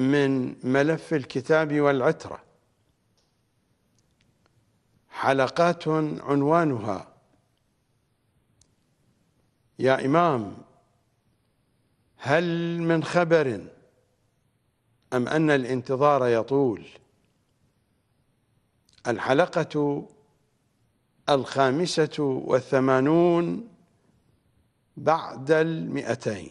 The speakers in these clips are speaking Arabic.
من ملف الكتاب والعترة حلقات عنوانها يا إمام هل من خبر أم أن الانتظار يطول الحلقة الخامسة والثمانون بعد المئتين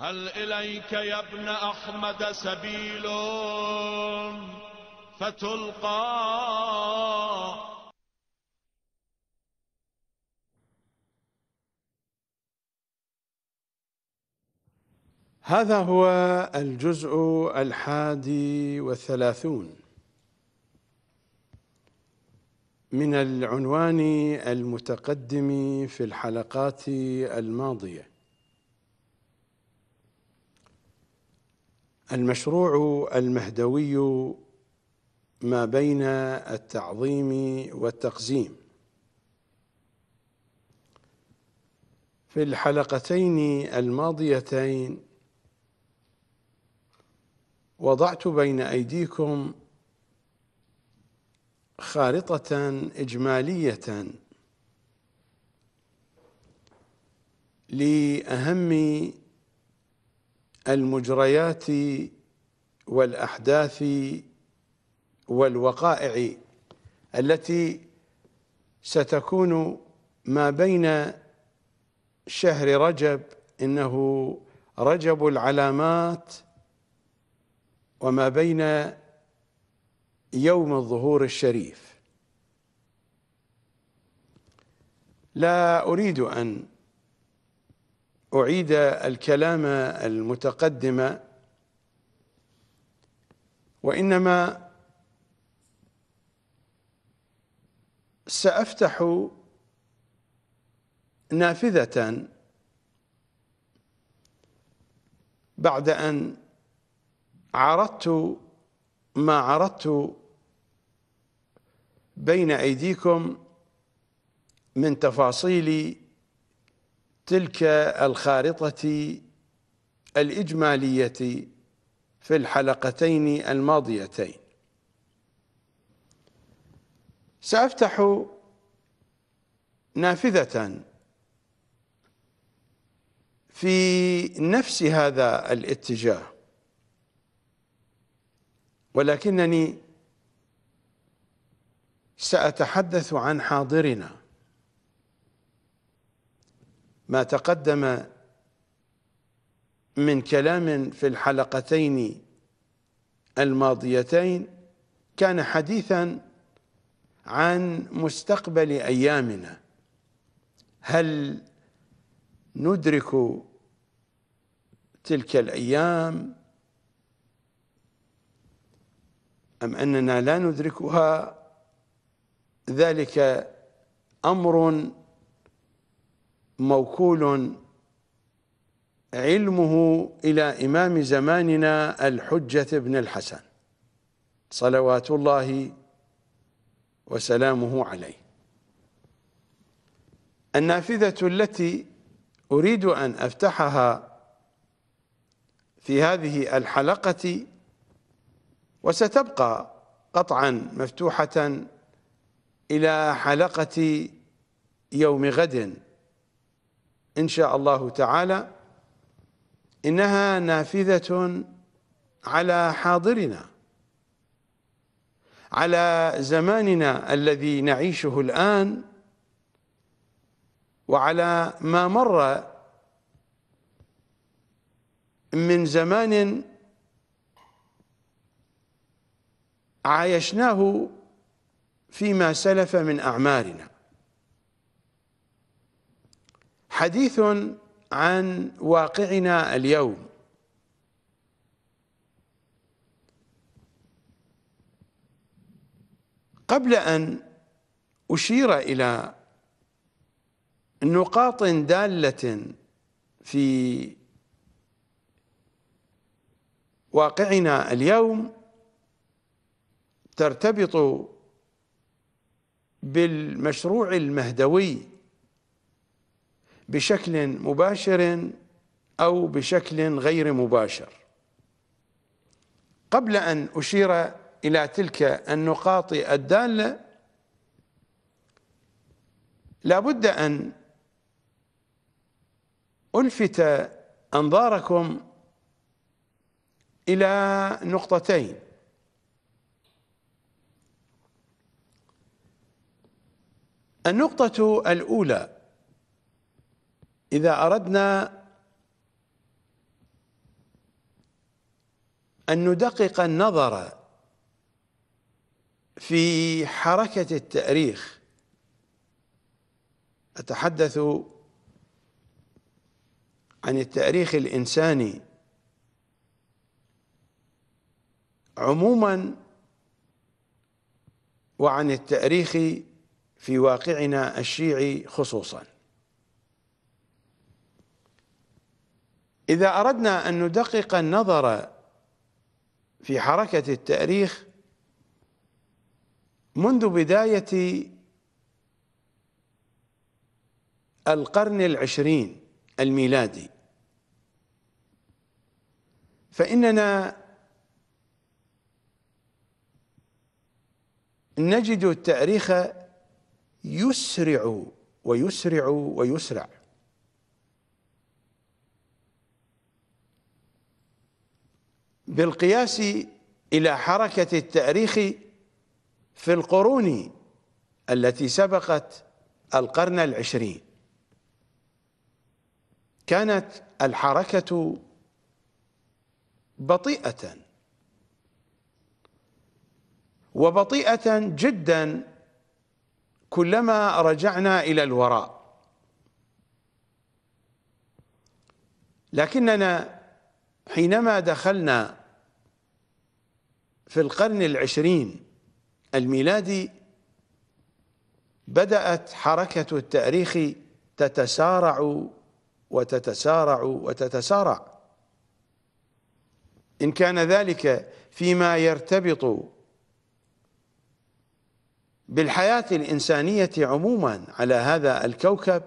هل إليك يا ابن أحمد سبيل فتلقى هذا هو الجزء الحادي والثلاثون من العنوان المتقدم في الحلقات الماضيه المشروع المهدوي ما بين التعظيم والتقزيم في الحلقتين الماضيتين وضعت بين أيديكم خارطة إجمالية لأهم المجريات والاحداث والوقائع التي ستكون ما بين شهر رجب انه رجب العلامات وما بين يوم الظهور الشريف لا اريد ان أعيد الكلام المتقدم وإنما سأفتح نافذة بعد أن عرضت ما عرضت بين أيديكم من تفاصيل تلك الخارطة الإجمالية في الحلقتين الماضيتين سأفتح نافذة في نفس هذا الاتجاه ولكنني سأتحدث عن حاضرنا ما تقدم من كلام في الحلقتين الماضيتين كان حديثا عن مستقبل أيامنا هل ندرك تلك الأيام أم أننا لا ندركها ذلك أمر موكول علمه إلى إمام زماننا الحجة بن الحسن صلوات الله وسلامه عليه النافذة التي أريد أن أفتحها في هذه الحلقة وستبقى قطعا مفتوحة إلى حلقة يوم غد إن شاء الله تعالى إنها نافذة على حاضرنا على زماننا الذي نعيشه الآن وعلى ما مر من زمان عايشناه فيما سلف من أعمارنا حديث عن واقعنا اليوم قبل ان اشير الى نقاط داله في واقعنا اليوم ترتبط بالمشروع المهدوي بشكل مباشر او بشكل غير مباشر قبل ان اشير الى تلك النقاط الداله لابد ان الفت انظاركم الى نقطتين النقطه الاولى إذا أردنا أن ندقق النظر في حركة التأريخ أتحدث عن التأريخ الإنساني عموما وعن التأريخ في واقعنا الشيعي خصوصاً إذا أردنا أن ندقق النظر في حركة التأريخ منذ بداية القرن العشرين الميلادي فإننا نجد التاريخ يسرع ويسرع ويسرع بالقياس إلى حركة التاريخ في القرون التي سبقت القرن العشرين كانت الحركة بطيئة وبطيئة جدا كلما رجعنا إلى الوراء لكننا حينما دخلنا في القرن العشرين الميلادي بدأت حركة التأريخ تتسارع وتتسارع وتتسارع إن كان ذلك فيما يرتبط بالحياة الإنسانية عموما على هذا الكوكب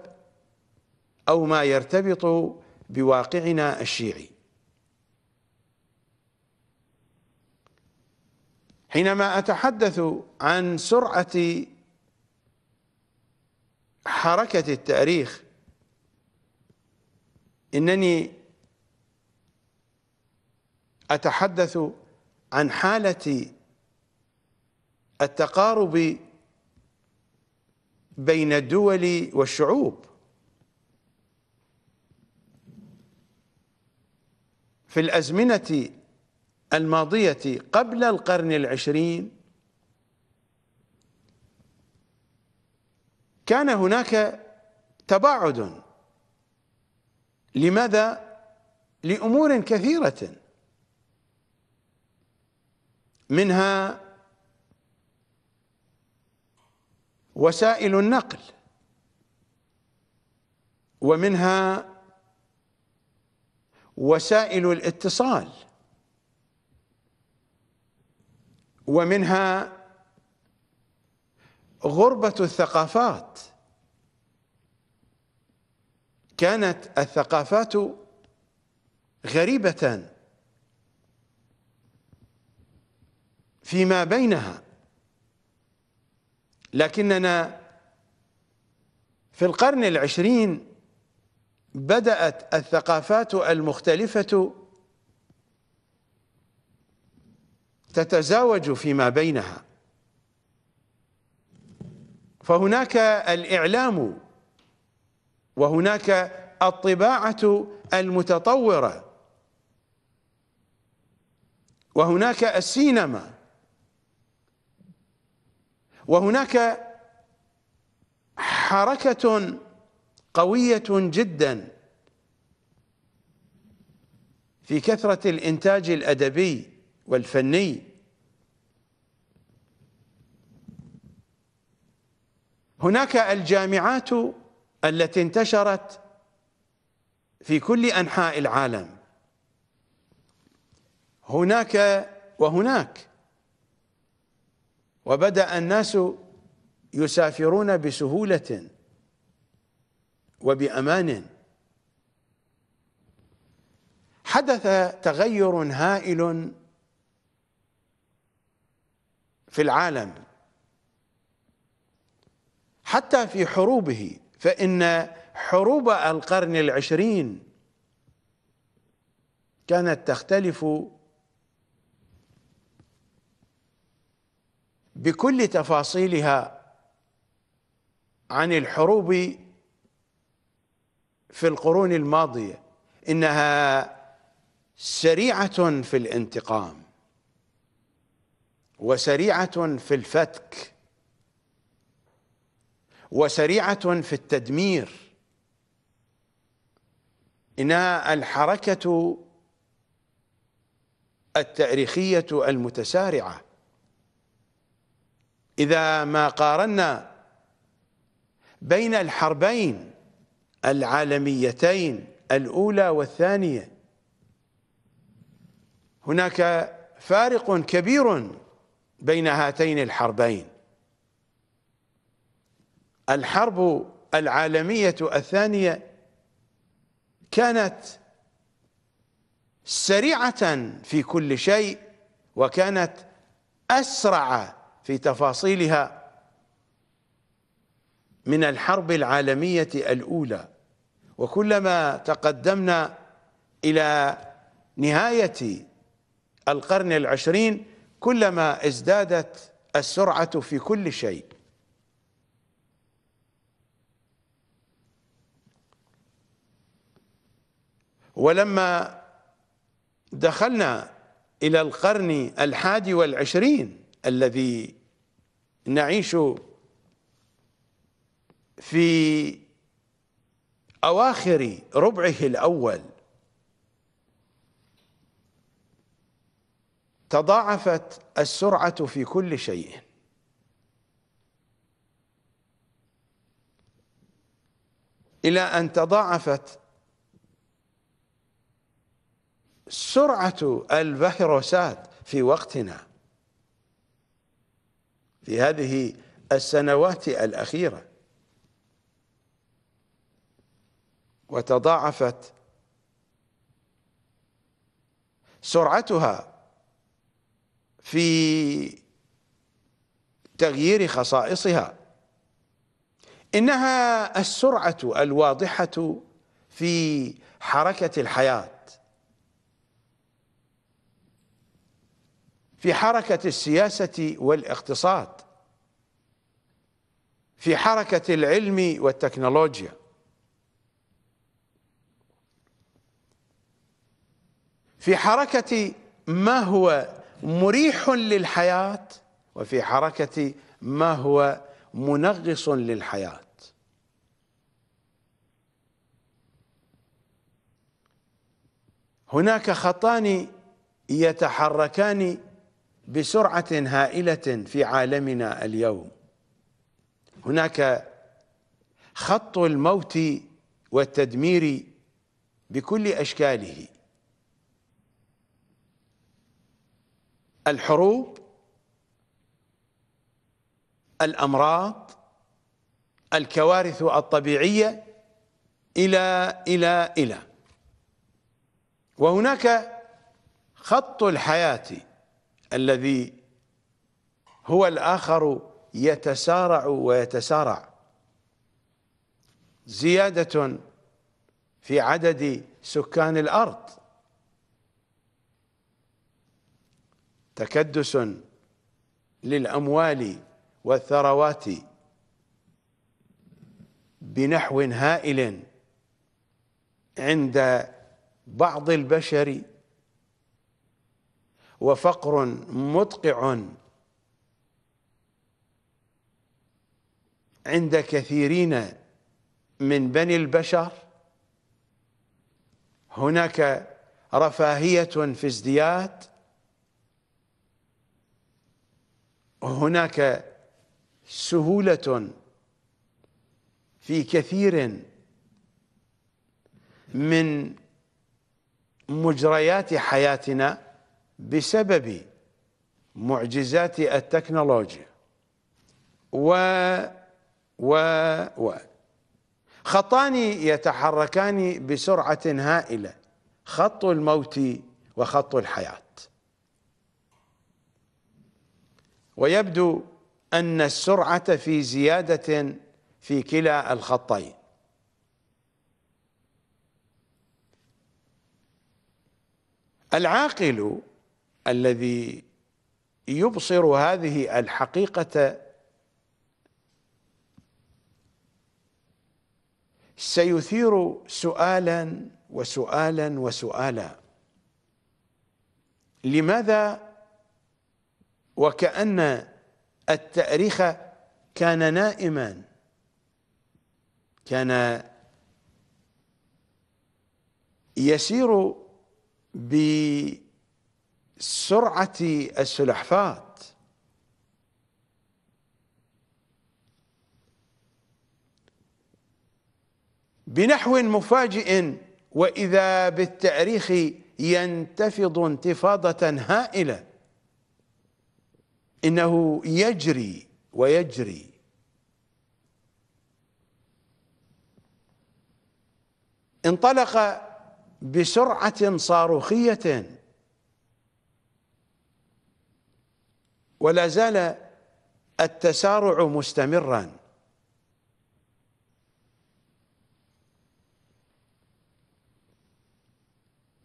أو ما يرتبط بواقعنا الشيعي حينما أتحدث عن سرعة حركة التاريخ إنني أتحدث عن حالة التقارب بين الدول والشعوب في الأزمنة الماضية قبل القرن العشرين كان هناك تباعد لماذا؟ لأمور كثيرة منها وسائل النقل ومنها وسائل الاتصال ومنها غربة الثقافات كانت الثقافات غريبة فيما بينها لكننا في القرن العشرين بدأت الثقافات المختلفة تتزاوج فيما بينها فهناك الإعلام وهناك الطباعة المتطورة وهناك السينما وهناك حركة قوية جدا في كثرة الإنتاج الأدبي والفني هناك الجامعات التي انتشرت في كل أنحاء العالم هناك وهناك وبدأ الناس يسافرون بسهولة وبأمان حدث تغير هائل في العالم حتى في حروبه فإن حروب القرن العشرين كانت تختلف بكل تفاصيلها عن الحروب في القرون الماضية إنها سريعة في الانتقام وسريعه في الفتك وسريعه في التدمير انها الحركه التاريخيه المتسارعه اذا ما قارنا بين الحربين العالميتين الاولى والثانيه هناك فارق كبير بين هاتين الحربين الحرب العالمية الثانية كانت سريعة في كل شيء وكانت أسرع في تفاصيلها من الحرب العالمية الأولى وكلما تقدمنا إلى نهاية القرن العشرين كلما ازدادت السرعة في كل شيء ولما دخلنا إلى القرن الحادي والعشرين الذي نعيش في أواخر ربعه الأول تضاعفت السرعة في كل شيء إلى أن تضاعفت سرعة الفيروسات في وقتنا في هذه السنوات الأخيرة وتضاعفت سرعتها في تغيير خصائصها انها السرعه الواضحه في حركه الحياه في حركه السياسه والاقتصاد في حركه العلم والتكنولوجيا في حركه ما هو مريح للحياة وفي حركة ما هو منغص للحياة هناك خطان يتحركان بسرعة هائلة في عالمنا اليوم هناك خط الموت والتدمير بكل أشكاله الحروب الامراض الكوارث الطبيعيه الى الى الى وهناك خط الحياه الذي هو الاخر يتسارع ويتسارع زياده في عدد سكان الارض تكدس للأموال والثروات بنحو هائل عند بعض البشر وفقر مدقع عند كثيرين من بني البشر هناك رفاهية في ازدياد هناك سهولة في كثير من مجريات حياتنا بسبب معجزات التكنولوجيا و و و خطان يتحركان بسرعة هائلة خط الموت وخط الحياة ويبدو أن السرعة في زيادة في كلا الخطين العاقل الذي يبصر هذه الحقيقة سيثير سؤالا وسؤالا وسؤالا لماذا وكأن التأريخ كان نائما كان يسير بسرعة السلحفاة بنحو مفاجئ وإذا بالتأريخ ينتفض انتفاضة هائلة انه يجري ويجري انطلق بسرعه صاروخيه ولا زال التسارع مستمرا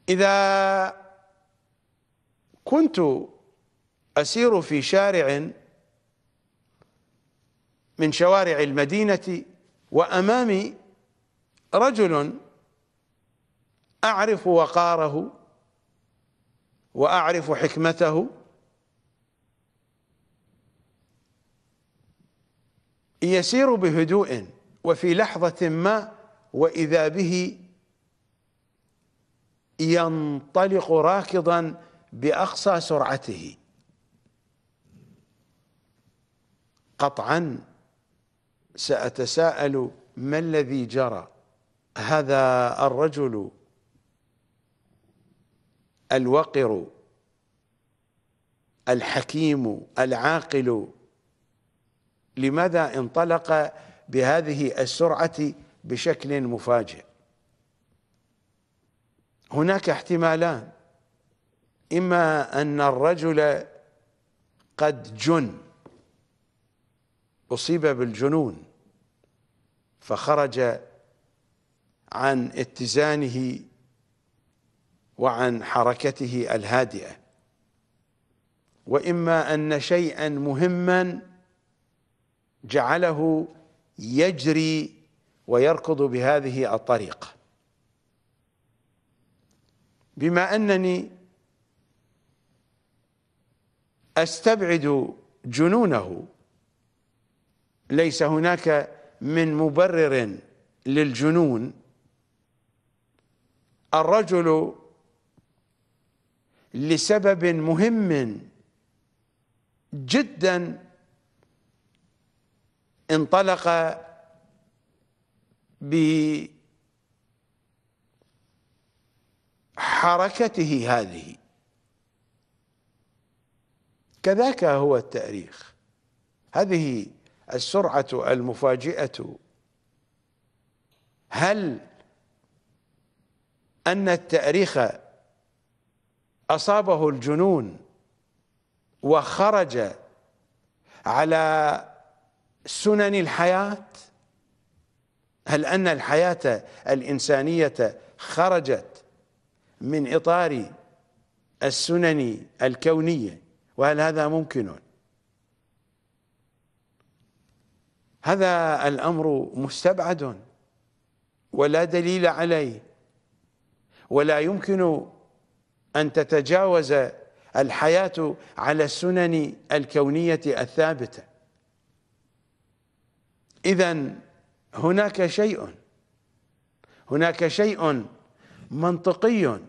اذا كنت أسير في شارع من شوارع المدينة وأمامي رجل أعرف وقاره وأعرف حكمته يسير بهدوء وفي لحظة ما وإذا به ينطلق راكضا بأقصى سرعته قطعا سأتساءل ما الذي جرى هذا الرجل الوقر الحكيم العاقل لماذا انطلق بهذه السرعة بشكل مفاجئ هناك احتمالان إما أن الرجل قد جن أصيب بالجنون فخرج عن اتزانه وعن حركته الهادئة وإما أن شيئا مهما جعله يجري ويركض بهذه الطريقة بما أنني أستبعد جنونه ليس هناك من مبرر للجنون الرجل لسبب مهم جدا انطلق بحركته هذه كذاك هو التاريخ هذه السرعة المفاجئة هل أن التاريخ أصابه الجنون وخرج على سنن الحياة هل أن الحياة الإنسانية خرجت من إطار السنن الكونية وهل هذا ممكن؟ هذا الأمر مستبعد ولا دليل عليه ولا يمكن أن تتجاوز الحياة على السنن الكونية الثابتة إذا هناك شيء هناك شيء منطقي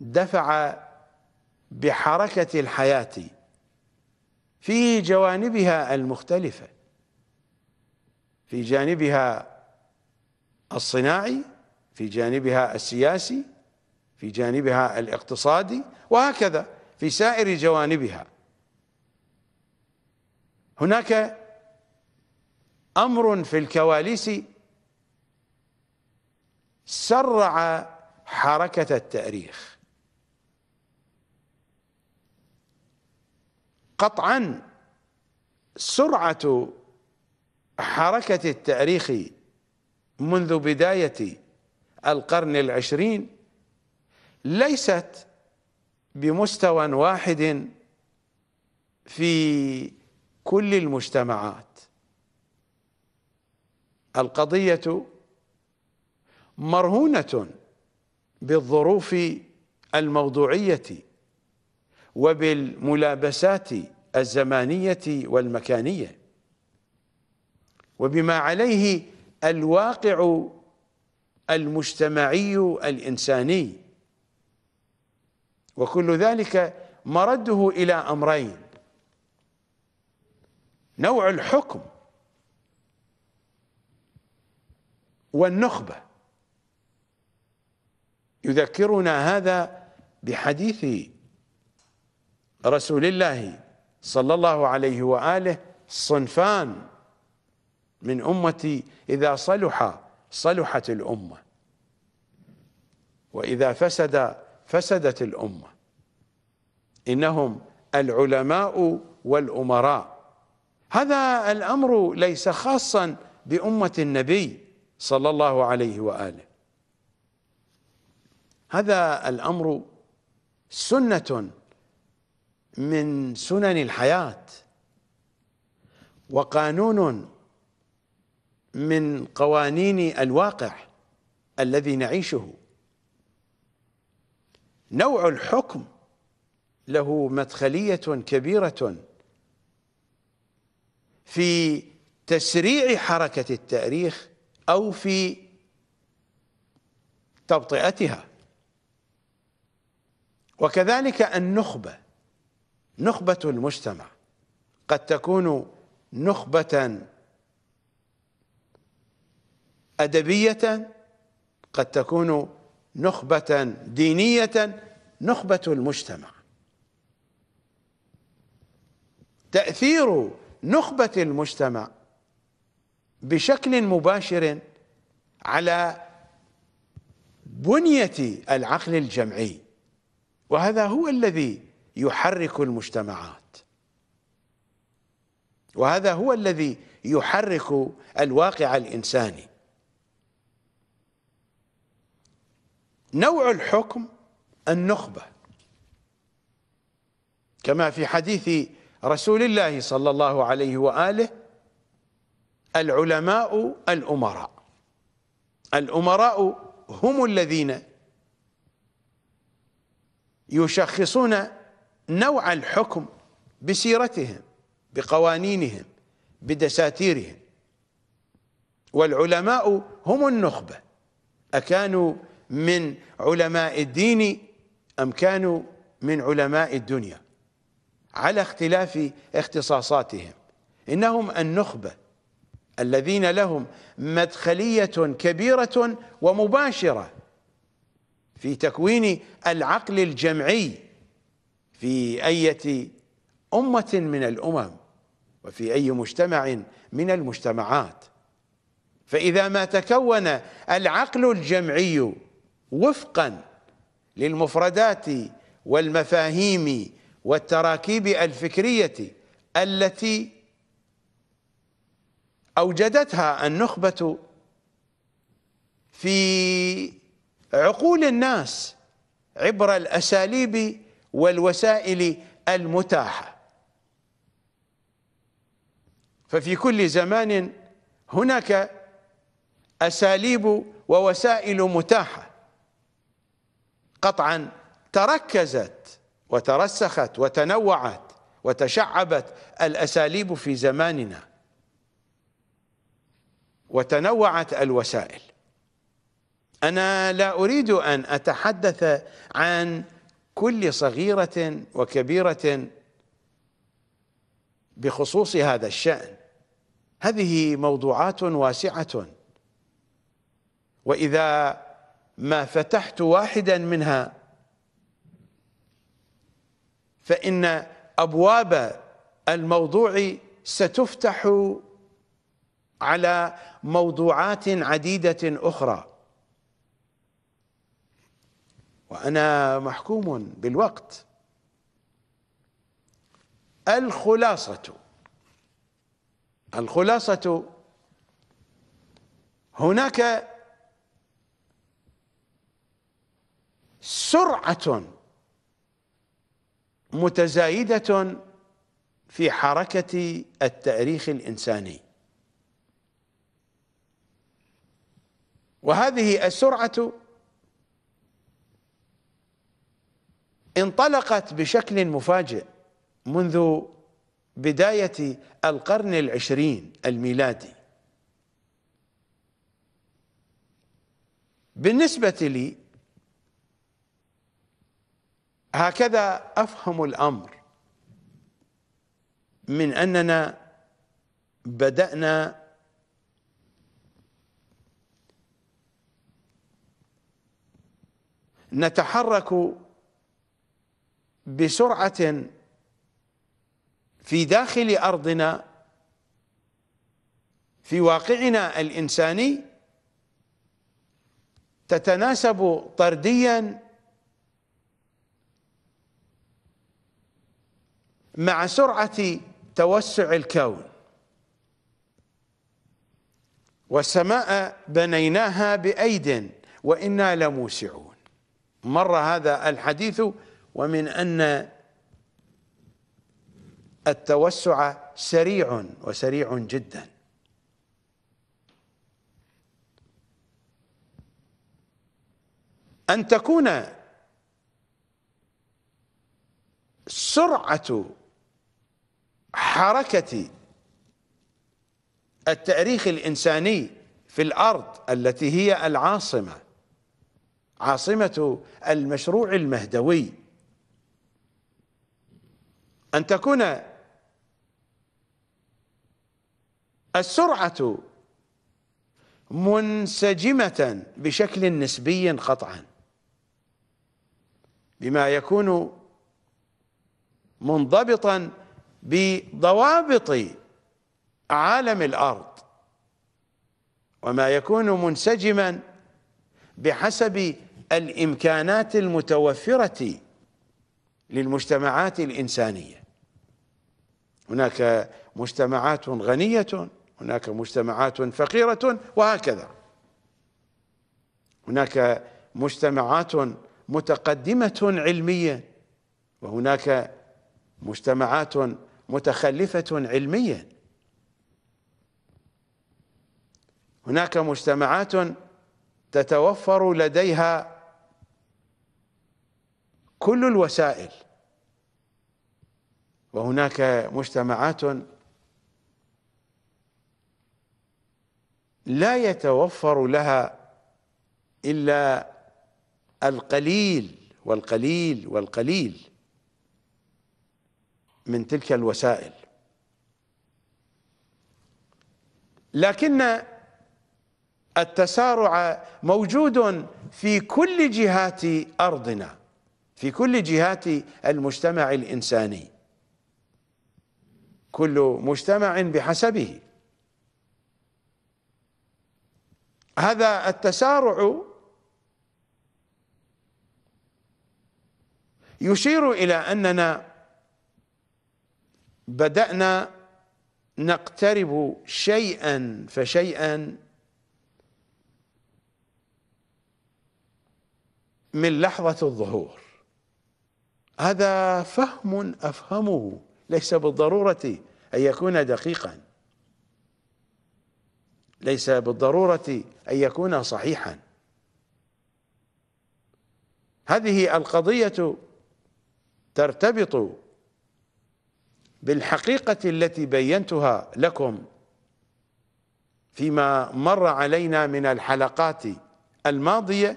دفع بحركة الحياة في جوانبها المختلفه في جانبها الصناعي في جانبها السياسي في جانبها الاقتصادي وهكذا في سائر جوانبها هناك امر في الكواليس سرع حركه التاريخ قطعا سرعه حركة التاريخ منذ بداية القرن العشرين ليست بمستوى واحد في كل المجتمعات القضية مرهونة بالظروف الموضوعية وبالملابسات الزمانية والمكانية وبما عليه الواقع المجتمعي الإنساني وكل ذلك مرده إلى أمرين نوع الحكم والنخبة يذكرنا هذا بحديث رسول الله صلى الله عليه وآله صنفان من أمتي إذا صلح صلحت الأمة وإذا فسد فسدت الأمة إنهم العلماء والأمراء هذا الأمر ليس خاصا بأمة النبي صلى الله عليه وآله هذا الأمر سنة من سنن الحياة وقانون من قوانين الواقع الذي نعيشه نوع الحكم له مدخلية كبيرة في تسريع حركة التاريخ أو في تبطئتها وكذلك النخبة نخبة المجتمع قد تكون نخبة أدبية قد تكون نخبة دينية نخبة المجتمع تأثير نخبة المجتمع بشكل مباشر على بنية العقل الجمعي وهذا هو الذي يحرك المجتمعات وهذا هو الذي يحرك الواقع الإنساني نوع الحكم النخبة كما في حديث رسول الله صلى الله عليه وآله العلماء الأمراء الأمراء هم الذين يشخصون نوع الحكم بسيرتهم بقوانينهم بدساتيرهم والعلماء هم النخبة أكانوا من علماء الدين أم كانوا من علماء الدنيا على اختلاف اختصاصاتهم إنهم النخبة الذين لهم مدخلية كبيرة ومباشرة في تكوين العقل الجمعي في أية أمة من الأمم وفي أي مجتمع من المجتمعات فإذا ما تكون العقل الجمعي وفقا للمفردات والمفاهيم والتراكيب الفكرية التي أوجدتها النخبة في عقول الناس عبر الأساليب والوسائل المتاحة ففي كل زمان هناك أساليب ووسائل متاحة قطعا تركزت وترسخت وتنوعت وتشعبت الأساليب في زماننا وتنوعت الوسائل أنا لا أريد أن أتحدث عن كل صغيرة وكبيرة بخصوص هذا الشأن هذه موضوعات واسعة وإذا ما فتحت واحدا منها فإن أبواب الموضوع ستفتح على موضوعات عديدة أخرى وأنا محكوم بالوقت الخلاصة الخلاصة هناك سرعة متزايدة في حركة التاريخ الإنساني وهذه السرعة انطلقت بشكل مفاجئ منذ بداية القرن العشرين الميلادي بالنسبة لي هكذا افهم الامر من اننا بدانا نتحرك بسرعه في داخل ارضنا في واقعنا الانساني تتناسب طرديا مع سرعة توسع الكون والسماء بنيناها بأيد وإنا لموسعون مر هذا الحديث ومن أن التوسع سريع وسريع جدا أن تكون سرعة حركة التاريخ الإنساني في الأرض التي هي العاصمة عاصمة المشروع المهدوي أن تكون السرعة منسجمة بشكل نسبي قطعا بما يكون منضبطا بضوابط عالم الارض وما يكون منسجما بحسب الامكانات المتوفره للمجتمعات الانسانيه هناك مجتمعات غنيه هناك مجتمعات فقيره وهكذا هناك مجتمعات متقدمه علميا وهناك مجتمعات متخلفة علميا هناك مجتمعات تتوفر لديها كل الوسائل وهناك مجتمعات لا يتوفر لها الا القليل والقليل والقليل من تلك الوسائل لكن التسارع موجود في كل جهات أرضنا في كل جهات المجتمع الإنساني كل مجتمع بحسبه هذا التسارع يشير إلى أننا بدأنا نقترب شيئا فشيئا من لحظة الظهور هذا فهم أفهمه ليس بالضرورة أن يكون دقيقا ليس بالضرورة أن يكون صحيحا هذه القضية ترتبط بالحقيقة التي بينتها لكم فيما مر علينا من الحلقات الماضية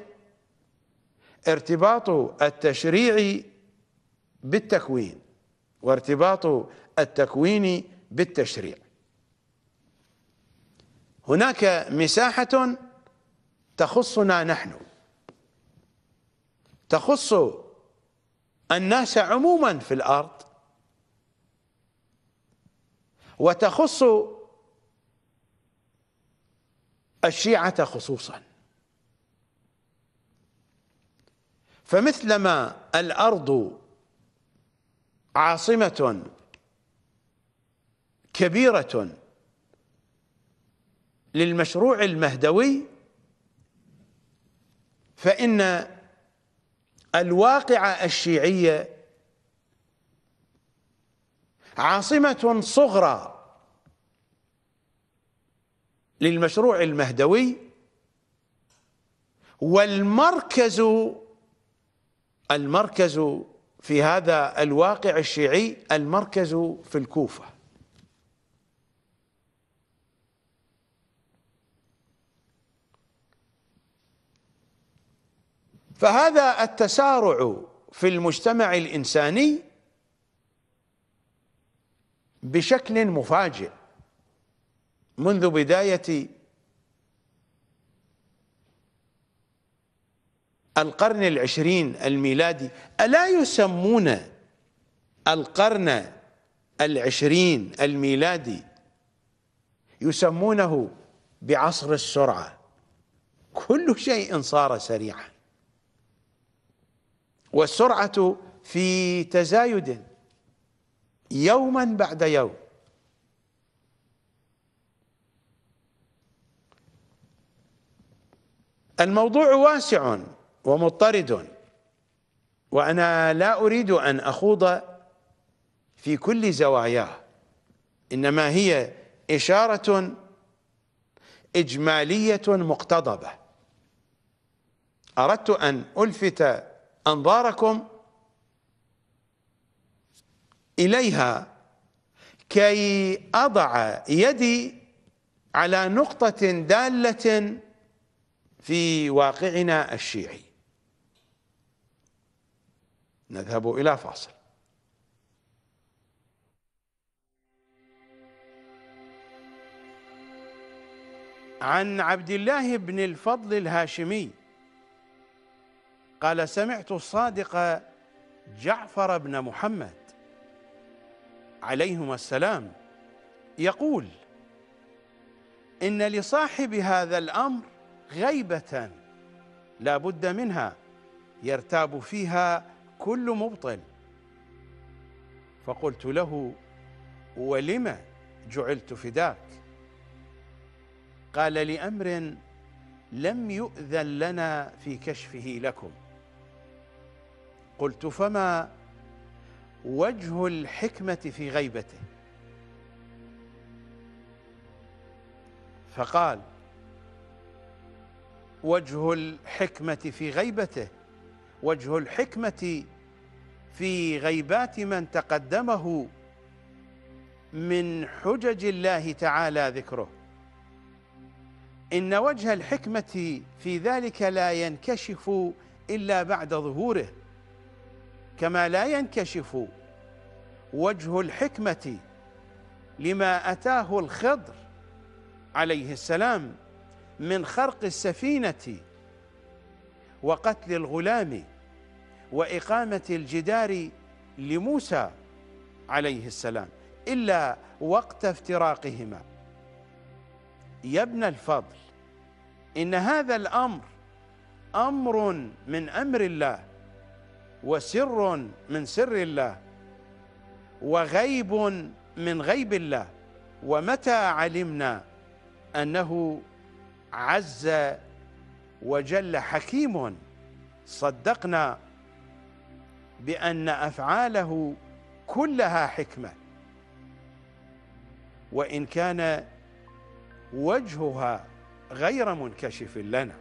ارتباط التشريع بالتكوين وارتباط التكوين بالتشريع هناك مساحة تخصنا نحن تخص الناس عموما في الأرض وتخص الشيعة خصوصا فمثلما الأرض عاصمة كبيرة للمشروع المهدوي فإن الواقعة الشيعية عاصمة صغرى للمشروع المهدوي والمركز المركز في هذا الواقع الشيعي المركز في الكوفة فهذا التسارع في المجتمع الإنساني بشكل مفاجئ منذ بدايه القرن العشرين الميلادي الا يسمون القرن العشرين الميلادي يسمونه بعصر السرعه كل شيء صار سريعا والسرعه في تزايد يوما بعد يوم الموضوع واسع ومضطرد وانا لا اريد ان اخوض في كل زواياه انما هي اشاره اجماليه مقتضبه اردت ان الفت انظاركم إليها كي أضع يدي على نقطة دالة في واقعنا الشيعي نذهب إلى فاصل عن عبد الله بن الفضل الهاشمي قال سمعت الصادق جعفر بن محمد عليهما السلام يقول إن لصاحب هذا الأمر غيبة لا بد منها يرتاب فيها كل مبطل فقلت له ولم جعلت فداك قال لأمر لم يؤذن لنا في كشفه لكم قلت فما وجه الحكمة في غيبته فقال وجه الحكمة في غيبته وجه الحكمة في غيبات من تقدمه من حجج الله تعالى ذكره إن وجه الحكمة في ذلك لا ينكشف إلا بعد ظهوره كما لا ينكشف وجه الحكمة لما أتاه الخضر عليه السلام من خرق السفينة وقتل الغلام وإقامة الجدار لموسى عليه السلام إلا وقت افتراقهما يا ابن الفضل إن هذا الأمر أمر من أمر الله وسر من سر الله وغيب من غيب الله ومتى علمنا انه عز وجل حكيم صدقنا بان افعاله كلها حكمه وان كان وجهها غير منكشف لنا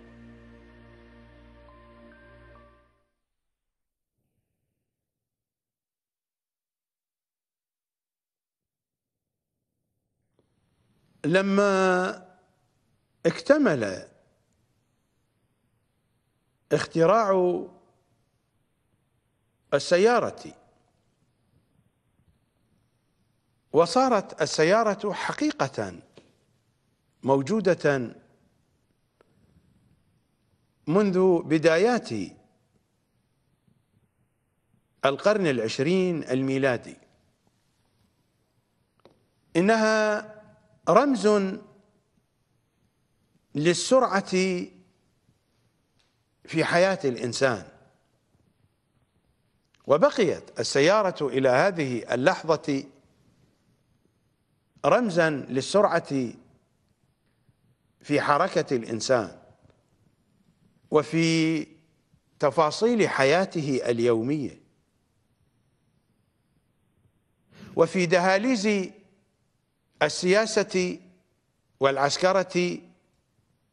لما اكتمل اختراع السيارة وصارت السيارة حقيقة موجودة منذ بدايات القرن العشرين الميلادي إنها رمز للسرعة في حياة الإنسان وبقيت السيارة إلى هذه اللحظة رمزا للسرعة في حركة الإنسان وفي تفاصيل حياته اليومية وفي دهاليز السياسة والعسكرة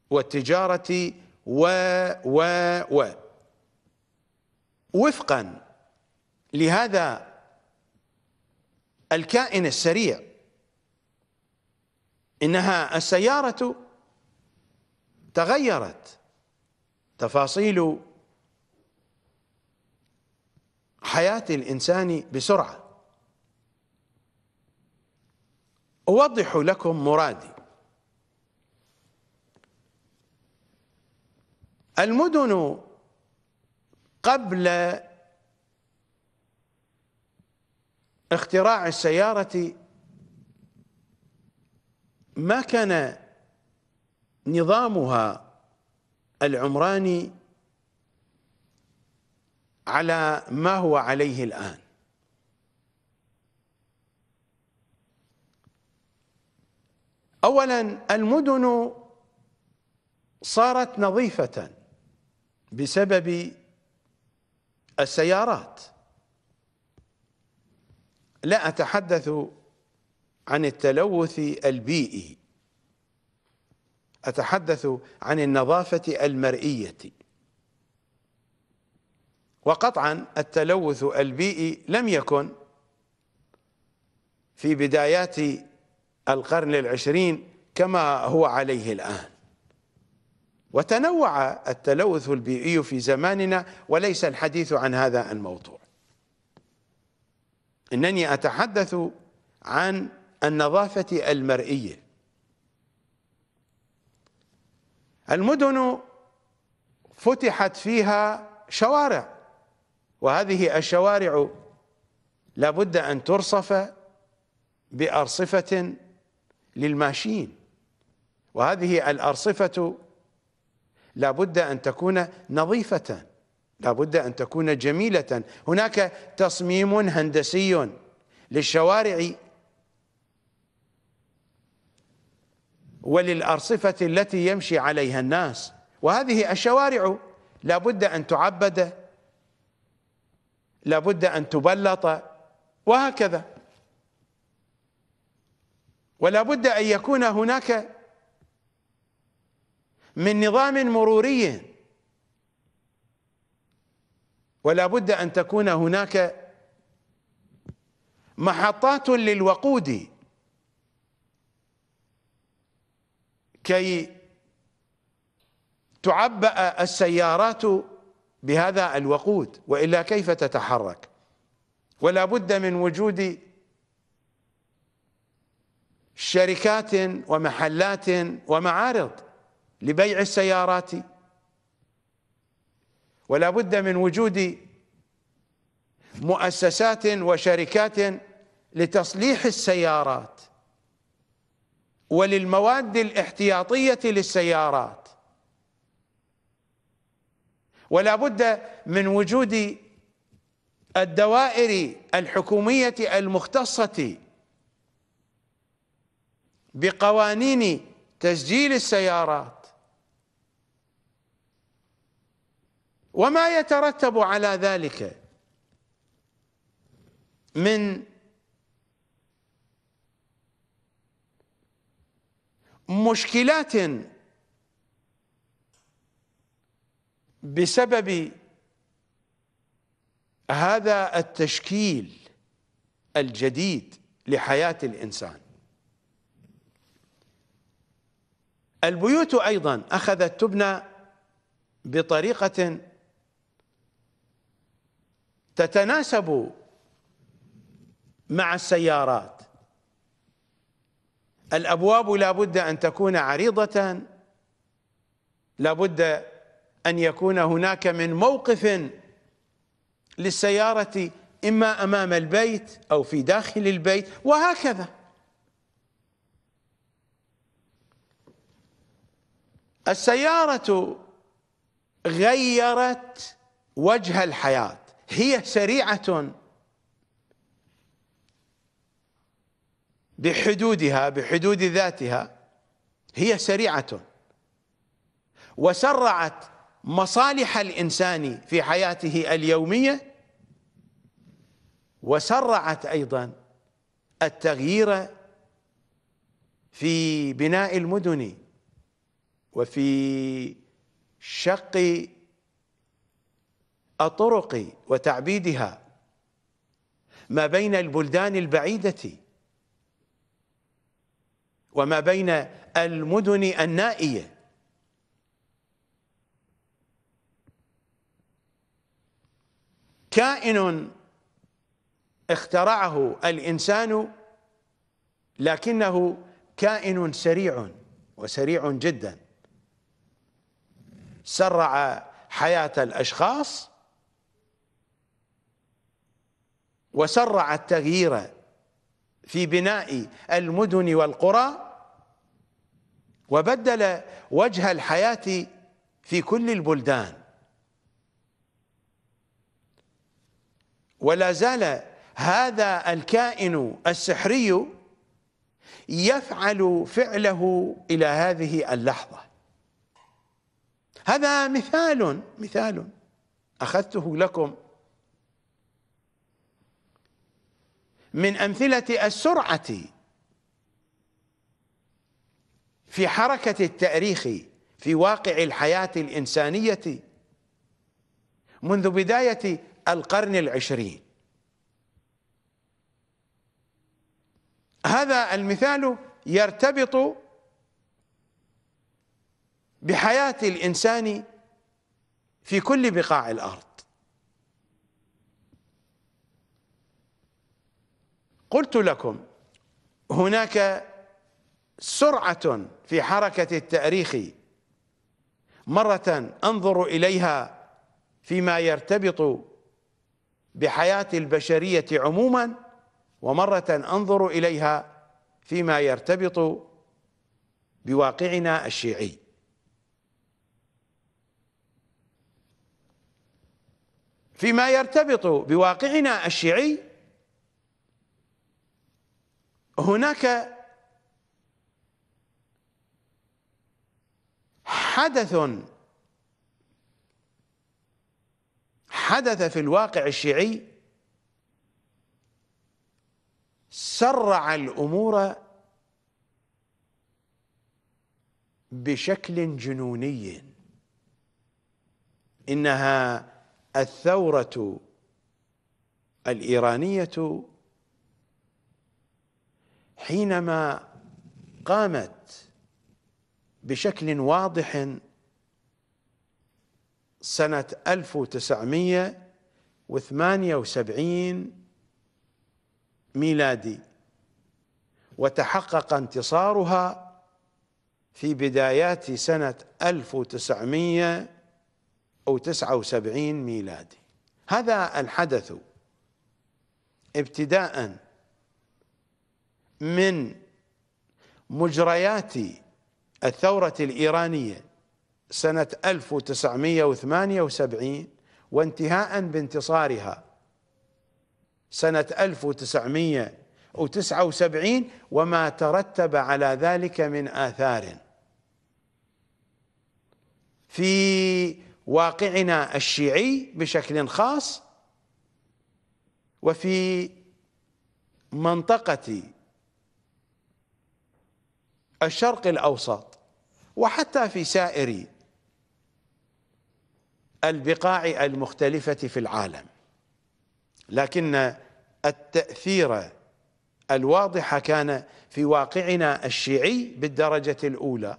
والتجارة و و و وفقا لهذا الكائن السريع إنها السيارة تغيرت تفاصيل حياة الإنسان بسرعة أوضح لكم مرادي المدن قبل اختراع السيارة ما كان نظامها العمراني على ما هو عليه الآن اولا المدن صارت نظيفه بسبب السيارات لا اتحدث عن التلوث البيئي اتحدث عن النظافه المرئيه وقطعا التلوث البيئي لم يكن في بدايات القرن العشرين كما هو عليه الآن وتنوع التلوث البيئي في زماننا وليس الحديث عن هذا الموضوع إنني أتحدث عن النظافة المرئية المدن فتحت فيها شوارع وهذه الشوارع لابد أن ترصف بأرصفة للماشين وهذه الأرصفة لابد أن تكون نظيفة لابد أن تكون جميلة هناك تصميم هندسي للشوارع وللأرصفة التي يمشي عليها الناس وهذه الشوارع لابد أن تعبد لابد أن تبلط وهكذا ولا بد أن يكون هناك من نظام مروري ولا بد أن تكون هناك محطات للوقود كي تعبأ السيارات بهذا الوقود وإلا كيف تتحرك ولا بد من وجود شركات ومحلات ومعارض لبيع السيارات ولا بد من وجود مؤسسات وشركات لتصليح السيارات وللمواد الاحتياطية للسيارات ولا بد من وجود الدوائر الحكومية المختصة بقوانين تسجيل السيارات وما يترتب على ذلك من مشكلات بسبب هذا التشكيل الجديد لحياة الإنسان البيوت أيضا أخذت تبنى بطريقة تتناسب مع السيارات الأبواب لا بد أن تكون عريضة لا بد أن يكون هناك من موقف للسيارة إما أمام البيت أو في داخل البيت وهكذا السيارة غيرت وجه الحياة هي سريعة بحدودها بحدود ذاتها هي سريعة وسرعت مصالح الإنسان في حياته اليومية وسرعت أيضا التغيير في بناء المدن وفي شق الطرق وتعبيدها ما بين البلدان البعيدة وما بين المدن النائية كائن اخترعه الإنسان لكنه كائن سريع وسريع جداً سرع حياة الأشخاص وسرع التغيير في بناء المدن والقرى وبدل وجه الحياة في كل البلدان ولا زال هذا الكائن السحري يفعل فعله إلى هذه اللحظة هذا مثال مثال أخذته لكم من أمثلة السرعة في حركة التاريخ في واقع الحياة الإنسانية منذ بداية القرن العشرين هذا المثال يرتبط بحياة الإنسان في كل بقاع الأرض قلت لكم هناك سرعة في حركة التاريخ مرة أنظر إليها فيما يرتبط بحياة البشرية عموما ومرة أنظر إليها فيما يرتبط بواقعنا الشيعي فيما يرتبط بواقعنا الشيعي هناك حدث حدث في الواقع الشيعي سرع الامور بشكل جنوني انها الثورة الإيرانية حينما قامت بشكل واضح سنة 1978 ميلادي وتحقق انتصارها في بدايات سنة 1900 أو تسعة وسبعين ميلادي هذا الحدث ابتداء من مجريات الثورة الإيرانية سنة 1978 وانتهاء بانتصارها سنة 1979 وما ترتب على ذلك من آثار في واقعنا الشيعي بشكل خاص وفي منطقة الشرق الأوسط وحتى في سائر البقاع المختلفة في العالم لكن التأثير الواضح كان في واقعنا الشيعي بالدرجة الأولى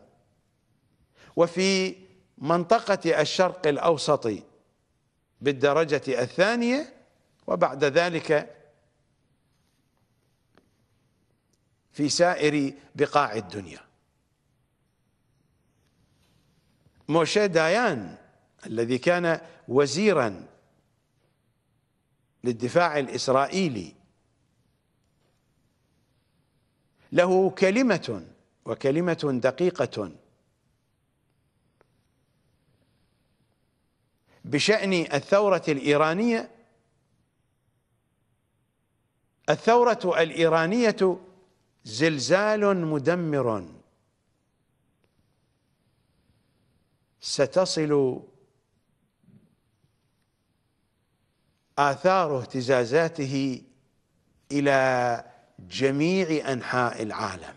وفي منطقة الشرق الأوسط بالدرجة الثانية وبعد ذلك في سائر بقاع الدنيا موشي دايان الذي كان وزيرا للدفاع الإسرائيلي له كلمة وكلمة دقيقة بشأن الثورة الإيرانية الثورة الإيرانية زلزال مدمر ستصل آثار اهتزازاته إلى جميع أنحاء العالم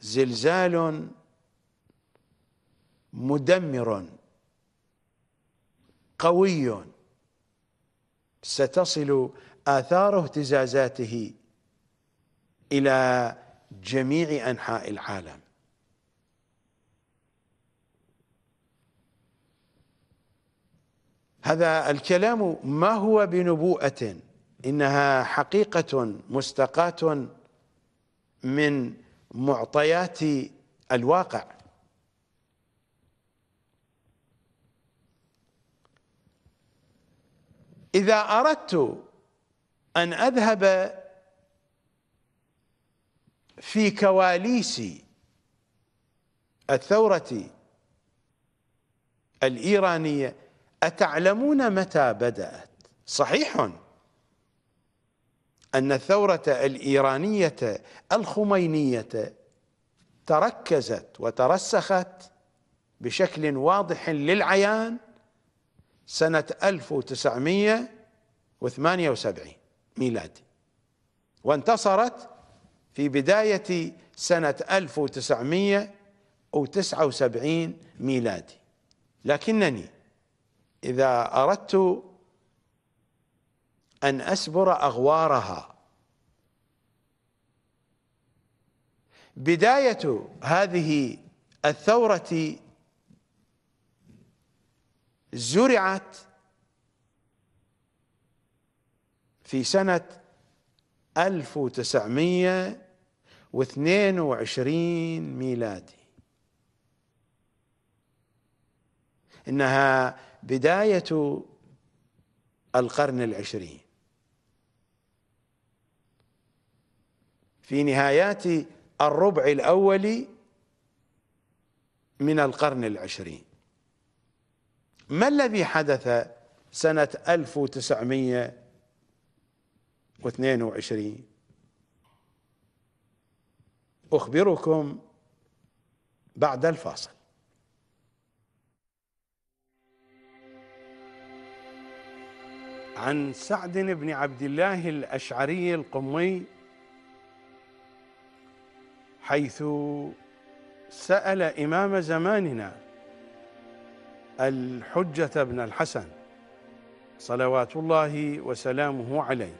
زلزال مدمر قوي ستصل آثار اهتزازاته إلى جميع أنحاء العالم هذا الكلام ما هو بنبوءة إنها حقيقة مستقاة من معطيات الواقع إذا أردت أن أذهب في كواليس الثورة الإيرانية أتعلمون متى بدأت صحيح أن الثورة الإيرانية الخمينية تركزت وترسخت بشكل واضح للعيان سنة 1978 ميلادي وانتصرت في بداية سنة 1979 ميلادي لكنني إذا أردت أن أسبر أغوارها بداية هذه الثورة زرعت في سنة 1922 ميلادي إنها بداية القرن العشرين في نهايات الربع الأول من القرن العشرين ما الذي حدث سنة 1922 أخبركم بعد الفاصل عن سعد بن عبد الله الأشعري القمي حيث سأل إمام زماننا الحجة بن الحسن صلوات الله وسلامه عليه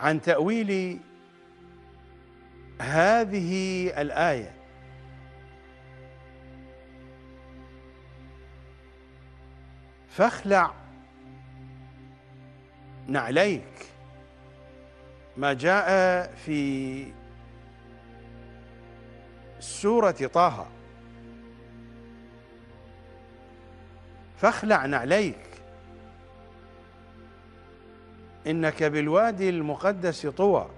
عن تأويل هذه الآية فاخلع نعليك ما جاء في سورة طه فاخلع نعليك إنك بالوادي المقدس طوى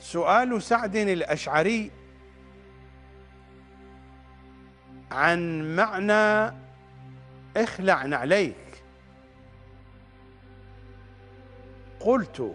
سؤال سعد الأشعري عن معنى اخلع نعليك قلت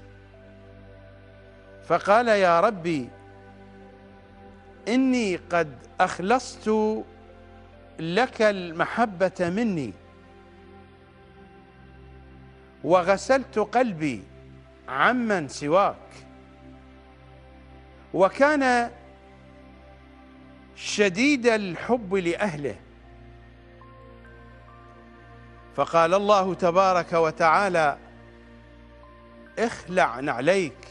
فقال يا ربي إني قد أخلصت لك المحبة مني وغسلت قلبي عمن سواك وكان شديد الحب لأهله فقال الله تبارك وتعالى اخلع نعليك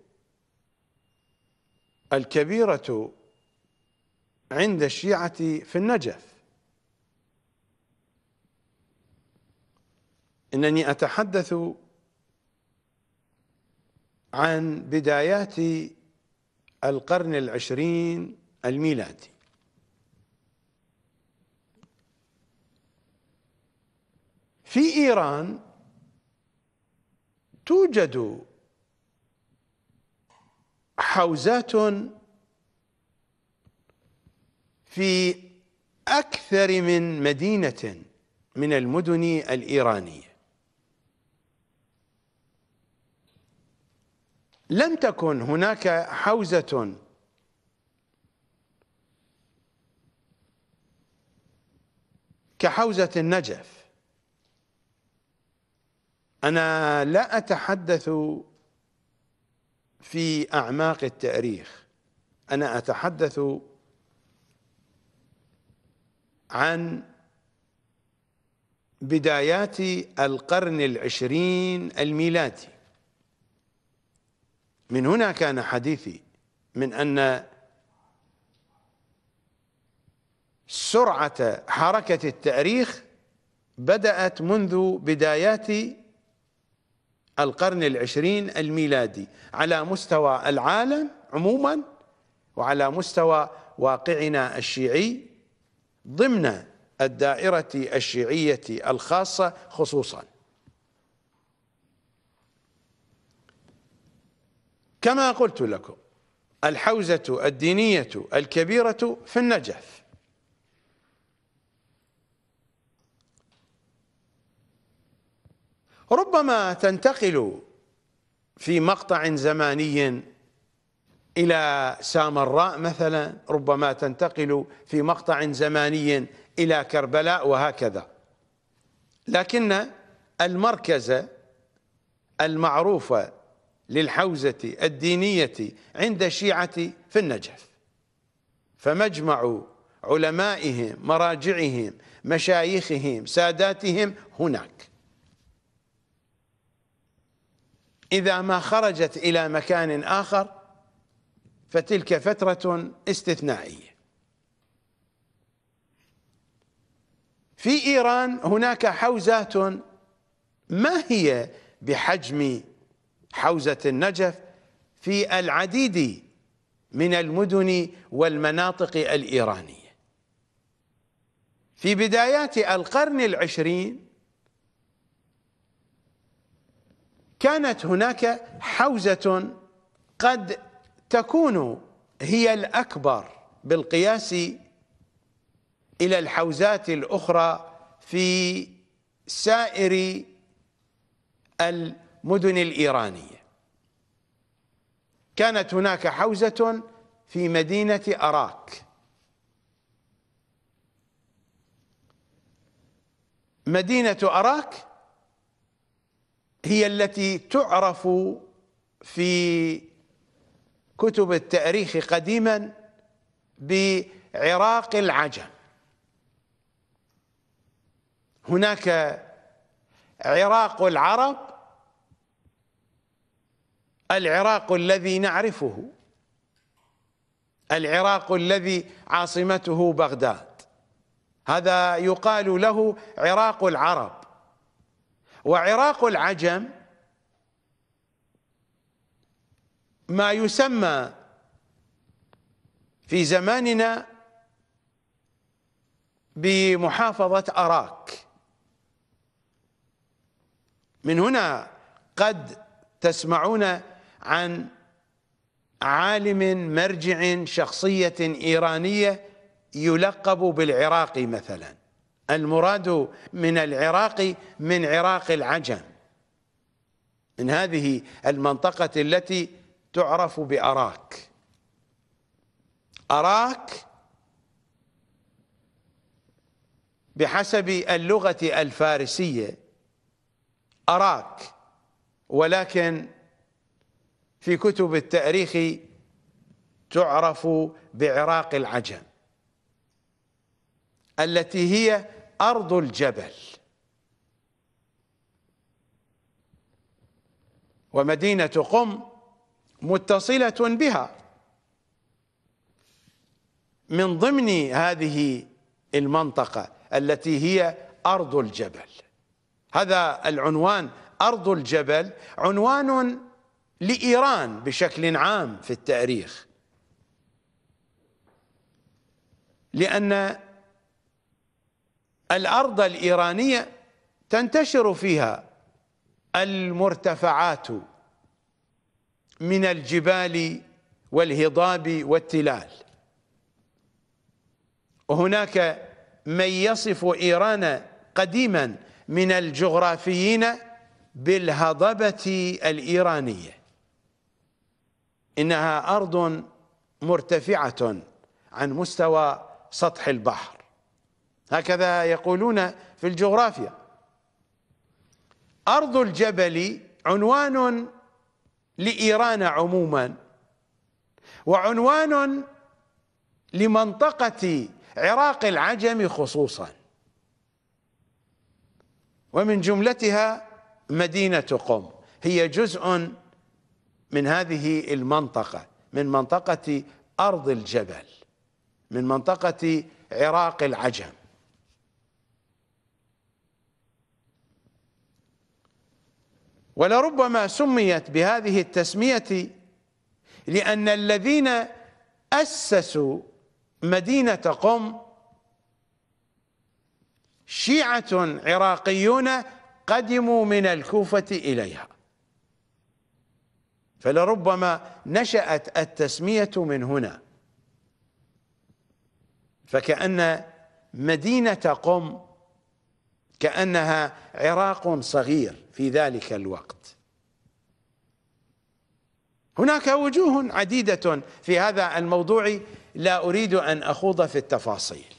الكبيرة عند الشيعة في النجف إنني أتحدث عن بدايات القرن العشرين الميلادي في إيران توجد حوزات في أكثر من مدينة من المدن الإيرانية لم تكن هناك حوزة كحوزة النجف أنا لا أتحدث في اعماق التاريخ انا اتحدث عن بدايات القرن العشرين الميلادي من هنا كان حديثي من ان سرعه حركه التاريخ بدات منذ بدايات القرن العشرين الميلادي على مستوى العالم عموما وعلى مستوى واقعنا الشيعي ضمن الدائرة الشيعية الخاصة خصوصا كما قلت لكم الحوزة الدينية الكبيرة في النجف ربما تنتقل في مقطع زماني إلى سامراء مثلا ربما تنتقل في مقطع زماني إلى كربلاء وهكذا لكن المركز المعروف للحوزة الدينية عند الشيعة في النجف فمجمع علمائهم مراجعهم مشايخهم ساداتهم هناك إذا ما خرجت إلى مكان آخر فتلك فترة استثنائية في إيران هناك حوزات ما هي بحجم حوزة النجف في العديد من المدن والمناطق الإيرانية في بدايات القرن العشرين كانت هناك حوزة قد تكون هي الأكبر بالقياس إلى الحوزات الأخرى في سائر المدن الإيرانية كانت هناك حوزة في مدينة أراك مدينة أراك هي التي تعرف في كتب التاريخ قديما بعراق العجم هناك عراق العرب العراق الذي نعرفه العراق الذي عاصمته بغداد هذا يقال له عراق العرب وعراق العجم ما يسمى في زماننا بمحافظة أراك من هنا قد تسمعون عن عالم مرجع شخصية إيرانية يلقب بالعراقي مثلا المراد من العراق من عراق العجم من هذه المنطقة التي تعرف بأراك أراك بحسب اللغة الفارسية أراك ولكن في كتب التاريخ تعرف بعراق العجم التي هي أرض الجبل ومدينة قم متصلة بها من ضمن هذه المنطقة التي هي أرض الجبل هذا العنوان أرض الجبل عنوان لإيران بشكل عام في التاريخ لأن الأرض الإيرانية تنتشر فيها المرتفعات من الجبال والهضاب والتلال وهناك من يصف إيران قديما من الجغرافيين بالهضبة الإيرانية إنها أرض مرتفعة عن مستوى سطح البحر هكذا يقولون في الجغرافيا أرض الجبل عنوان لإيران عموما وعنوان لمنطقة عراق العجم خصوصا ومن جملتها مدينة قم هي جزء من هذه المنطقة من منطقة أرض الجبل من منطقة عراق العجم ولربما سميت بهذه التسمية لأن الذين أسسوا مدينة قم شيعة عراقيون قدموا من الكوفة إليها فلربما نشأت التسمية من هنا فكأن مدينة قم كأنها عراق صغير في ذلك الوقت هناك وجوه عديدة في هذا الموضوع لا أريد أن أخوض في التفاصيل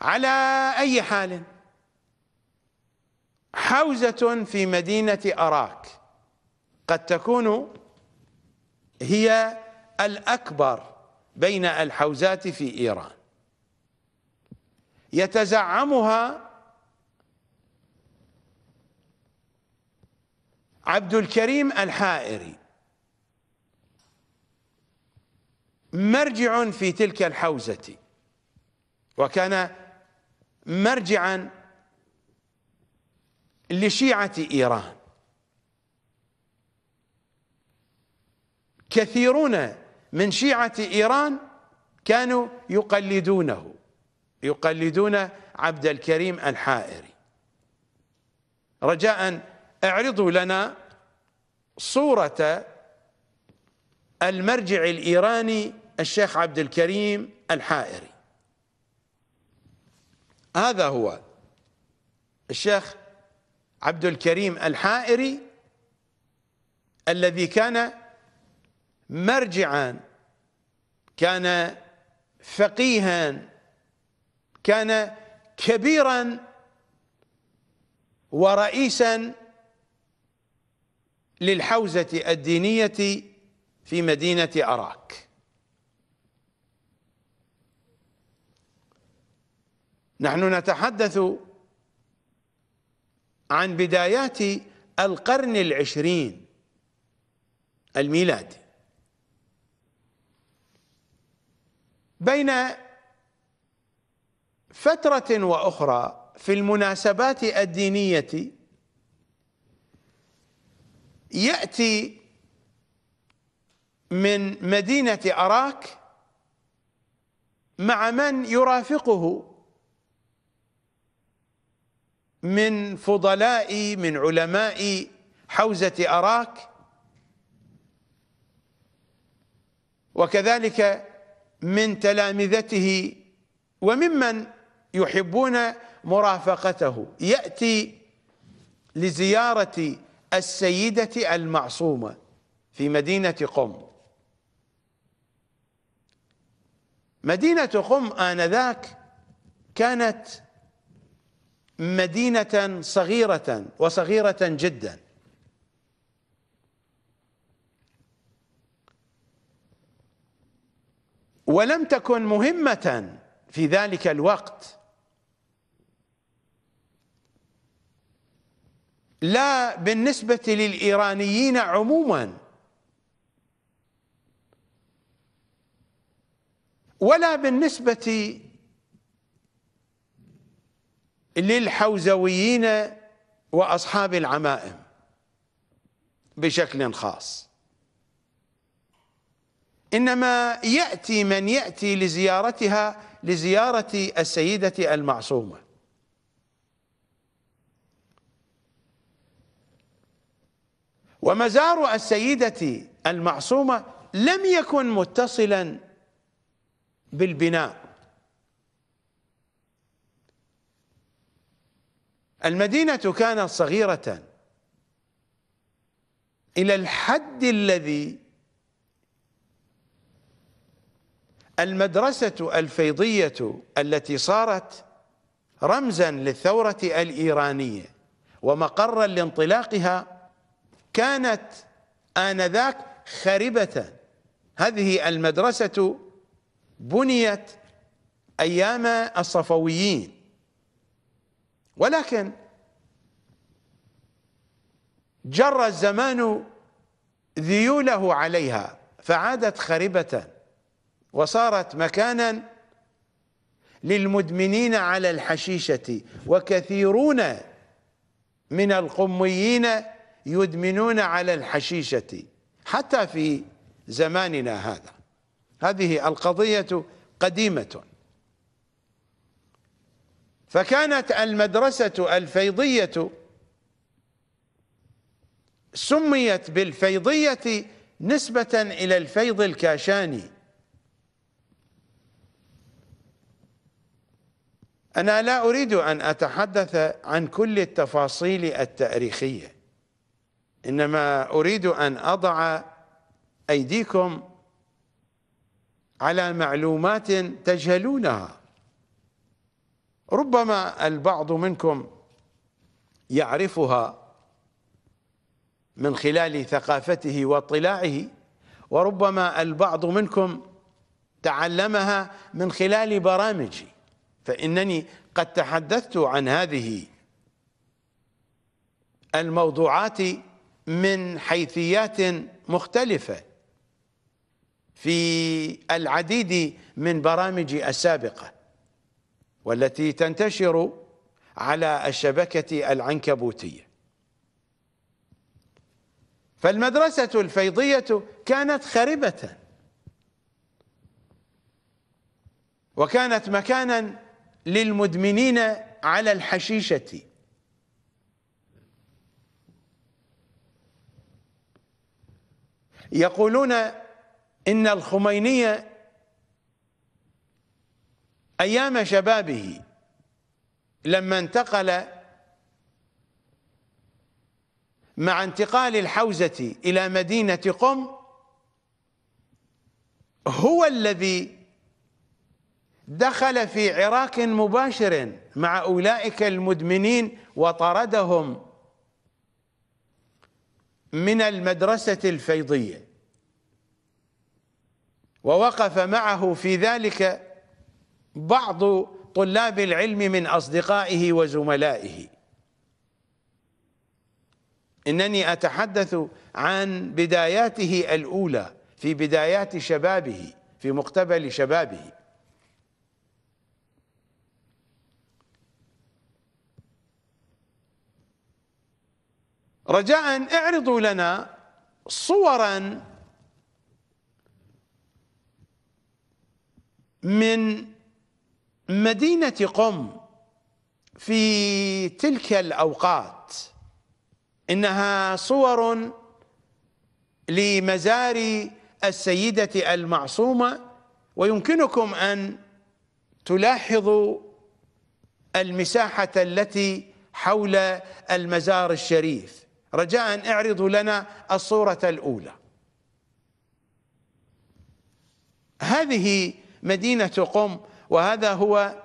على أي حال حوزة في مدينة أراك قد تكون هي الأكبر بين الحوزات في إيران يتزعمها عبد الكريم الحائري مرجع في تلك الحوزة وكان مرجعا لشيعة إيران كثيرون من شيعة إيران كانوا يقلدونه يقلدون عبد الكريم الحائري رجاء اعرضوا لنا صورة المرجع الإيراني الشيخ عبد الكريم الحائري هذا هو الشيخ عبد الكريم الحائري الذي كان مرجعا كان فقيها كان كبيرا ورئيسا للحوزة الدينية في مدينة أراك نحن نتحدث عن بدايات القرن العشرين الميلادي بين فترة وأخرى في المناسبات الدينية يأتي من مدينة أراك مع من يرافقه من فضلاء من علماء حوزة أراك وكذلك من تلامذته وممن يحبون مرافقته يأتي لزيارة السيدة المعصومة في مدينة قم مدينة قم آنذاك كانت مدينة صغيرة وصغيرة جدا ولم تكن مهمة في ذلك الوقت لا بالنسبة للإيرانيين عموما ولا بالنسبة للحوزويين وأصحاب العمائم بشكل خاص إنما يأتي من يأتي لزيارتها لزيارة السيدة المعصومة ومزار السيدة المعصومة لم يكن متصلا بالبناء المدينة كانت صغيرة إلى الحد الذي المدرسة الفيضية التي صارت رمزا للثورة الإيرانية ومقرا لانطلاقها كانت آنذاك خربة هذه المدرسة بنيت أيام الصفويين ولكن جر الزمان ذيوله عليها فعادت خربة وصارت مكانا للمدمنين على الحشيشة وكثيرون من القميين يدمنون على الحشيشة حتى في زماننا هذا هذه القضية قديمة فكانت المدرسة الفيضية سميت بالفيضية نسبة إلى الفيض الكاشاني أنا لا أريد أن أتحدث عن كل التفاصيل التاريخية إنما أريد أن أضع أيديكم على معلومات تجهلونها ربما البعض منكم يعرفها من خلال ثقافته واطلاعه وربما البعض منكم تعلمها من خلال برامجي فإنني قد تحدثت عن هذه الموضوعات من حيثيات مختلفة في العديد من برامجي السابقة والتي تنتشر على الشبكة العنكبوتية فالمدرسة الفيضية كانت خربة وكانت مكانا للمدمنين على الحشيشة يقولون إن الخميني أيام شبابه لما انتقل مع انتقال الحوزة إلى مدينة قم هو الذي دخل في عراك مباشر مع أولئك المدمنين وطردهم من المدرسة الفيضية ووقف معه في ذلك بعض طلاب العلم من أصدقائه وزملائه إنني أتحدث عن بداياته الأولى في بدايات شبابه في مقتبل شبابه رجاء اعرضوا لنا صورا من مدينة قم في تلك الأوقات إنها صور لمزار السيدة المعصومة ويمكنكم أن تلاحظوا المساحة التي حول المزار الشريف رجاء اعرضوا لنا الصورة الأولى هذه مدينة قم وهذا هو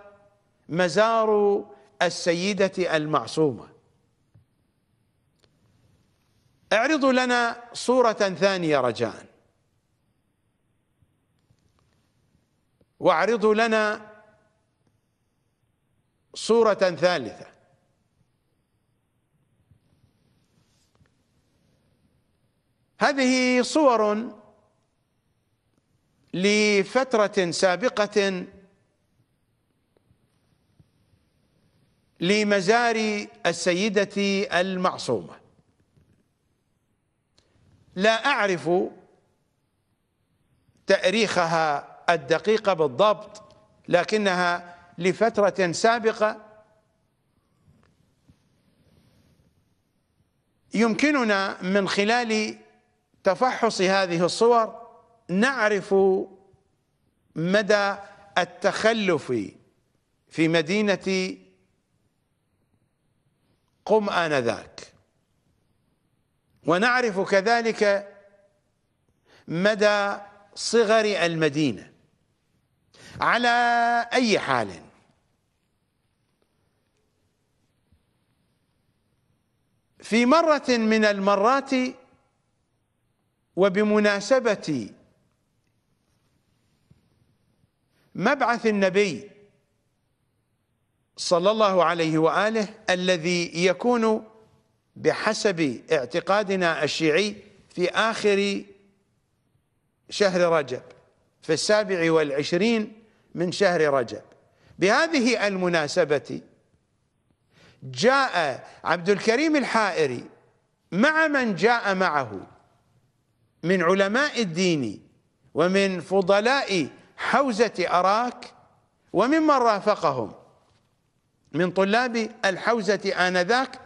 مزار السيدة المعصومة اعرضوا لنا صورة ثانية رجاء واعرضوا لنا صورة ثالثة هذه صور لفترة سابقة لمزار السيدة المعصومة لا أعرف تأريخها الدقيق بالضبط لكنها لفترة سابقة يمكننا من خلال تفحص هذه الصور نعرف مدى التخلف في مدينة قم آنذاك ونعرف كذلك مدى صغر المدينة على أي حال في مرة من المرات وبمناسبة مبعث النبي صلى الله عليه وآله الذي يكون بحسب اعتقادنا الشيعي في آخر شهر رجب في السابع والعشرين من شهر رجب بهذه المناسبة جاء عبد الكريم الحائري مع من جاء معه من علماء الدين ومن فضلاء حوزة أراك وممن رافقهم من طلاب الحوزة آنذاك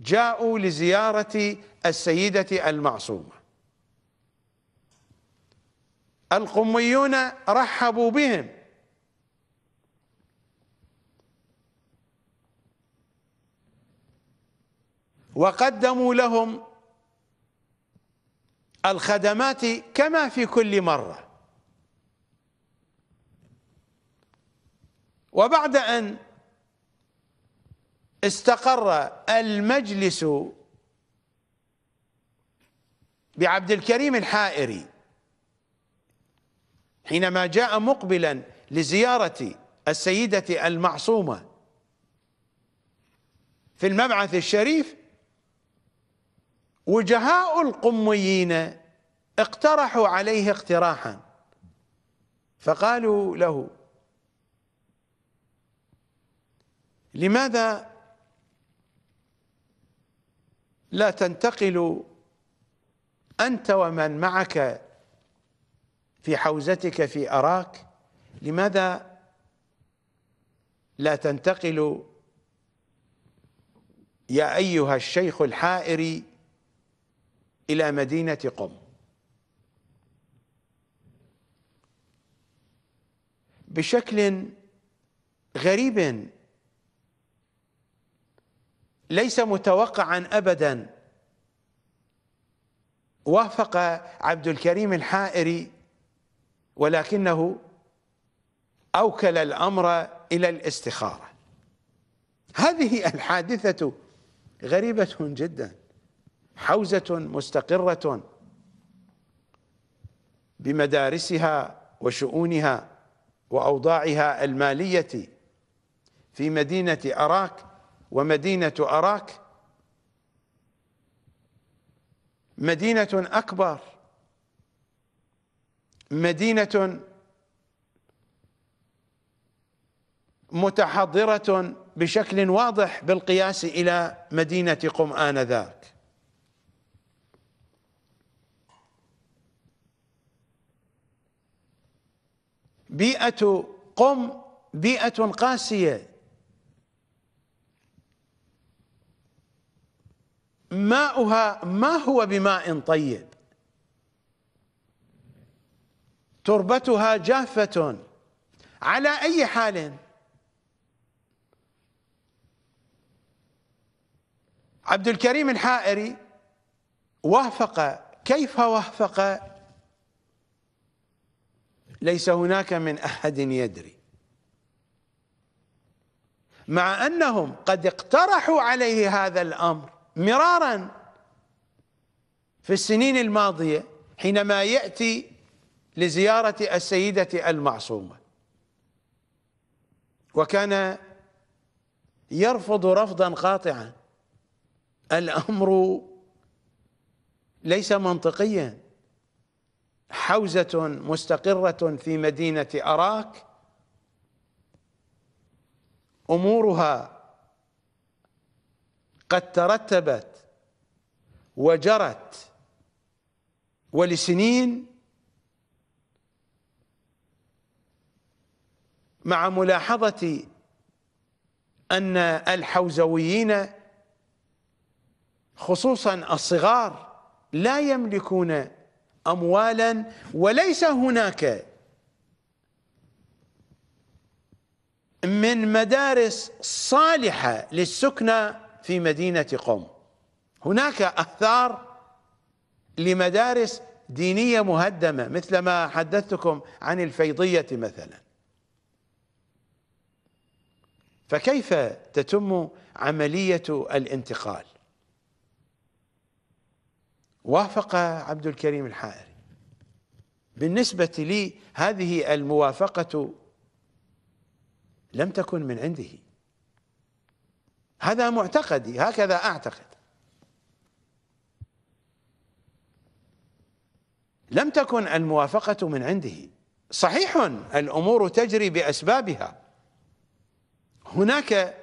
جاءوا لزيارة السيدة المعصومة القميون رحبوا بهم وقدموا لهم الخدمات كما في كل مرة وبعد أن استقر المجلس بعبد الكريم الحائري حينما جاء مقبلا لزيارة السيدة المعصومة في المبعث الشريف وجهاء القميين اقترحوا عليه اقتراحا فقالوا له لماذا لا تنتقل أنت ومن معك في حوزتك في أراك لماذا لا تنتقل يا أيها الشيخ الحائري إلى مدينة قم بشكل غريب ليس متوقعا أبدا وافق عبد الكريم الحائري ولكنه أوكل الأمر إلى الاستخارة هذه الحادثة غريبة جداً حوزة مستقرة بمدارسها وشؤونها وأوضاعها المالية في مدينة أراك ومدينة أراك مدينة أكبر مدينة متحضرة بشكل واضح بالقياس إلى مدينة قم آنذاك بيئة قم بيئة قاسية ماؤها ما هو بماء طيب تربتها جافة على أي حال عبد الكريم الحائري وافق كيف وافق ليس هناك من احد يدري مع انهم قد اقترحوا عليه هذا الامر مرارا في السنين الماضيه حينما ياتي لزياره السيده المعصومه وكان يرفض رفضا قاطعا الامر ليس منطقيا حوزة مستقرة في مدينة أراك أمورها قد ترتبت وجرت ولسنين مع ملاحظة أن الحوزويين خصوصا الصغار لا يملكون أموالا وليس هناك من مدارس صالحة للسكنى في مدينة قم هناك أثار لمدارس دينية مهدمة مثل ما حدثتكم عن الفيضية مثلا فكيف تتم عملية الانتقال وافق عبد الكريم الحائري بالنسبة لي هذه الموافقة لم تكن من عنده هذا معتقدي هكذا أعتقد لم تكن الموافقة من عنده صحيح الأمور تجري بأسبابها هناك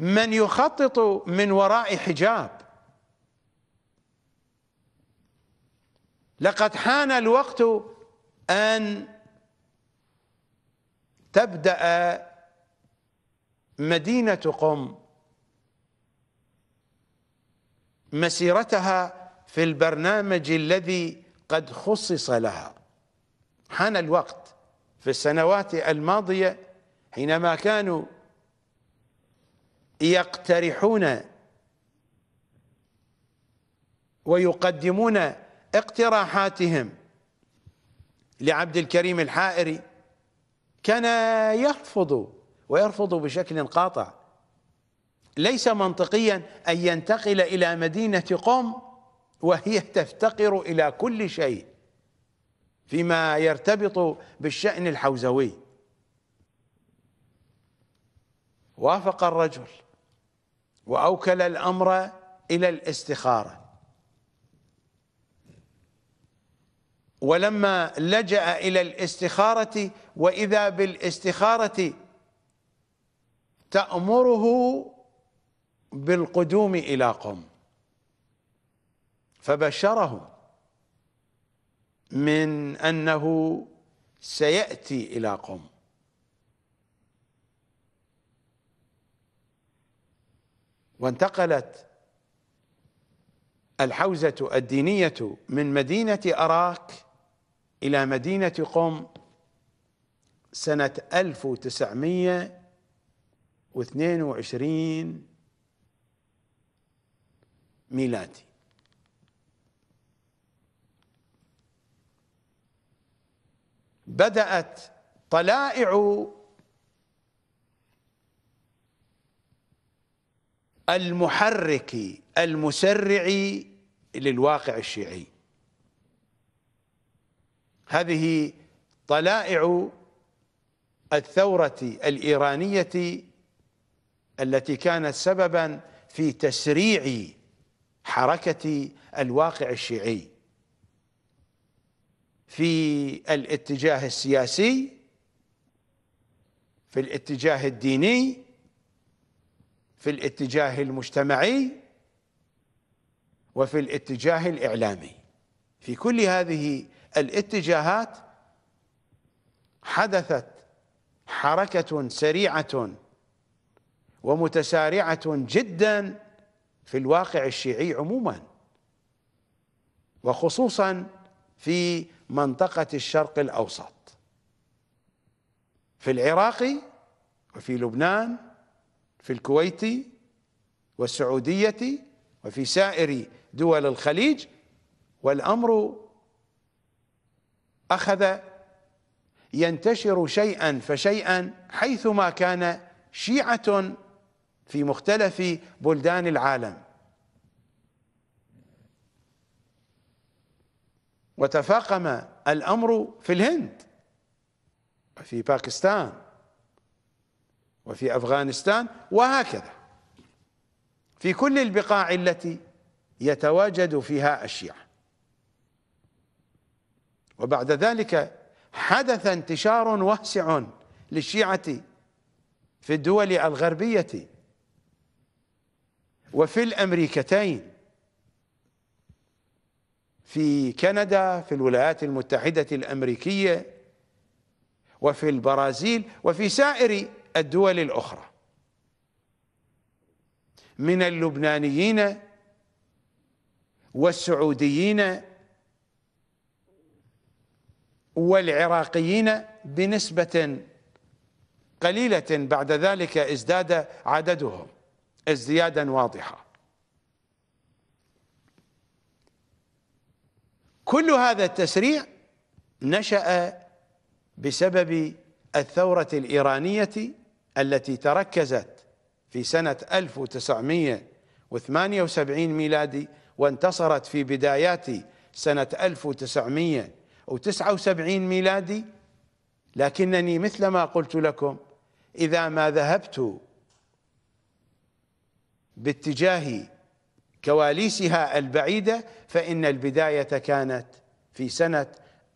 من يخطط من وراء حجاب لقد حان الوقت أن تبدأ مدينة قم مسيرتها في البرنامج الذي قد خصص لها حان الوقت في السنوات الماضية حينما كانوا يقترحون ويقدمون اقتراحاتهم لعبد الكريم الحائري كان يرفض ويرفض بشكل قاطع ليس منطقيا أن ينتقل إلى مدينة قم وهي تفتقر إلى كل شيء فيما يرتبط بالشأن الحوزوي وافق الرجل وأوكل الأمر إلى الاستخارة ولما لجأ إلى الاستخارة وإذا بالاستخارة تأمره بالقدوم إلى قم فبشره من أنه سيأتي إلى قم وانتقلت الحوزة الدينية من مدينة أراك إلى مدينة قم سنة 1922 ميلادي بدأت طلائع المحرك المسرع للواقع الشيعي هذه طلائع الثورة الإيرانية التي كانت سببا في تسريع حركة الواقع الشيعي في الاتجاه السياسي في الاتجاه الديني في الاتجاه المجتمعي وفي الاتجاه الإعلامي في كل هذه الاتجاهات حدثت حركة سريعة ومتسارعة جدا في الواقع الشيعي عموما وخصوصا في منطقة الشرق الأوسط في العراق وفي لبنان في الكويت والسعودية وفي سائر دول الخليج والأمر أخذ ينتشر شيئا فشيئا حيثما كان شيعة في مختلف بلدان العالم وتفاقم الأمر في الهند وفي باكستان وفي أفغانستان وهكذا في كل البقاع التي يتواجد فيها الشيعه وبعد ذلك حدث انتشار واسع للشيعة في الدول الغربية وفي الأمريكتين في كندا في الولايات المتحدة الأمريكية وفي البرازيل وفي سائر الدول الأخرى من اللبنانيين والسعوديين والعراقيين بنسبة قليلة بعد ذلك ازداد عددهم ازديادا واضحا كل هذا التسريع نشأ بسبب الثورة الإيرانية التي تركزت في سنة 1978 ميلادي وانتصرت في بدايات سنة 1900 79 ميلادي لكنني مثل ما قلت لكم إذا ما ذهبت باتجاه كواليسها البعيدة فإن البداية كانت في سنة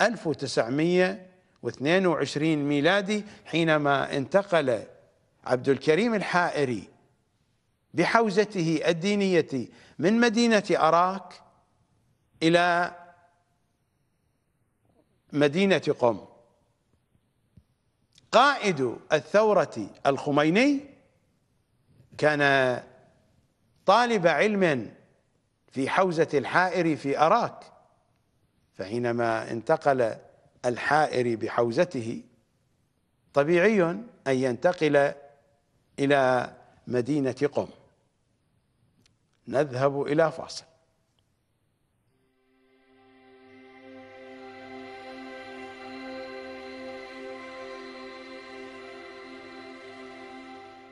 1922 ميلادي حينما انتقل عبد الكريم الحائري بحوزته الدينية من مدينة أراك إلى مدينة قم قائد الثورة الخميني كان طالب علم في حوزة الحائر في أراك فحينما انتقل الحائر بحوزته طبيعي أن ينتقل إلى مدينة قم نذهب إلى فاصل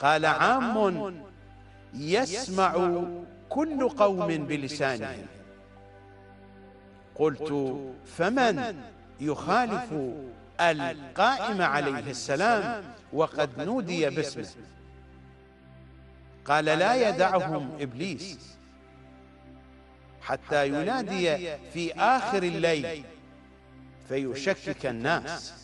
قال عام يسمع كل قوم بلسانهم قلت فمن يخالف القائم عليه السلام وقد نودي باسمه قال لا يدعهم إبليس حتى ينادي في آخر الليل فيشكك الناس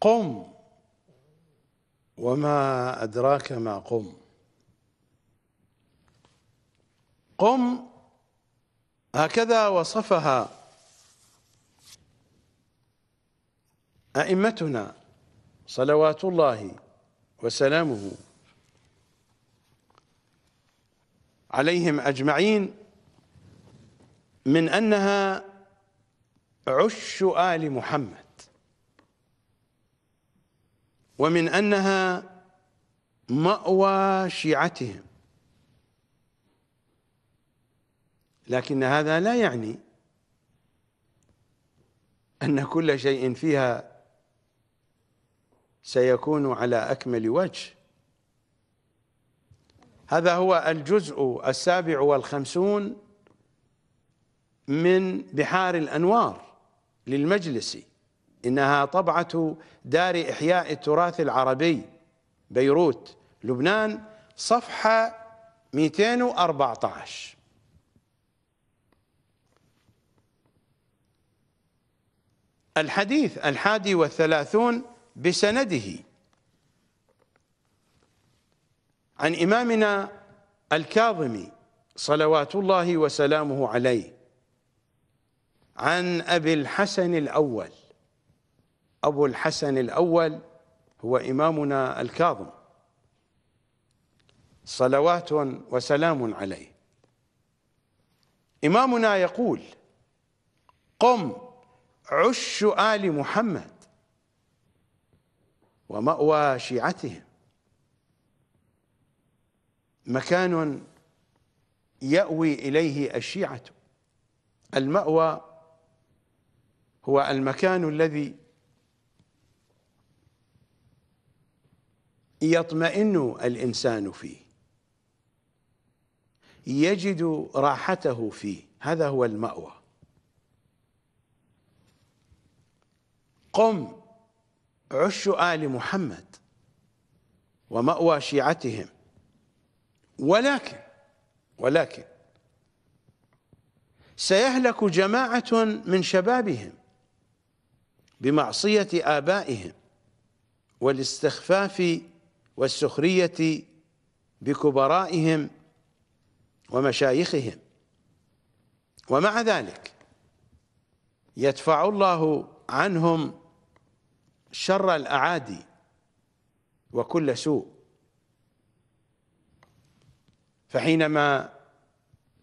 قم وما أدراك ما قم قم هكذا وصفها أئمتنا صلوات الله وسلامه عليهم أجمعين من أنها عش آل محمد ومن أنها مأوى شيعتهم لكن هذا لا يعني أن كل شيء فيها سيكون على أكمل وجه هذا هو الجزء السابع والخمسون من بحار الأنوار للمجلسي إنها طبعة دار إحياء التراث العربي بيروت لبنان صفحة 214 الحديث الحادي والثلاثون بسنده عن إمامنا الكاظمي صلوات الله وسلامه عليه عن أبي الحسن الأول أبو الحسن الأول هو إمامنا الكاظم صلوات وسلام عليه إمامنا يقول قم عش آل محمد ومأوى شيعتهم مكان يأوي إليه الشيعة المأوى هو المكان الذي يطمئن الإنسان فيه يجد راحته فيه هذا هو المأوى قم عش آل محمد ومأوى شيعتهم ولكن ولكن سيهلك جماعة من شبابهم بمعصية آبائهم والاستخفاف والسخرية بكبرائهم ومشايخهم ومع ذلك يدفع الله عنهم شر الأعادي وكل سوء فحينما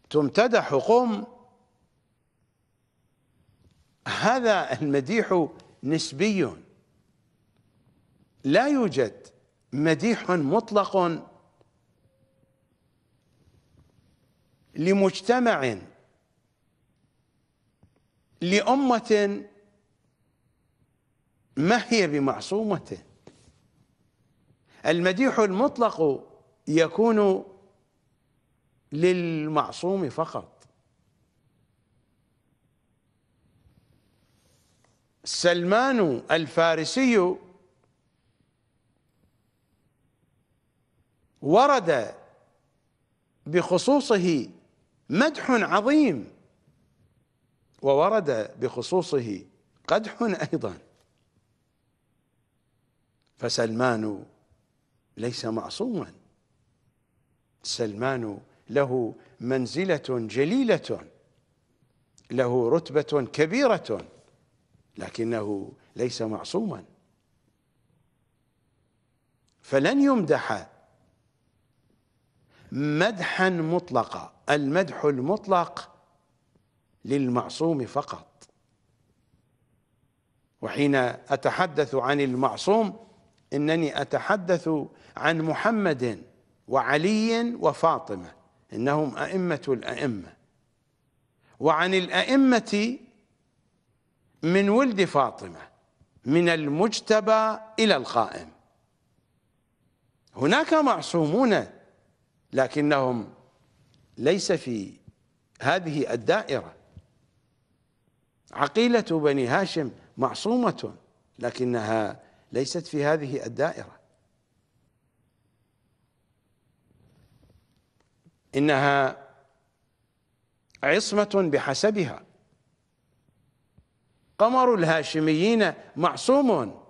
تمتدح قم هذا المديح نسبي لا يوجد مديح مطلق لمجتمع لأمة ما هي بمعصومة المديح المطلق يكون للمعصوم فقط سلمان الفارسي ورد بخصوصه مدح عظيم وورد بخصوصه قدح ايضا فسلمان ليس معصوما سلمان له منزله جليله له رتبه كبيره لكنه ليس معصوما فلن يمدح مدحا مطلقا المدح المطلق للمعصوم فقط وحين أتحدث عن المعصوم إنني أتحدث عن محمد وعلي وفاطمة إنهم أئمة الأئمة وعن الأئمة من ولد فاطمة من المجتبى إلى القائم هناك معصومون لكنهم ليس في هذه الدائرة عقيلة بني هاشم معصومة لكنها ليست في هذه الدائرة إنها عصمة بحسبها قمر الهاشميين معصوم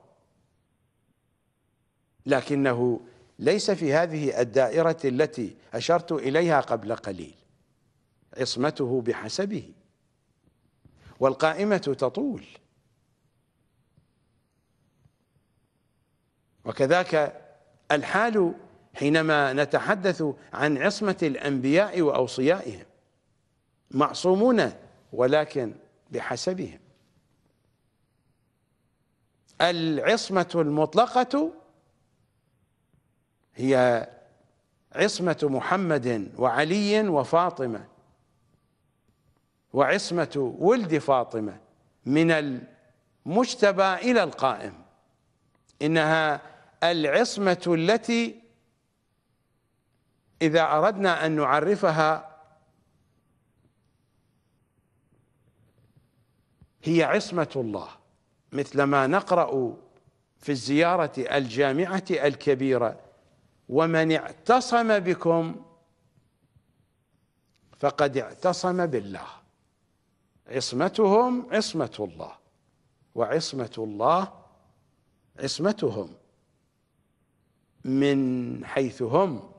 لكنه ليس في هذه الدائرة التي أشرت إليها قبل قليل عصمته بحسبه والقائمة تطول وكذاك الحال حينما نتحدث عن عصمة الأنبياء وأوصيائهم معصومون ولكن بحسبهم العصمة المطلقة هي عصمة محمد وعلي وفاطمة وعصمة ولد فاطمة من المجتبى إلى القائم إنها العصمة التي إذا أردنا أن نعرفها هي عصمة الله مثلما نقرأ في الزيارة الجامعة الكبيرة ومن اعتصم بكم فقد اعتصم بالله عصمتهم عصمه الله وعصمه الله عصمتهم من حيث هم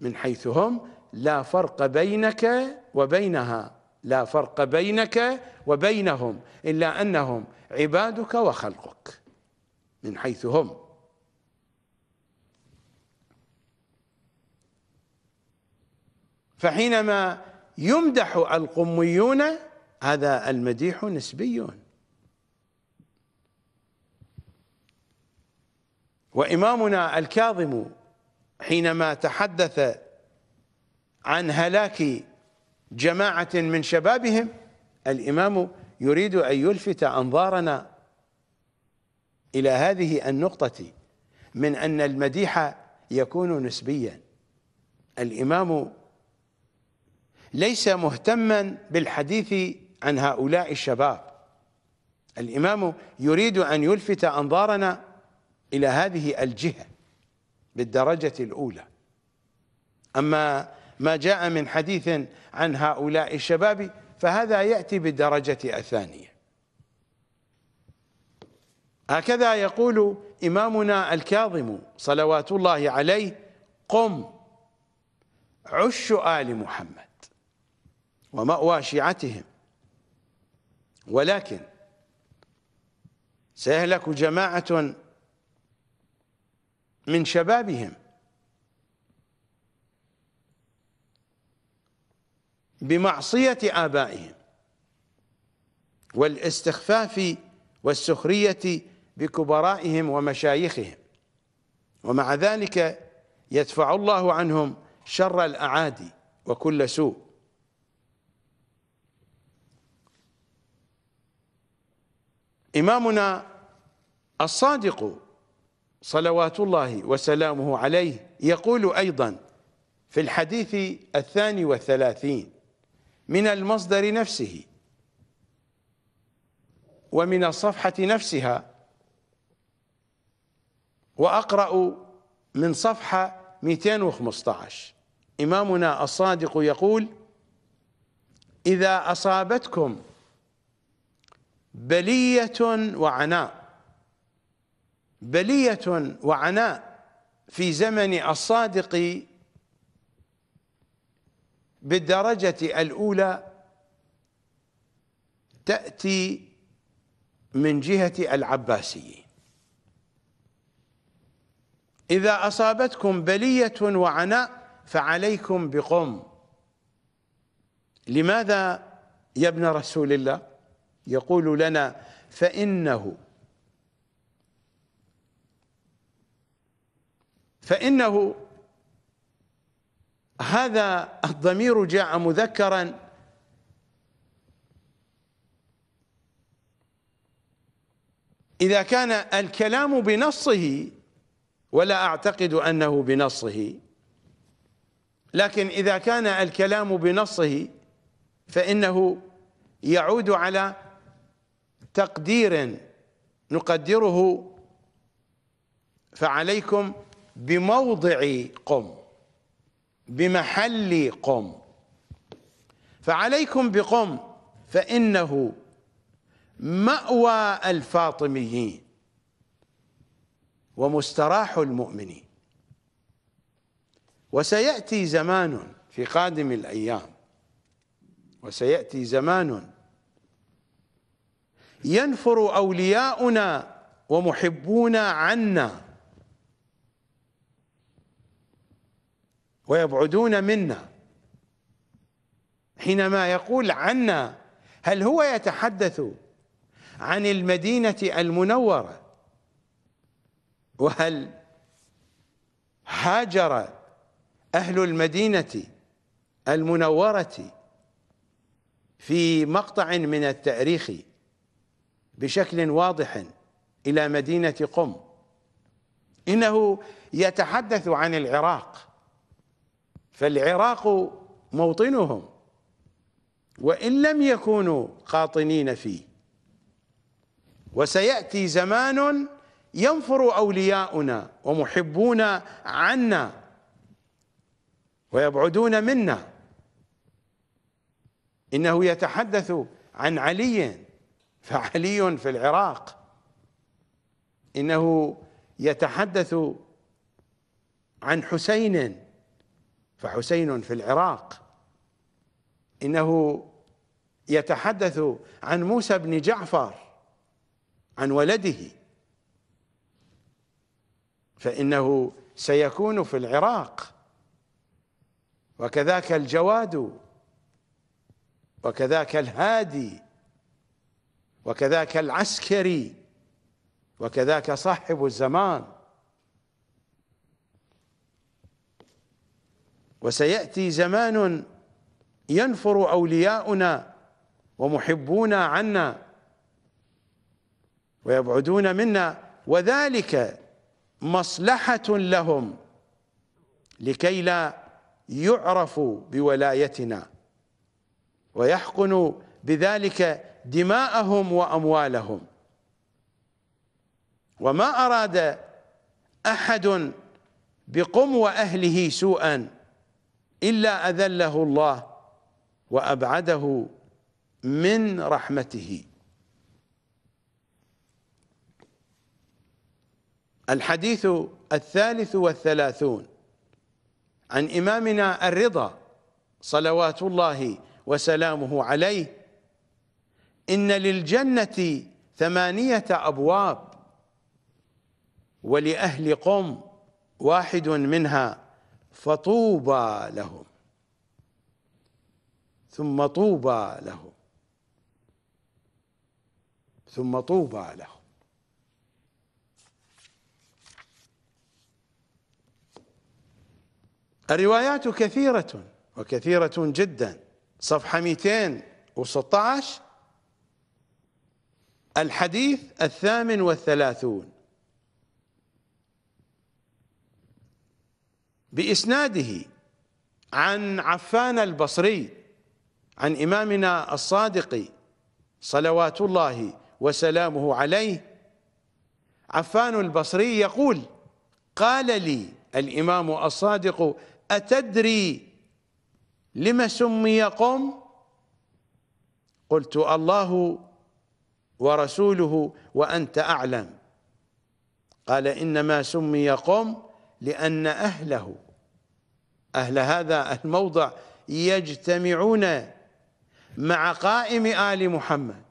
من حيث هم لا فرق بينك وبينها لا فرق بينك وبينهم الا انهم عبادك وخلقك من حيث هم فحينما يمدح القميون هذا المديح نسبي وإمامنا الكاظم حينما تحدث عن هلاك جماعة من شبابهم الإمام يريد أن يلفت أنظارنا إلى هذه النقطة من أن المديح يكون نسبيا الإمام ليس مهتما بالحديث عن هؤلاء الشباب الإمام يريد أن يلفت أنظارنا إلى هذه الجهة بالدرجة الأولى أما ما جاء من حديث عن هؤلاء الشباب فهذا يأتي بالدرجة الثانية هكذا يقول إمامنا الكاظم صلوات الله عليه قم عش آل محمد ومأوى شيعتهم ولكن سيهلك جماعة من شبابهم بمعصية آبائهم والاستخفاف والسخرية بكبرائهم ومشايخهم ومع ذلك يدفع الله عنهم شر الأعادي وكل سوء إمامنا الصادق صلوات الله وسلامه عليه يقول أيضا في الحديث الثاني والثلاثين من المصدر نفسه ومن الصفحة نفسها وأقرأ من صفحة 215 إمامنا الصادق يقول إذا أصابتكم بلية وعناء بلية وعناء في زمن الصادق بالدرجة الأولى تأتي من جهة العباسيين إذا أصابتكم بلية وعناء فعليكم بقم لماذا يا ابن رسول الله يقول لنا فإنه فإنه هذا الضمير جاء مذكرا إذا كان الكلام بنصه ولا أعتقد أنه بنصه لكن إذا كان الكلام بنصه فإنه يعود على تقدير نقدره فعليكم بموضع قم بمحل قم فعليكم بقم فإنه مأوى الفاطميين ومستراح المؤمنين وسيأتي زمان في قادم الأيام وسيأتي زمان ينفر أولياؤنا ومحبونا عنا ويبعدون منا حينما يقول عنا هل هو يتحدث عن المدينة المنورة وهل هاجر أهل المدينة المنورة في مقطع من التاريخ بشكل واضح إلى مدينة قم إنه يتحدث عن العراق فالعراق موطنهم وإن لم يكونوا قاطنين فيه وسيأتي زمان ينفر أولياؤنا ومحبونا عنا ويبعدون منا إنه يتحدث عن علي فعلي في العراق انه يتحدث عن حسين فحسين في العراق انه يتحدث عن موسى بن جعفر عن ولده فانه سيكون في العراق وكذاك الجواد وكذاك الهادي وكذاك العسكري وكذاك صاحب الزمان وسياتي زمان ينفر اولياؤنا ومحبونا عنا ويبعدون منا وذلك مصلحه لهم لكي لا يعرفوا بولايتنا ويحقنوا بذلك دماءهم وأموالهم وما أراد أحد بقم وأهله سوءا إلا أذله الله وأبعده من رحمته الحديث الثالث والثلاثون عن إمامنا الرضا صلوات الله وسلامه عليه إن للجنة ثمانية أبواب ولأهل قم واحد منها فطوبى لهم ثم طوبى لهم ثم طوبى لهم الروايات كثيرة وكثيرة جدا صفحة 216 الحديث الثامن والثلاثون بإسناده عن عفان البصري عن إمامنا الصادق صلوات الله وسلامه عليه عفان البصري يقول قال لي الإمام الصادق أتدري لم سمي قم قلت الله ورسوله وأنت أعلم قال إنما سمي قم لأن أهله أهل هذا الموضع يجتمعون مع قائم آل محمد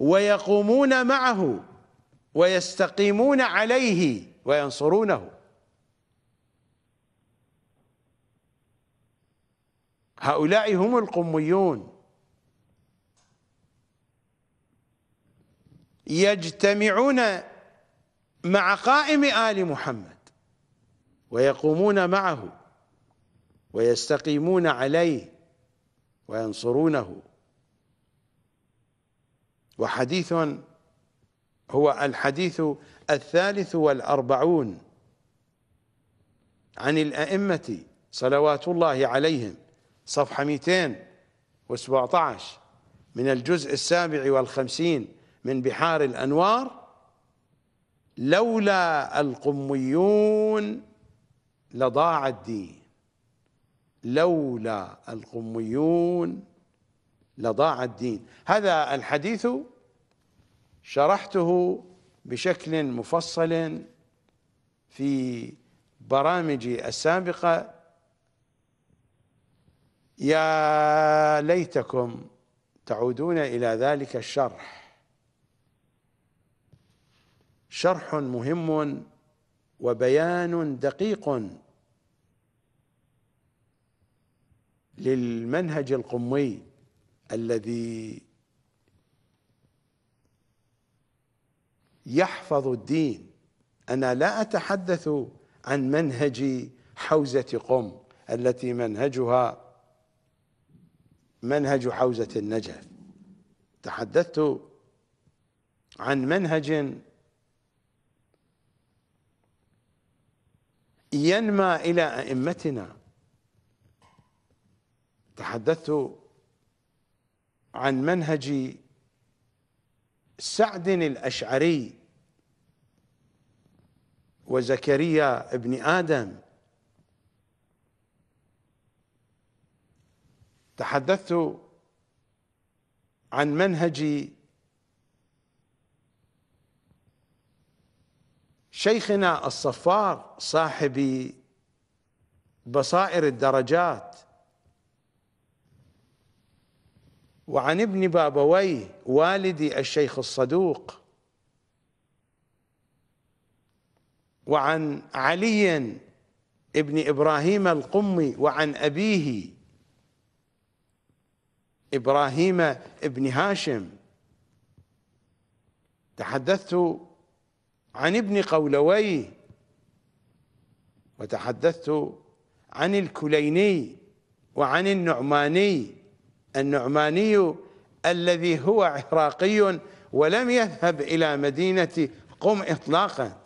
ويقومون معه ويستقيمون عليه وينصرونه هؤلاء هم القميون يجتمعون مع قائم آل محمد ويقومون معه ويستقيمون عليه وينصرونه وحديث هو الحديث الثالث والأربعون عن الأئمة صلوات الله عليهم صفحة 217 من الجزء السابع والخمسين من بحار الأنوار لولا القميون لضاع الدين لولا القميون لضاع الدين هذا الحديث شرحته بشكل مفصل في برامجي السابقة يا ليتكم تعودون إلى ذلك الشرح شرح مهم وبيان دقيق للمنهج القمي الذي يحفظ الدين انا لا اتحدث عن منهج حوزه قم التي منهجها منهج حوزه النجف تحدثت عن منهج ينمى إلى أئمتنا تحدثت عن منهج سعد الأشعري وزكريا ابن آدم تحدثت عن منهج شيخنا الصفار صاحب بصائر الدرجات وعن ابن بابويه والدي الشيخ الصدوق وعن علي ابن ابراهيم القمي وعن ابيه ابراهيم ابن هاشم تحدثت عن ابن قولويه وتحدثت عن الكليني وعن النعماني النعماني الذي هو عراقي ولم يذهب إلى مدينة قم إطلاقا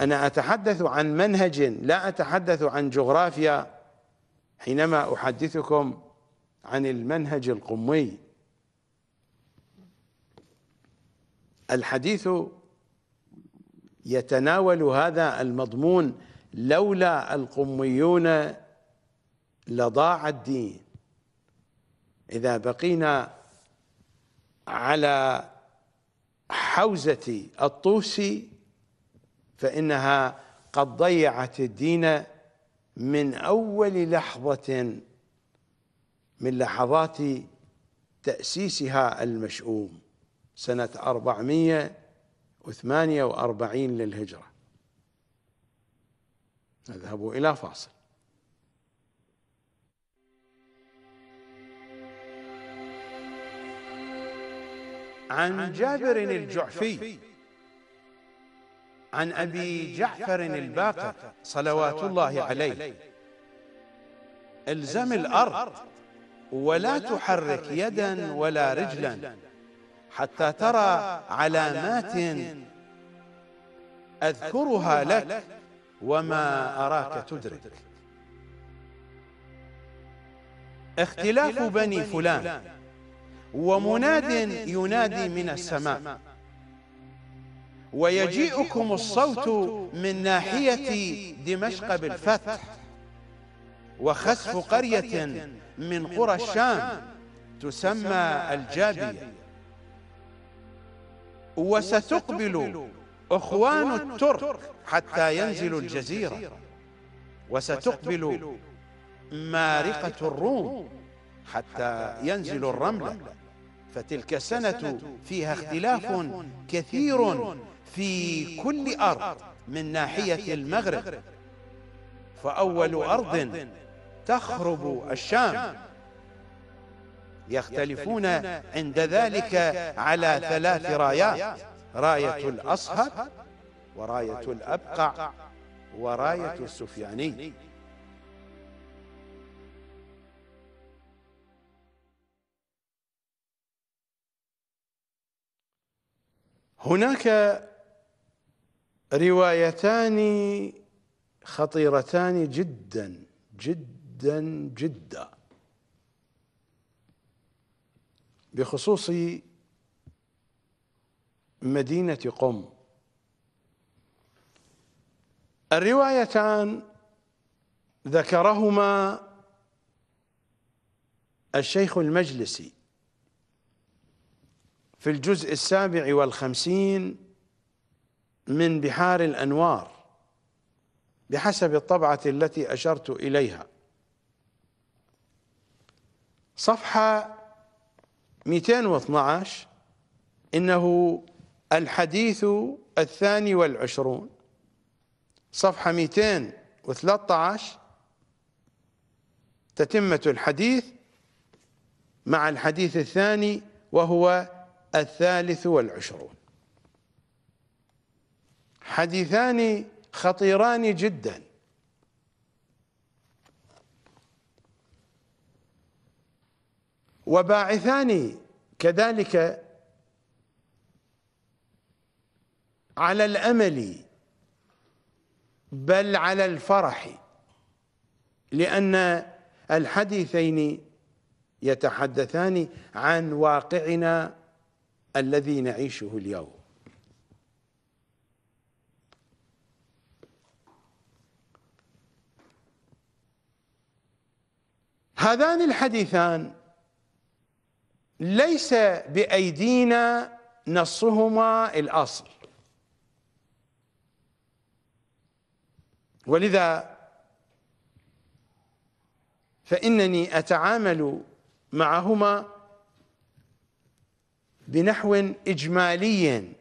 أنا أتحدث عن منهج لا أتحدث عن جغرافيا حينما أحدثكم عن المنهج القمي الحديث يتناول هذا المضمون لولا القميون لضاع الدين إذا بقينا على حوزة الطوسي فإنها قد ضيعت الدين من أول لحظة من لحظات تأسيسها المشؤوم سنة 448 للهجرة نذهب إلى فاصل عن جابر الجعفي عن أبي جعفر الباقر صلوات الله عليه الزم الأرض ولا تحرك يدا ولا رجلا حتى ترى علامات أذكرها لك وما أراك تدرك اختلاف بني فلان ومناد ينادي من السماء ويجيئكم الصوت من ناحية دمشق بالفتح وخسف قرية من قرى الشام تسمى الجابية وستقبل أخوان الترك حتى ينزلوا الجزيرة وستقبل مارقة الروم حتى ينزلوا الرملة فتلك السنة فيها اختلاف كثير في كل أرض من ناحية المغرب فأول أرض تخرب الشام يختلفون عند ذلك على ثلاث رايات راية الأصهب وراية الأبقع وراية السفياني هناك روايتان خطيرتان جدا جدا جدا بخصوص مدينة قم الروايتان ذكرهما الشيخ المجلسي في الجزء السابع والخمسين من بحار الأنوار بحسب الطبعة التي أشرت إليها صفحة 212 إنه الحديث الثاني والعشرون صفحة 213 تتمة الحديث مع الحديث الثاني وهو الثالث والعشرون حديثان خطيران جدا وباعثان كذلك على الامل بل على الفرح لان الحديثين يتحدثان عن واقعنا الذي نعيشه اليوم هذان الحديثان ليس بأيدينا نصهما الأصل ولذا فإنني أتعامل معهما بنحو إجمالي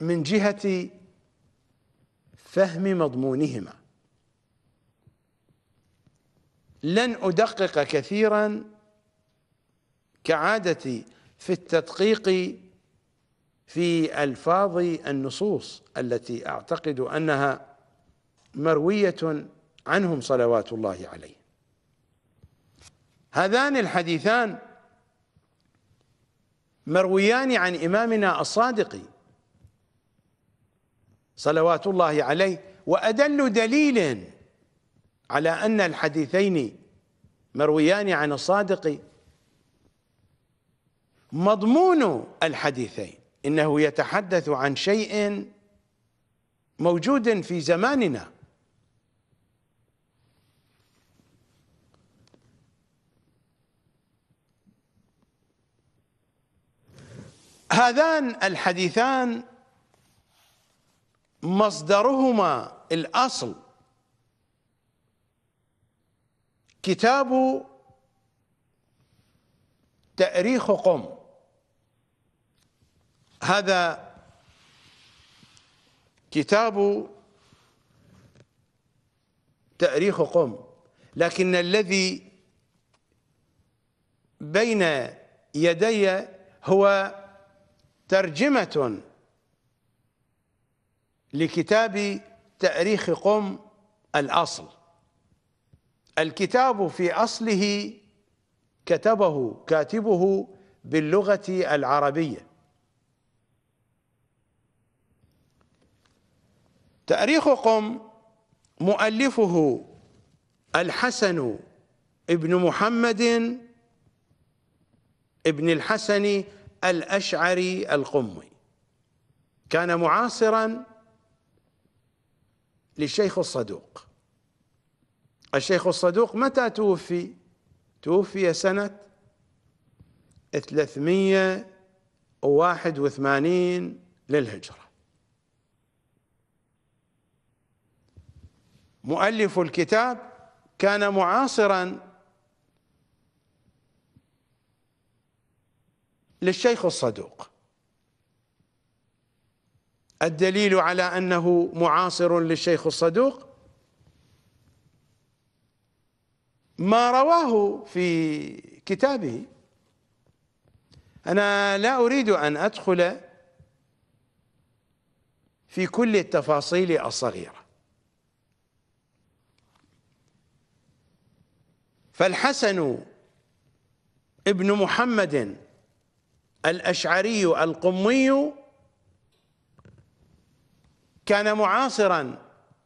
من جهة فهم مضمونهما لن أدقق كثيرا كعادتي في التدقيق في ألفاظ النصوص التي أعتقد أنها مروية عنهم صلوات الله عليه هذان الحديثان مرويان عن إمامنا الصادق صلوات الله عليه وأدل دليل على أن الحديثين مرويان عن الصادق مضمون الحديثين إنه يتحدث عن شيء موجود في زماننا هذان الحديثان مصدرهما الأصل كتاب تأريخ قم هذا كتاب تأريخ قم لكن الذي بين يدي هو ترجمة لكتاب تأريخ قم الأصل الكتاب في اصله كتبه كاتبه باللغه العربيه تاريخ قم مؤلفه الحسن ابن محمد ابن الحسن الاشعري القمي كان معاصرا للشيخ الصدوق الشيخ الصدوق متى توفي توفي سنة 381 للهجرة مؤلف الكتاب كان معاصرا للشيخ الصدوق الدليل على انه معاصر للشيخ الصدوق ما رواه في كتابه أنا لا أريد أن أدخل في كل التفاصيل الصغيرة فالحسن ابن محمد الأشعري القمي كان معاصرا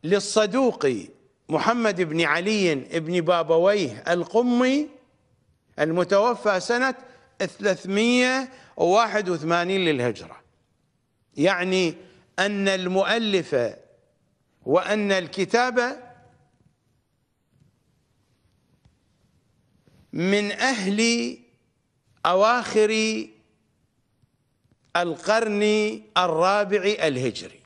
للصدوق محمد بن علي بن بابويه القمي المتوفى سنة 381 للهجرة يعني أن المؤلف وأن الكتاب من أهل أواخر القرن الرابع الهجري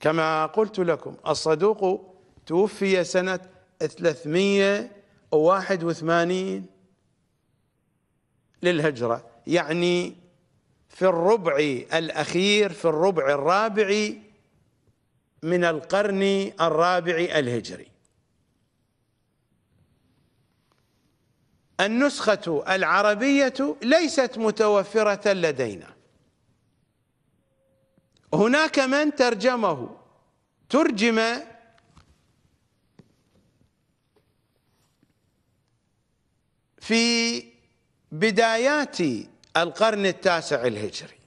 كما قلت لكم الصدوق توفي سنة 381 للهجرة يعني في الربع الأخير في الربع الرابع من القرن الرابع الهجري النسخة العربية ليست متوفرة لدينا هناك من ترجمه ترجم في بدايات القرن التاسع الهجري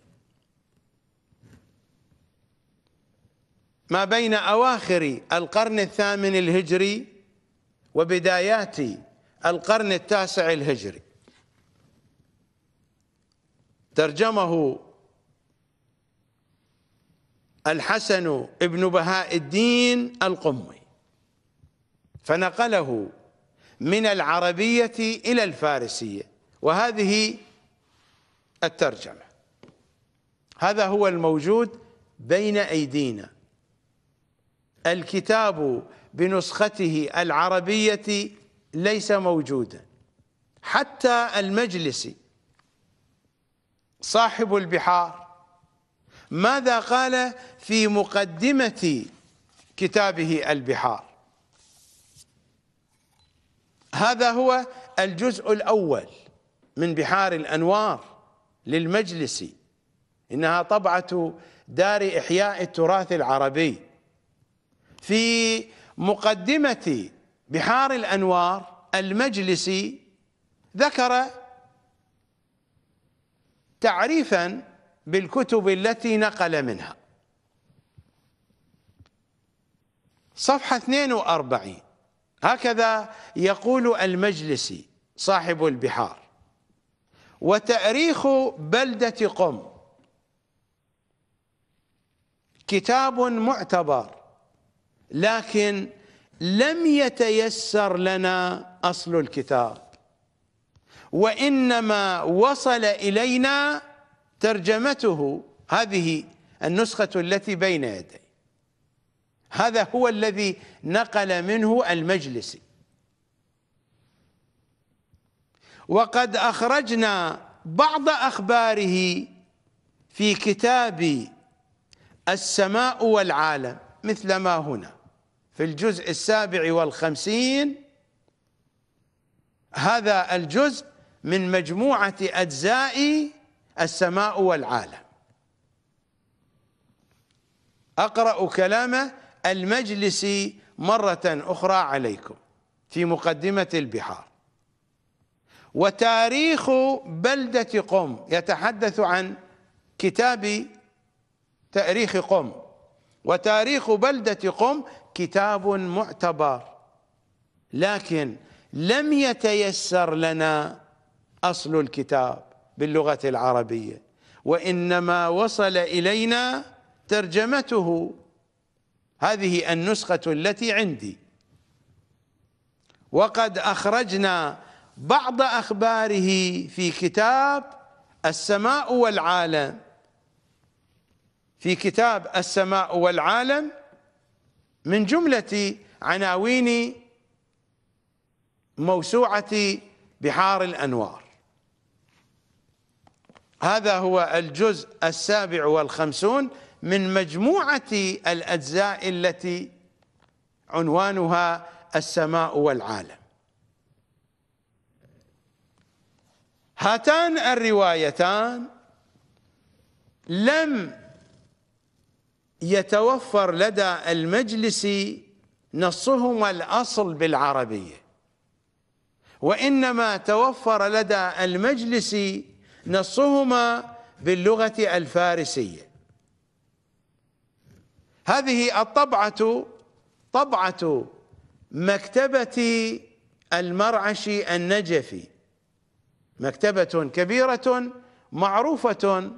ما بين أواخر القرن الثامن الهجري وبدايات القرن التاسع الهجري ترجمه الحسن ابن بهاء الدين القمي فنقله من العربية إلى الفارسية وهذه الترجمة هذا هو الموجود بين أيدينا الكتاب بنسخته العربية ليس موجودا حتى المجلس صاحب البحار ماذا قال في مقدمة كتابه البحار هذا هو الجزء الأول من بحار الأنوار للمجلس إنها طبعة دار إحياء التراث العربي في مقدمة بحار الأنوار المجلسي ذكر تعريفا بالكتب التي نقل منها صفحة 42 هكذا يقول المجلسي صاحب البحار وتأريخ بلدة قم كتاب معتبر لكن لم يتيسر لنا أصل الكتاب وإنما وصل إلينا ترجمته هذه النسخة التي بين يدي هذا هو الذي نقل منه المجلسي وقد أخرجنا بعض أخباره في كتاب السماء والعالم مثل ما هنا في الجزء السابع والخمسين هذا الجزء من مجموعة أجزاء السماء والعالم أقرأ كلام المجلس مرة أخرى عليكم في مقدمة البحار وتاريخ بلدة قم يتحدث عن كتاب تاريخ قم وتاريخ بلدة قم كتاب معتبر لكن لم يتيسر لنا أصل الكتاب باللغة العربية وإنما وصل إلينا ترجمته هذه النسخة التي عندي وقد أخرجنا بعض أخباره في كتاب السماء والعالم في كتاب السماء والعالم من جملة عناوين موسوعة بحار الأنوار هذا هو الجزء السابع والخمسون من مجموعة الأجزاء التي عنوانها السماء والعالم هاتان الروايتان لم يتوفر لدى المجلس نصهما الأصل بالعربية وإنما توفر لدى المجلس نصهما باللغة الفارسية هذه الطبعة طبعة مكتبة المرعشي النجفي مكتبة كبيرة معروفة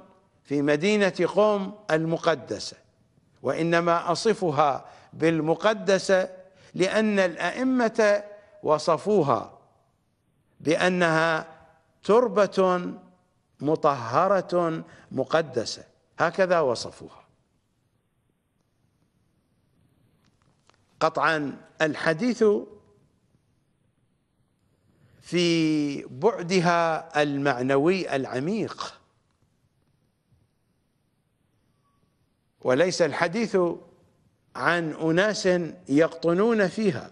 في مدينة قوم المقدسة وإنما أصفها بالمقدسة لأن الأئمة وصفوها بأنها تربة مطهرة مقدسة هكذا وصفوها قطعا الحديث في بعدها المعنوي العميق وليس الحديث عن أناس يقطنون فيها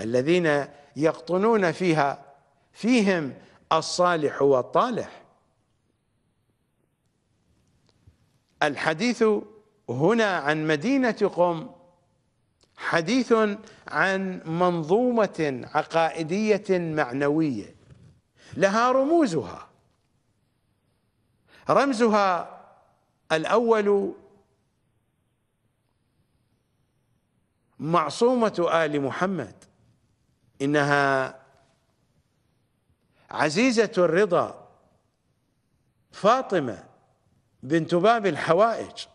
الذين يقطنون فيها فيهم الصالح والطالح الحديث هنا عن مدينة قم حديث عن منظومة عقائدية معنوية لها رموزها رمزها الأول معصومة آل محمد إنها عزيزة الرضا فاطمة بنت باب الحوائج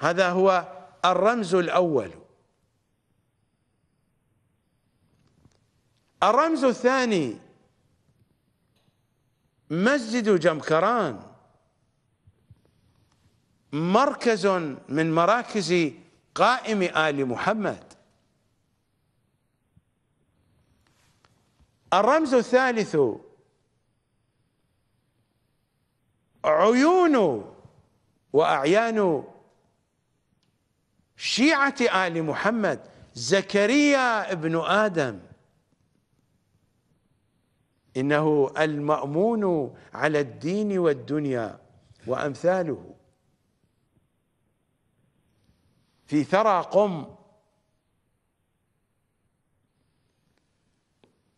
هذا هو الرمز الأول الرمز الثاني مسجد جمكران مركز من مراكز قائم آل محمد الرمز الثالث عيون وأعيان شيعة آل محمد زكريا ابن آدم إنه المأمون على الدين والدنيا وأمثاله في ثرى قم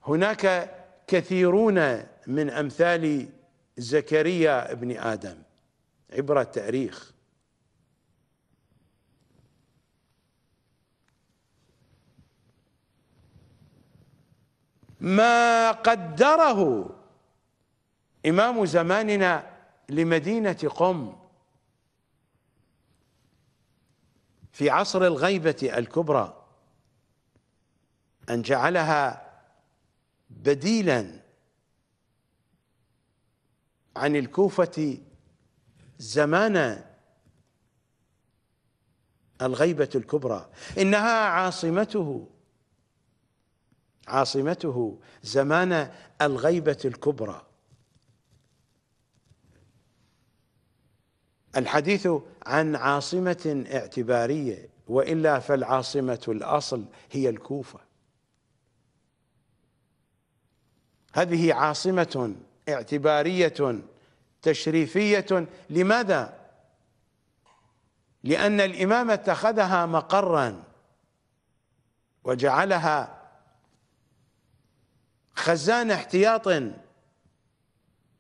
هناك كثيرون من أمثال زكريا ابن آدم عبرة تاريخ ما قدره إمام زماننا لمدينة قم في عصر الغيبة الكبرى أن جعلها بديلاً عن الكوفة زمان الغيبة الكبرى إنها عاصمته عاصمته زمان الغيبة الكبرى الحديث عن عاصمة اعتبارية وإلا فالعاصمة الأصل هي الكوفة هذه عاصمة اعتبارية تشريفية لماذا؟ لأن الإمام اتخذها مقرا وجعلها خزان احتياط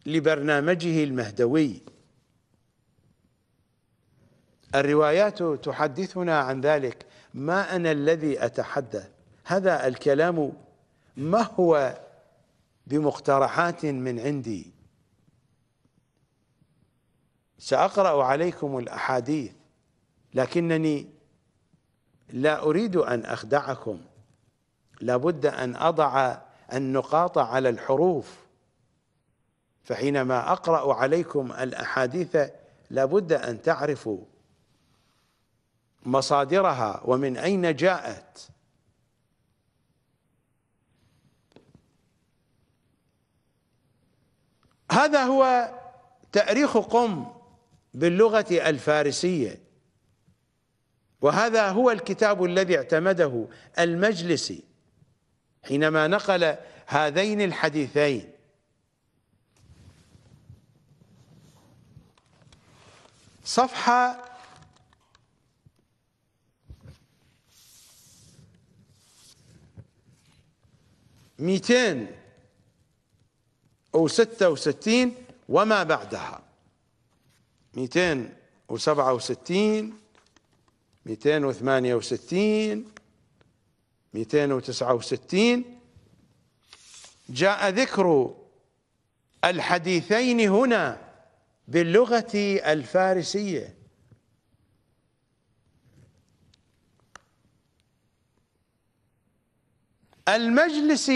لبرنامجه المهدوي الروايات تحدثنا عن ذلك ما أنا الذي أتحدث هذا الكلام ما هو بمقترحات من عندي سأقرأ عليكم الأحاديث لكنني لا أريد أن أخدعكم لابد أن أضع النقاط على الحروف فحينما أقرأ عليكم الأحاديث لابد أن تعرفوا مصادرها ومن أين جاءت هذا هو تأريخ قم باللغة الفارسية وهذا هو الكتاب الذي اعتمده المجلسي حينما نقل هذين الحديثين صفحة ميتين أو ستة وستين وما بعدها ميتين وسبعة وستين ميتين وثمانية وستين ميتين وتسعة وستين جاء ذكر الحديثين هنا باللغة الفارسية المجلس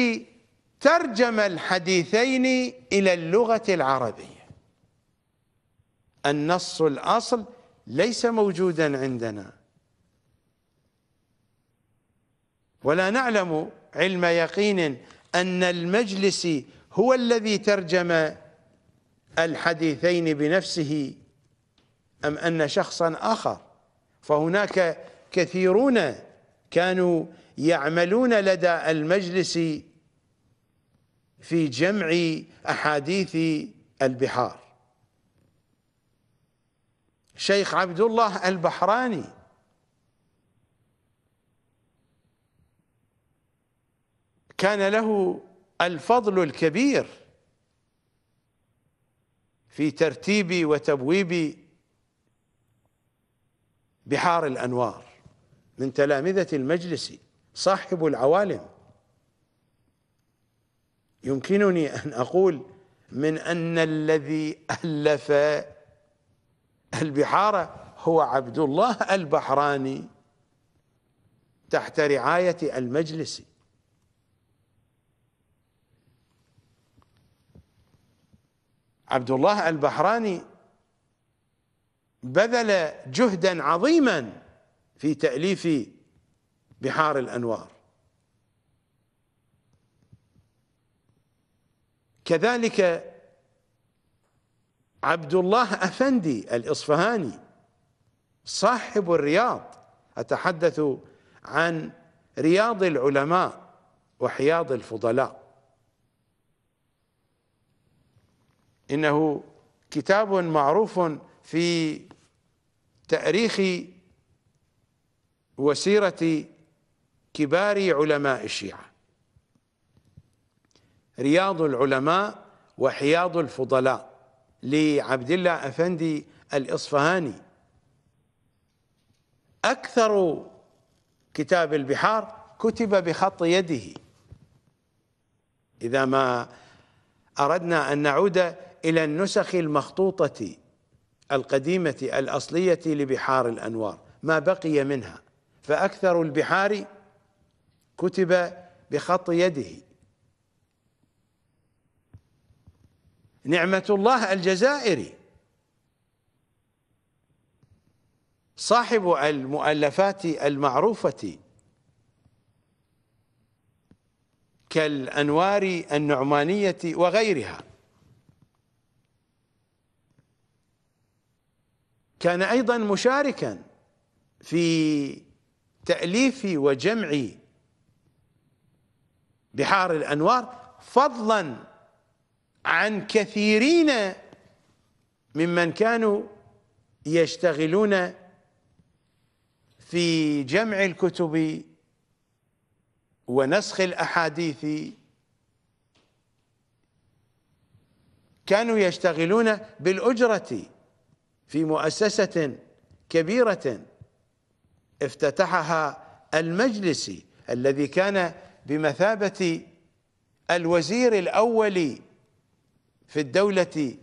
ترجم الحديثين إلى اللغة العربية النص الأصل ليس موجودا عندنا ولا نعلم علم يقين أن المجلس هو الذي ترجم الحديثين بنفسه أم أن شخصا آخر فهناك كثيرون كانوا يعملون لدى المجلس في جمع أحاديث البحار شيخ عبد الله البحراني كان له الفضل الكبير في ترتيب وتبويب بحار الأنوار من تلامذة المجلس صاحب العوالم يمكنني أن أقول من أن الذي ألف البحارة هو عبد الله البحراني تحت رعاية المجلس عبد الله البحراني بذل جهدا عظيما في تأليف بحار الأنوار كذلك عبد الله أفندي الإصفهاني صاحب الرياض أتحدث عن رياض العلماء وحياض الفضلاء إنه كتاب معروف في تأريخ وسيرة كبار علماء الشيعة رياض العلماء وحياض الفضلاء لعبد الله أفندي الإصفهاني أكثر كتاب البحار كتب بخط يده إذا ما أردنا أن نعود إلى النسخ المخطوطة القديمة الأصلية لبحار الأنوار ما بقي منها فأكثر البحار كتب بخط يده نعمة الله الجزائري صاحب المؤلفات المعروفة كالأنوار النعمانية وغيرها كان أيضا مشاركا في تأليف وجمع بحار الأنوار فضلا عن كثيرين ممن كانوا يشتغلون في جمع الكتب ونسخ الاحاديث كانوا يشتغلون بالاجره في مؤسسه كبيره افتتحها المجلس الذي كان بمثابه الوزير الاول في الدولة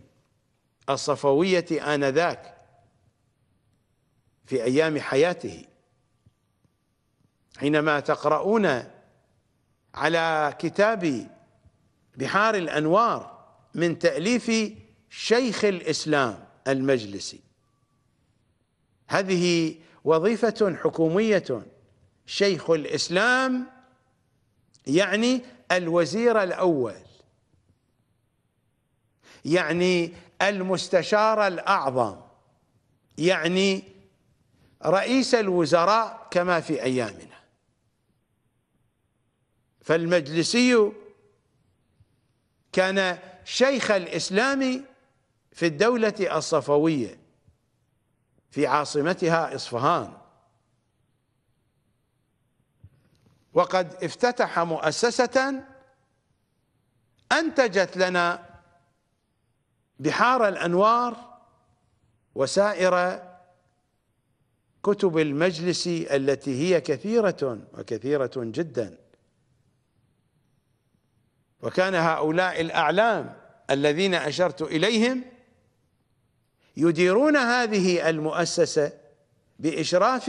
الصفوية آنذاك في أيام حياته حينما تقرؤون على كتاب بحار الأنوار من تأليف شيخ الإسلام المجلسي هذه وظيفة حكومية شيخ الإسلام يعني الوزير الأول يعني المستشار الأعظم يعني رئيس الوزراء كما في أيامنا فالمجلسي كان شيخ الإسلام في الدولة الصفوية في عاصمتها إصفهان وقد افتتح مؤسسة أنتجت لنا بحار الأنوار وسائر كتب المجلس التي هي كثيرة وكثيرة جدا وكان هؤلاء الأعلام الذين أشرت إليهم يديرون هذه المؤسسة بإشراف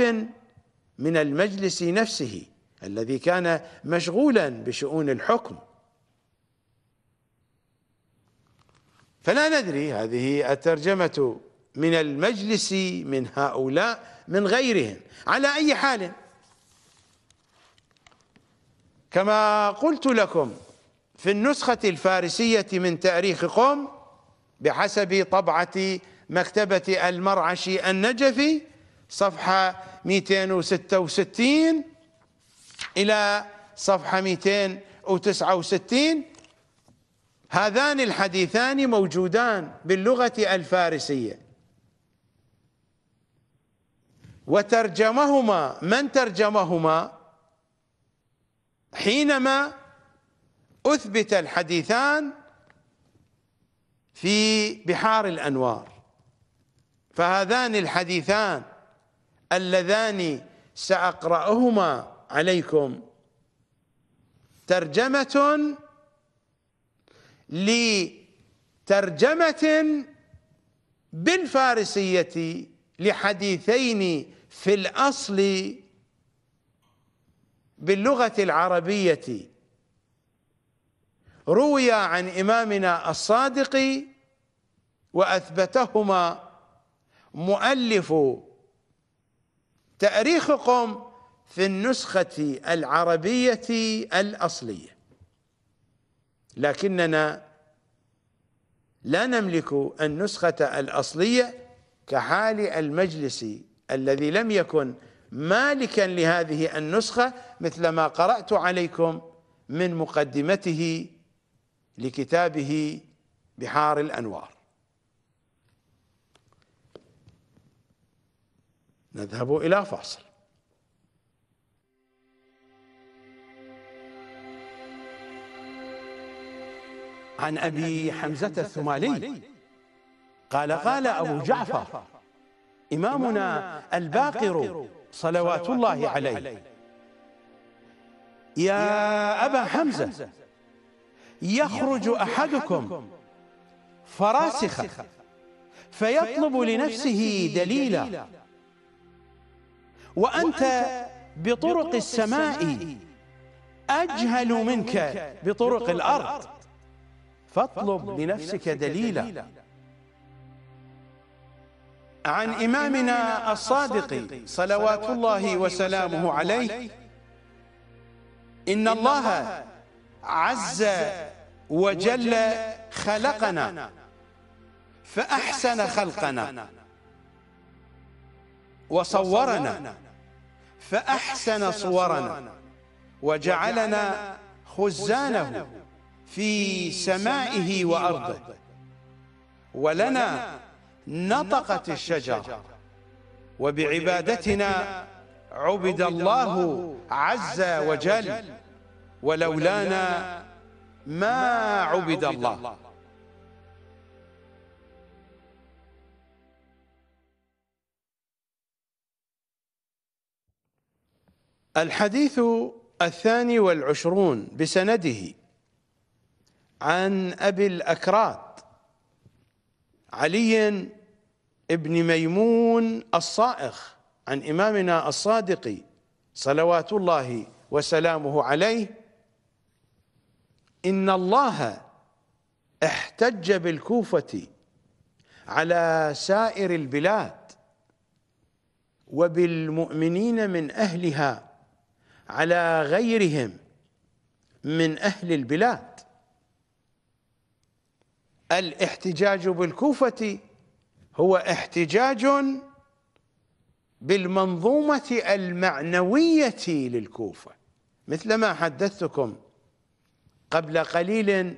من المجلس نفسه الذي كان مشغولا بشؤون الحكم فلا ندري هذه الترجمة من المجلس من هؤلاء من غيرهم على أي حال كما قلت لكم في النسخة الفارسية من تاريخ قوم بحسب طبعة مكتبة المرعشي النجفي صفحة 266 إلى صفحة 269 هذان الحديثان موجودان باللغة الفارسية وترجمهما من ترجمهما حينما أثبت الحديثان في بحار الأنوار فهذان الحديثان اللذان سأقرأهما عليكم ترجمة لترجمة بالفارسية لحديثين في الأصل باللغة العربية رويا عن إمامنا الصادق وأثبتهما مؤلف تأريخكم في النسخة العربية الأصلية لكننا لا نملك النسخة الأصلية كحال المجلس الذي لم يكن مالكا لهذه النسخة مثل ما قرأت عليكم من مقدمته لكتابه بحار الأنوار نذهب إلى فاصل عن أبي حمزة الثمالي قال قال أبو جعفر إمامنا الباقر صلوات الله عليه يا أبا حمزة يخرج أحدكم فراسخة فيطلب لنفسه دليلا وأنت بطرق السماء أجهل منك بطرق الأرض فاطلب لنفسك دليلا عن إمامنا الصادق صلوات الله وسلامه عليه إن الله عز وجل خلقنا فأحسن خلقنا وصورنا فأحسن صورنا وجعلنا خزانه في سمائه وأرضه ولنا نطقت الشجرة وبعبادتنا عبد الله عز وجل ولولانا ما عبد الله الحديث الثاني والعشرون بسنده عن أبي الأكراد علي بن ميمون الصائخ عن إمامنا الصادق صلوات الله وسلامه عليه إن الله احتج بالكوفة على سائر البلاد وبالمؤمنين من أهلها على غيرهم من أهل البلاد الاحتجاج بالكوفة هو احتجاج بالمنظومة المعنوية للكوفة مثل ما حدثتكم قبل قليل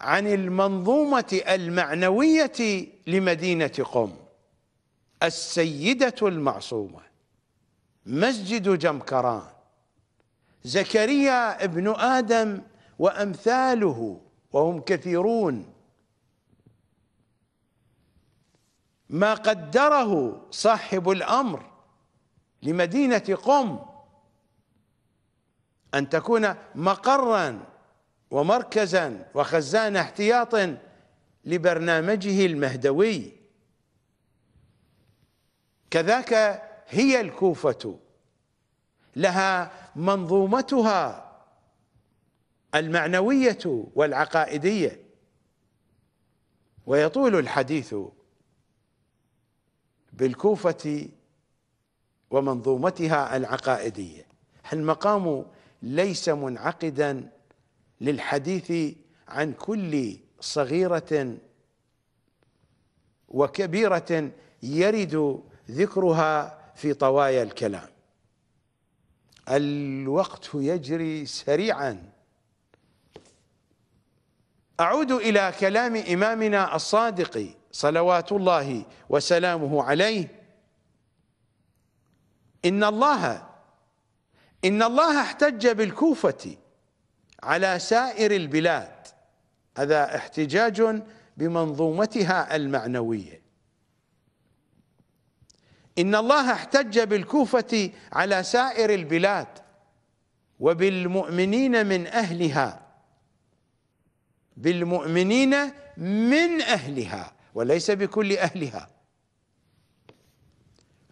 عن المنظومة المعنوية لمدينة قم السيدة المعصومة مسجد جمكران زكريا ابن آدم وأمثاله وهم كثيرون ما قدره صاحب الأمر لمدينة قم أن تكون مقرا ومركزا وخزان احتياط لبرنامجه المهدوي كذاك هي الكوفة لها منظومتها المعنوية والعقائدية ويطول الحديث بالكوفة ومنظومتها العقائدية المقام ليس منعقدا للحديث عن كل صغيرة وكبيرة يرد ذكرها في طوايا الكلام الوقت يجري سريعا أعود إلى كلام إمامنا الصادق صلوات الله وسلامه عليه إن الله إن الله احتج بالكوفة على سائر البلاد هذا احتجاج بمنظومتها المعنوية إن الله احتج بالكوفة على سائر البلاد وبالمؤمنين من أهلها بالمؤمنين من اهلها وليس بكل اهلها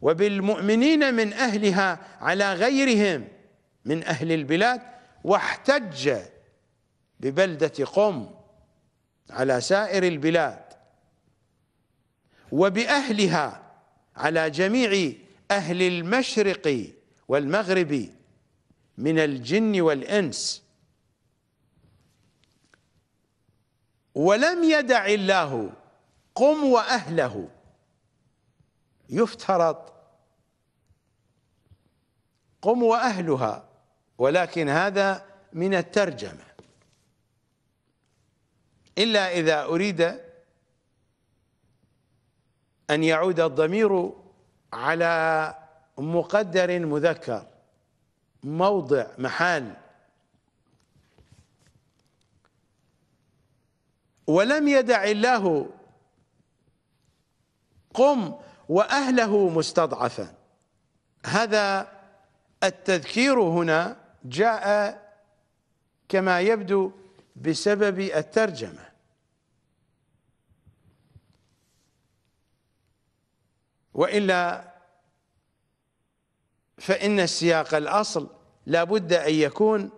وبالمؤمنين من اهلها على غيرهم من اهل البلاد واحتج ببلده قم على سائر البلاد وباهلها على جميع اهل المشرق والمغرب من الجن والانس ولم يدع الله قم وأهله يفترض قم وأهلها ولكن هذا من الترجمة إلا إذا أريد أن يعود الضمير على مقدر مذكر موضع محال ولم يدع الله قم وأهله مستضعفا هذا التذكير هنا جاء كما يبدو بسبب الترجمة وإلا فإن السياق الأصل لابد أن يكون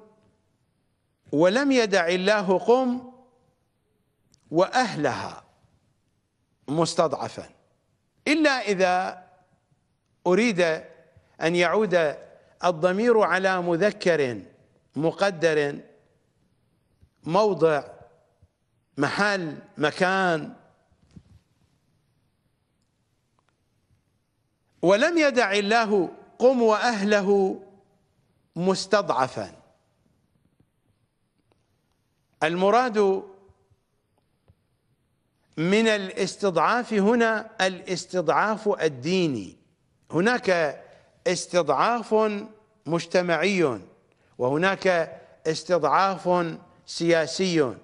ولم يدع الله قم وأهلها مستضعفا إلا إذا أريد أن يعود الضمير على مذكر مقدر موضع محل مكان ولم يدع الله قم وأهله مستضعفا المراد من الاستضعاف هنا الاستضعاف الديني هناك استضعاف مجتمعي وهناك استضعاف سياسي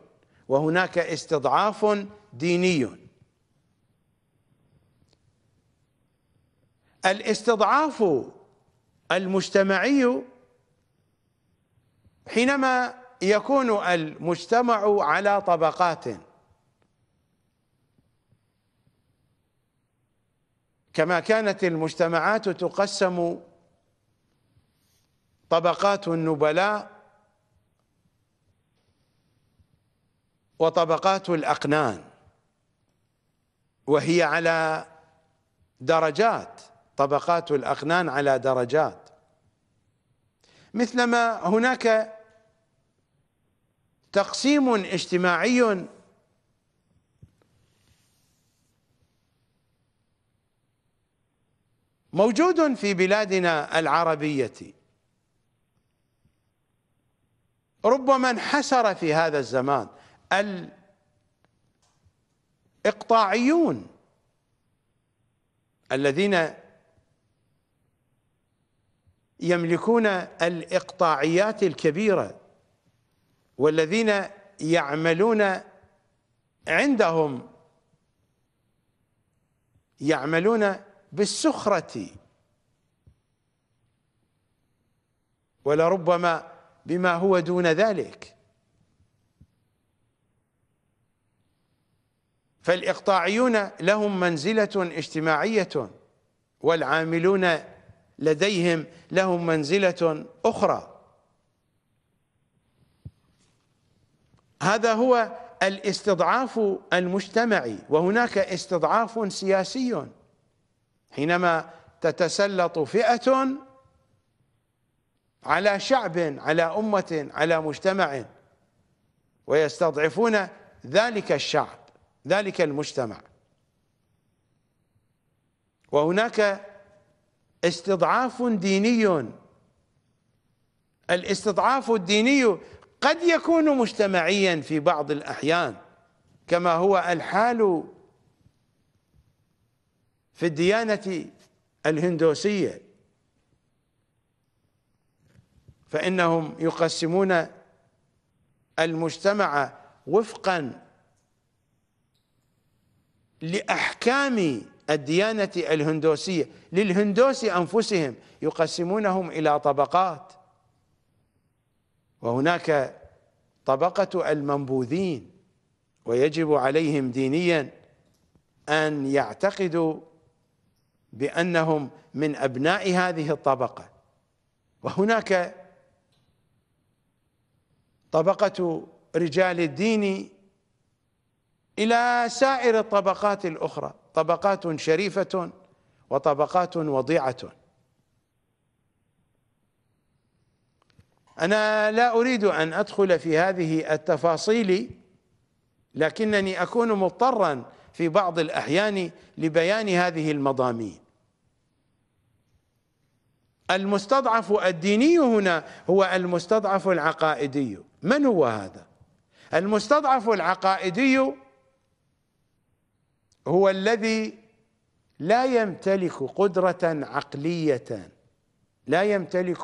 وهناك استضعاف ديني الاستضعاف المجتمعي حينما يكون المجتمع على طبقات كما كانت المجتمعات تقسم طبقات النبلاء وطبقات الأقنان وهي على درجات طبقات الأقنان على درجات مثلما هناك تقسيم اجتماعي موجود في بلادنا العربية ربما انحسر في هذا الزمان الإقطاعيون الذين يملكون الإقطاعيات الكبيرة والذين يعملون عندهم يعملون بالسخرة ولربما بما هو دون ذلك فالإقطاعيون لهم منزلة اجتماعية والعاملون لديهم لهم منزلة أخرى هذا هو الاستضعاف المجتمعي وهناك استضعاف سياسي حينما تتسلط فئة على شعب على أمة على مجتمع ويستضعفون ذلك الشعب ذلك المجتمع وهناك استضعاف ديني الاستضعاف الديني قد يكون مجتمعيا في بعض الأحيان كما هو الحال في الديانة الهندوسية فإنهم يقسمون المجتمع وفقا لأحكام الديانة الهندوسية للهندوس أنفسهم يقسمونهم إلى طبقات وهناك طبقة المنبوذين ويجب عليهم دينيا أن يعتقدوا بانهم من ابناء هذه الطبقه وهناك طبقه رجال الدين الى سائر الطبقات الاخرى طبقات شريفه وطبقات وضيعه انا لا اريد ان ادخل في هذه التفاصيل لكنني اكون مضطرا في بعض الاحيان لبيان هذه المضامين المستضعف الديني هنا هو المستضعف العقائدي من هو هذا المستضعف العقائدي هو الذي لا يمتلك قدرة عقلية لا يمتلك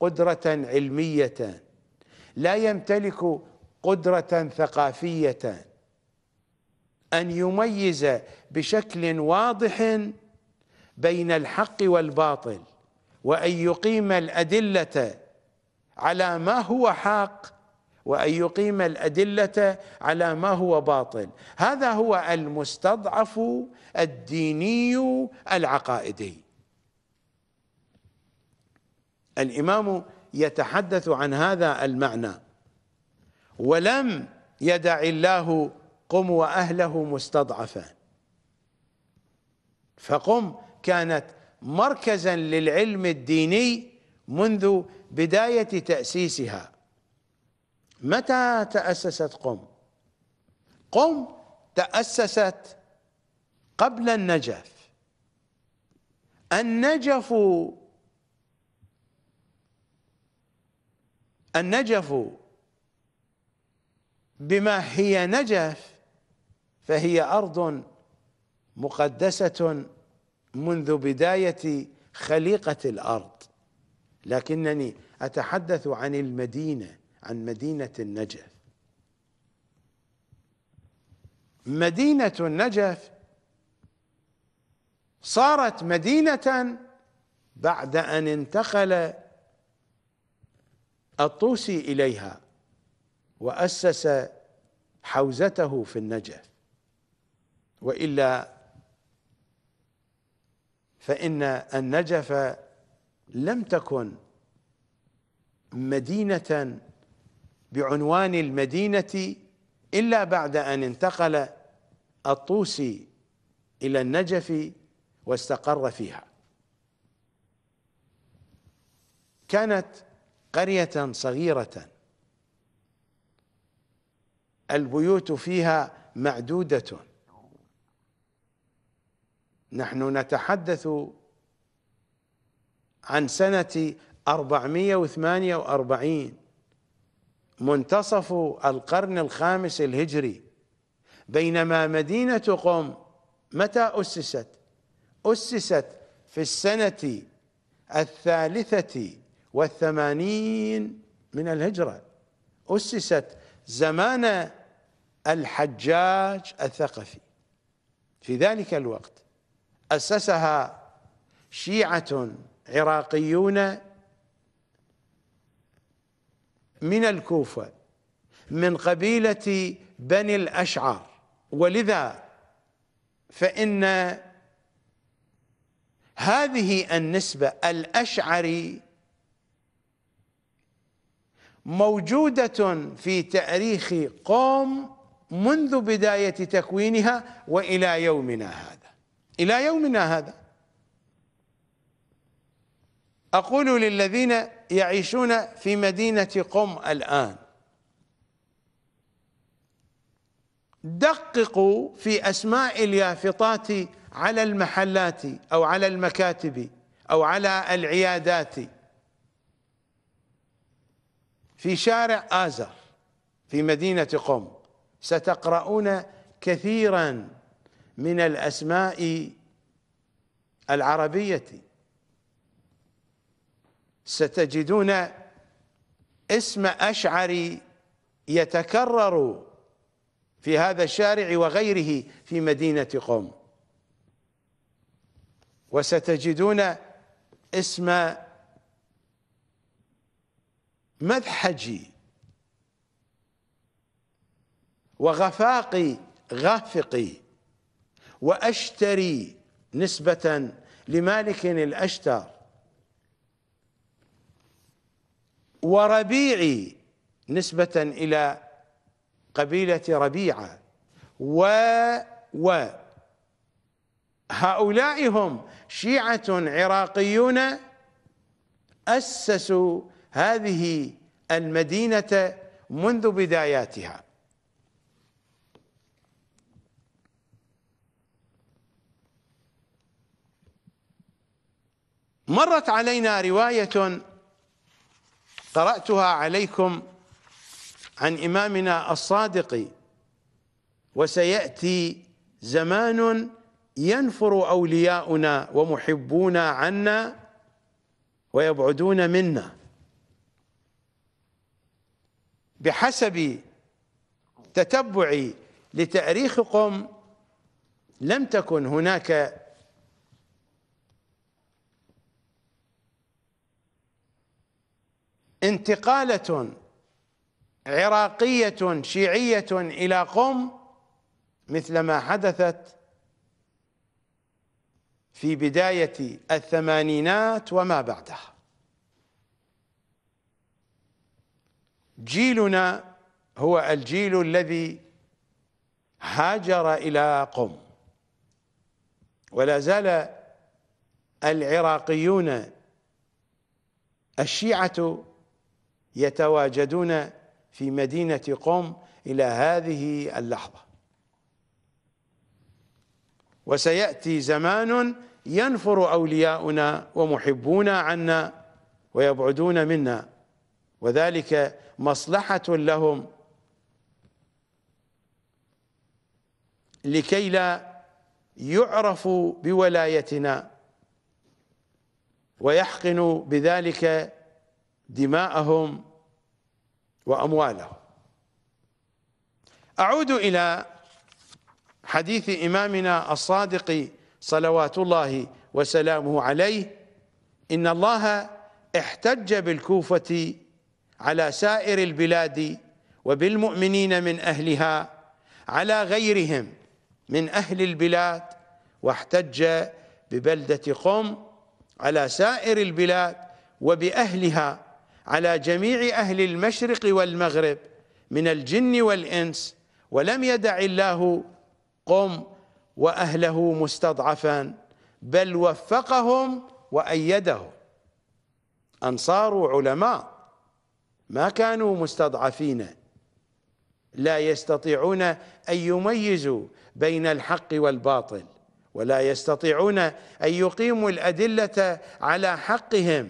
قدرة علمية لا يمتلك قدرة ثقافية أن يميز بشكل واضح بين الحق والباطل وأن يقيم الأدلة على ما هو حق وأن يقيم الأدلة على ما هو باطل هذا هو المستضعف الديني العقائدي الإمام يتحدث عن هذا المعنى ولم يدع الله قم وأهله مستضعفا فقم كانت مركزا للعلم الديني منذ بداية تأسيسها متى تأسست قم قم تأسست قبل النجف النجف النجف بما هي نجف فهي أرض مقدسة منذ بداية خليقة الأرض لكنني أتحدث عن المدينة عن مدينة النجف مدينة النجف صارت مدينة بعد أن انتقل الطوسي إليها وأسس حوزته في النجف وإلا فإن النجف لم تكن مدينة بعنوان المدينة إلا بعد أن انتقل الطوسي إلى النجف واستقر فيها كانت قرية صغيرة البيوت فيها معدودة نحن نتحدث عن سنة 448 منتصف القرن الخامس الهجري بينما مدينة قم متى أسست أسست في السنة الثالثة والثمانين من الهجرة أسست زمان الحجاج الثقفي في ذلك الوقت أسسها شيعة عراقيون من الكوفة من قبيلة بني الأشعر ولذا فإن هذه النسبة الأشعري موجودة في تاريخ قوم منذ بداية تكوينها وإلى يومنا هذا إلى يومنا هذا أقول للذين يعيشون في مدينة قم الآن دققوا في أسماء اليافطات على المحلات أو على المكاتب أو على العيادات في شارع آزر في مدينة قم ستقرؤون كثيراً من الأسماء العربية ستجدون اسم أشعري يتكرر في هذا الشارع وغيره في مدينة قم وستجدون اسم مذحجي وغفاقي غافقي وأشتري نسبة لمالك الأشتر وربيعي نسبة إلى قبيلة ربيعة و و هؤلاء هم شيعة عراقيون أسسوا هذه المدينة منذ بداياتها مرت علينا رواية قرأتها عليكم عن إمامنا الصادق وسيأتي زمان ينفر أولياؤنا ومحبونا عنا ويبعدون منا بحسب تتبعي لتاريخكم لم تكن هناك انتقالة عراقية شيعية إلى قم مثل ما حدثت في بداية الثمانينات وما بعدها جيلنا هو الجيل الذي هاجر إلى قم ولا زال العراقيون الشيعة يتواجدون في مدينة قم إلى هذه اللحظة وسيأتي زمان ينفر أولياؤنا ومحبونا عنا ويبعدون منا وذلك مصلحة لهم لكي لا يعرفوا بولايتنا ويحقنوا بذلك دماءهم وأموالهم أعود إلى حديث إمامنا الصادق صلوات الله وسلامه عليه إن الله احتج بالكوفة على سائر البلاد وبالمؤمنين من أهلها على غيرهم من أهل البلاد واحتج ببلدة قم على سائر البلاد وبأهلها على جميع أهل المشرق والمغرب من الجن والإنس ولم يدع الله قم وأهله مستضعفا بل وفقهم وأيدهم أنصار علماء ما كانوا مستضعفين لا يستطيعون أن يميزوا بين الحق والباطل ولا يستطيعون أن يقيموا الأدلة على حقهم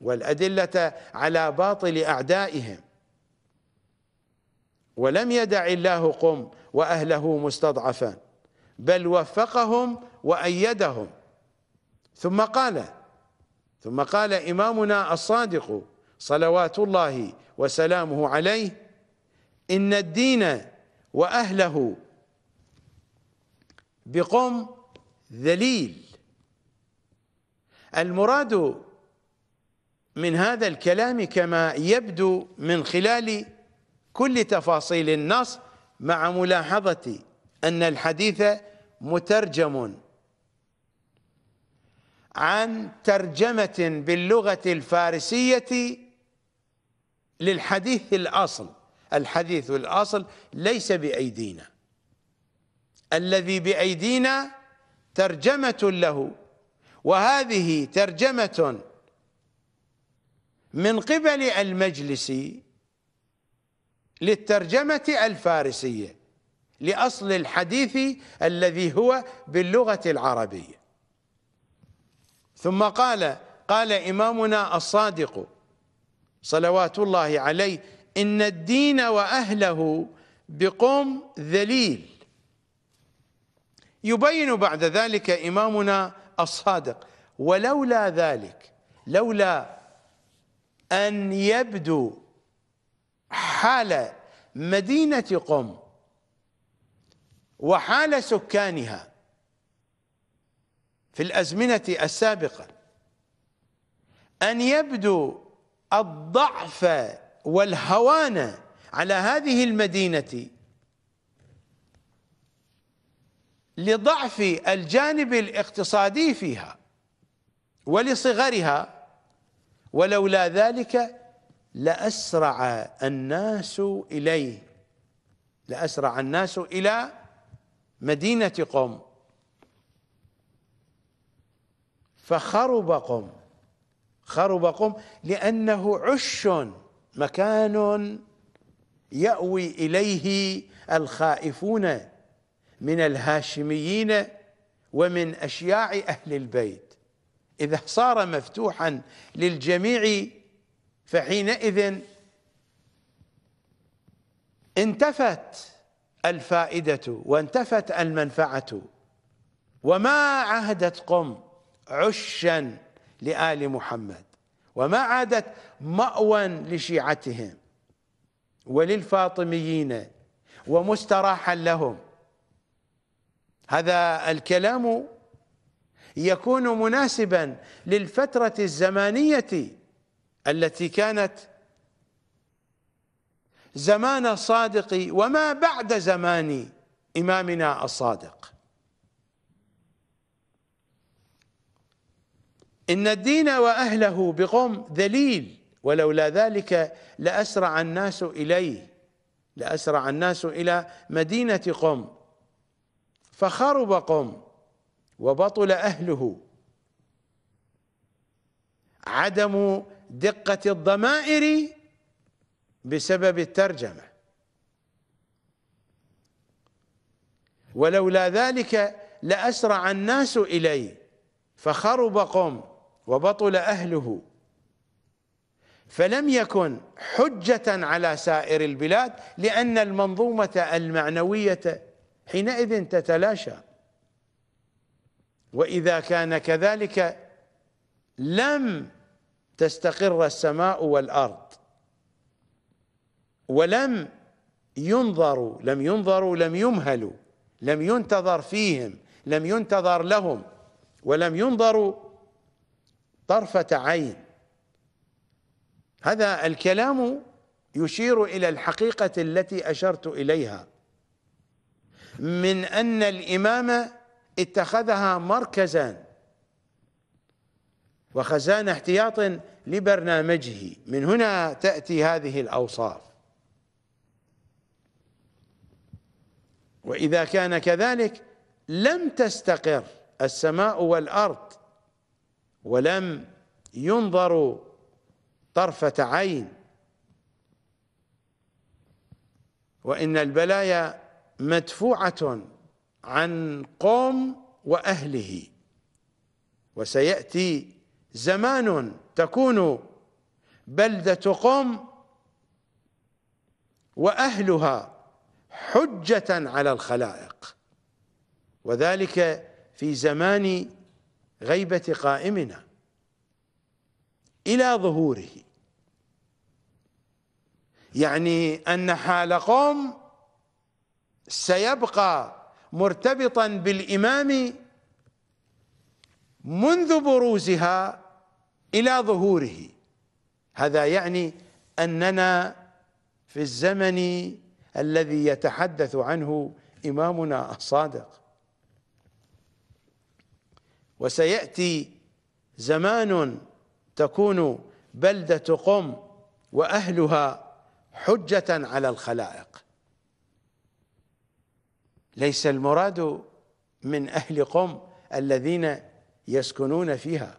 والأدلة على باطل أعدائهم ولم يدع الله قم وأهله مستضعفا بل وفقهم وأيدهم ثم قال ثم قال إمامنا الصادق صلوات الله وسلامه عليه إن الدين وأهله بقم ذليل المراد من هذا الكلام كما يبدو من خلال كل تفاصيل النص مع ملاحظة أن الحديث مترجم عن ترجمة باللغة الفارسية للحديث الأصل الحديث الأصل ليس بأيدينا الذي بأيدينا ترجمة له وهذه ترجمة من قبل المجلس للترجمة الفارسية لأصل الحديث الذي هو باللغة العربية ثم قال قال إمامنا الصادق صلوات الله عليه إن الدين وأهله بقوم ذليل يبين بعد ذلك إمامنا الصادق ولولا ذلك لولا أن يبدو حال مدينة قم وحال سكانها في الأزمنة السابقة أن يبدو الضعف والهوان على هذه المدينة لضعف الجانب الاقتصادي فيها ولصغرها ولولا ذلك لأسرع الناس إليه لأسرع الناس إلى مدينة قم فخرب قم خرب قم لأنه عش مكان يأوي إليه الخائفون من الهاشميين ومن أشياع أهل البيت إذا صار مفتوحا للجميع فحينئذ انتفت الفائدة وانتفت المنفعة وما عهدت قم عشا لآل محمد وما عادت مأوى لشيعتهم وللفاطميين ومستراحا لهم هذا الكلام يكون مناسبا للفترة الزمانية التي كانت زمان الصادق وما بعد زمان إمامنا الصادق إن الدين وأهله بقوم ذليل ولولا ذلك لأسرع الناس إليه لأسرع الناس إلى مدينة قم فخرب قم وبطل أهله عدم دقة الضمائر بسبب الترجمة ولولا ذلك لأسرع الناس إليه فخرب قم وبطل أهله فلم يكن حجة على سائر البلاد لأن المنظومة المعنوية حينئذ تتلاشى وإذا كان كذلك لم تستقر السماء والأرض ولم ينظروا لم ينظروا لم يمهلوا لم ينتظر فيهم لم ينتظر لهم ولم ينظروا طرفة عين هذا الكلام يشير إلى الحقيقة التي أشرت إليها من أن الإمام اتخذها مركزا وخزان احتياط لبرنامجه من هنا تأتي هذه الأوصاف وإذا كان كذلك لم تستقر السماء والأرض ولم ينظر طرفة عين وإن البلايا مدفوعة عن قوم واهله وسياتي زمان تكون بلده قوم واهلها حجه على الخلائق وذلك في زمان غيبه قائمنا الى ظهوره يعني ان حال قوم سيبقى مرتبطا بالامام منذ بروزها الى ظهوره هذا يعني اننا في الزمن الذي يتحدث عنه امامنا الصادق وسياتي زمان تكون بلده قم واهلها حجه على الخلائق ليس المراد من أهل قم الذين يسكنون فيها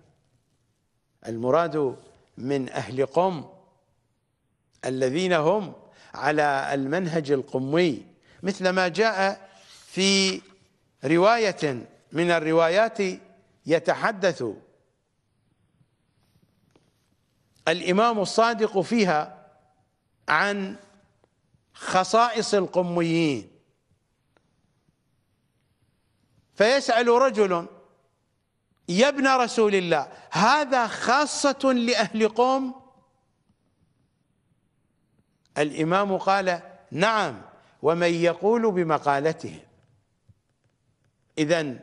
المراد من أهل قم الذين هم على المنهج القمي مثل ما جاء في رواية من الروايات يتحدث الإمام الصادق فيها عن خصائص القميين فيسأل رجل يا ابن رسول الله هذا خاصة لأهل قوم الإمام قال نعم ومن يقول بمقالتهم إذا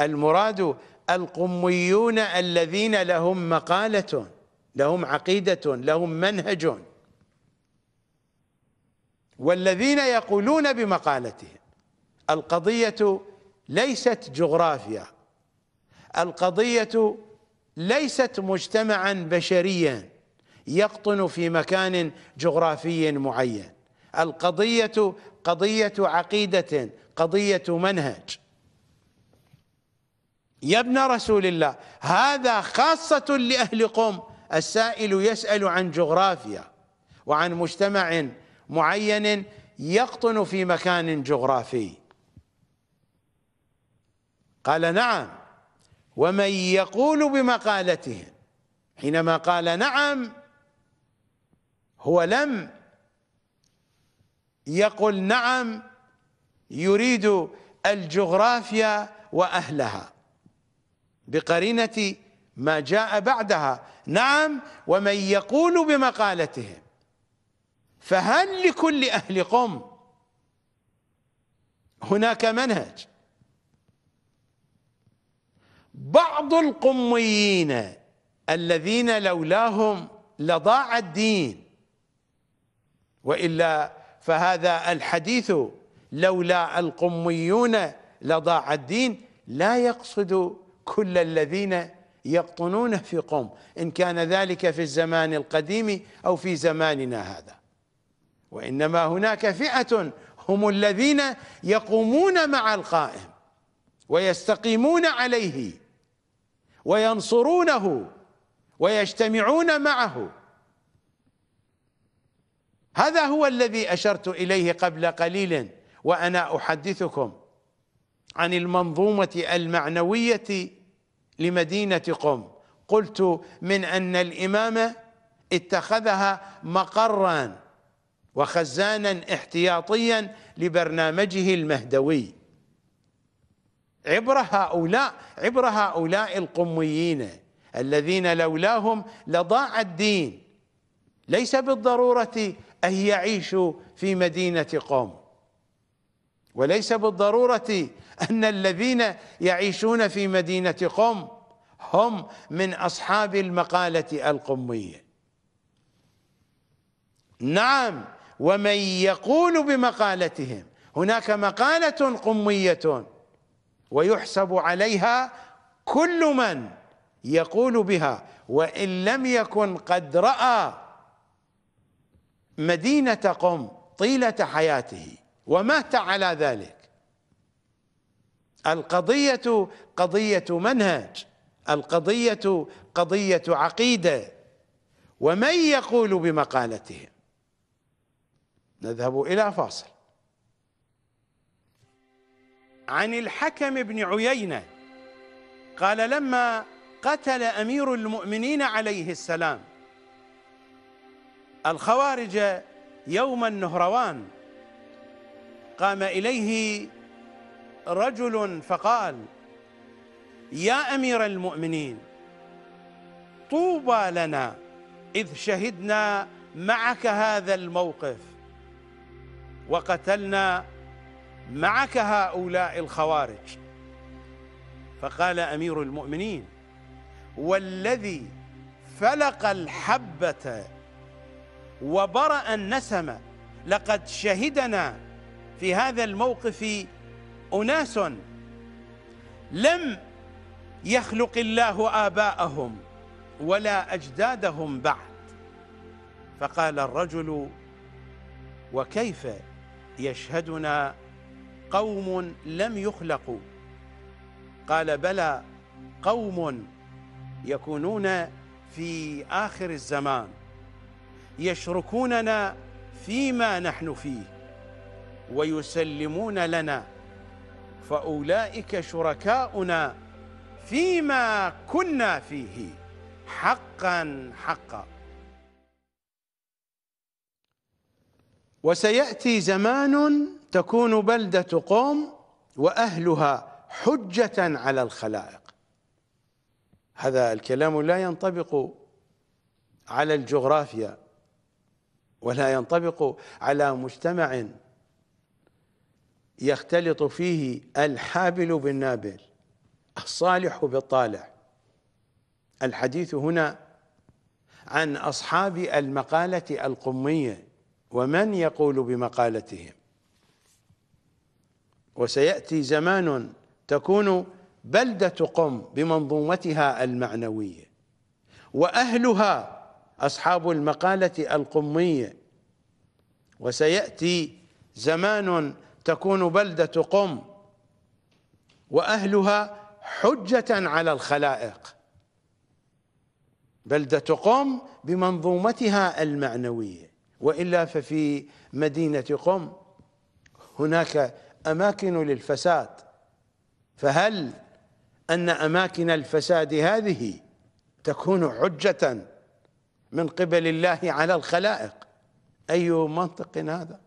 المراد القميون الذين لهم مقالة لهم عقيدة لهم منهج والذين يقولون بمقالتهم القضية ليست جغرافيا القضية ليست مجتمعا بشريا يقطن في مكان جغرافي معين القضية قضية عقيدة قضية منهج يا ابن رسول الله هذا خاصة لأهل قم السائل يسأل عن جغرافيا وعن مجتمع معين يقطن في مكان جغرافي قال نعم ومن يقول بمقالتهم حينما قال نعم هو لم يقل نعم يريد الجغرافيا واهلها بقرينه ما جاء بعدها نعم ومن يقول بمقالتهم فهل لكل اهل قم هناك منهج بعض القميين الذين لولاهم لضاع الدين والا فهذا الحديث لولا القميون لضاع الدين لا يقصد كل الذين يقطنون في قم ان كان ذلك في الزمان القديم او في زماننا هذا وانما هناك فئه هم الذين يقومون مع القائم ويستقيمون عليه وينصرونه ويجتمعون معه هذا هو الذي أشرت إليه قبل قليل وأنا أحدثكم عن المنظومة المعنوية لمدينة قم قلت من أن الإمام اتخذها مقرا وخزانا احتياطيا لبرنامجه المهدوي عبر هؤلاء عبر هؤلاء القميين الذين لولاهم لضاع الدين ليس بالضرورة أن يعيشوا في مدينة قوم وليس بالضرورة أن الذين يعيشون في مدينة قم هم من أصحاب المقالة القمية نعم ومن يقول بمقالتهم هناك مقالة قمية ويحسب عليها كل من يقول بها وان لم يكن قد راى مدينه قم طيله حياته ومات على ذلك القضيه قضيه منهج القضيه قضيه عقيده ومن يقول بمقالتهم نذهب الى فاصل عن الحكم بن عيينة قال لما قتل أمير المؤمنين عليه السلام الخوارج يوم النهروان قام إليه رجل فقال يا أمير المؤمنين طوبى لنا إذ شهدنا معك هذا الموقف وقتلنا معك هؤلاء الخوارج فقال امير المؤمنين والذي فلق الحبه وبرأ النسمة لقد شهدنا في هذا الموقف اناس لم يخلق الله اباءهم ولا اجدادهم بعد فقال الرجل وكيف يشهدنا قوم لم يخلقوا قال بلى قوم يكونون في آخر الزمان يشركوننا فيما نحن فيه ويسلمون لنا فأولئك شركاؤنا فيما كنا فيه حقا حقا وسيأتي زمان تكون بلدة قوم وأهلها حجة على الخلائق هذا الكلام لا ينطبق على الجغرافيا ولا ينطبق على مجتمع يختلط فيه الحابل بالنابل الصالح بالطالح الحديث هنا عن أصحاب المقالة القمية ومن يقول بمقالتهم وسيأتي زمان تكون بلدة قم بمنظومتها المعنوية وأهلها أصحاب المقالة القمية وسيأتي زمان تكون بلدة قم وأهلها حجة على الخلائق بلدة قم بمنظومتها المعنوية وإلا ففي مدينة قم هناك أماكن للفساد فهل أن أماكن الفساد هذه تكون حجة من قبل الله على الخلائق أي منطق هذا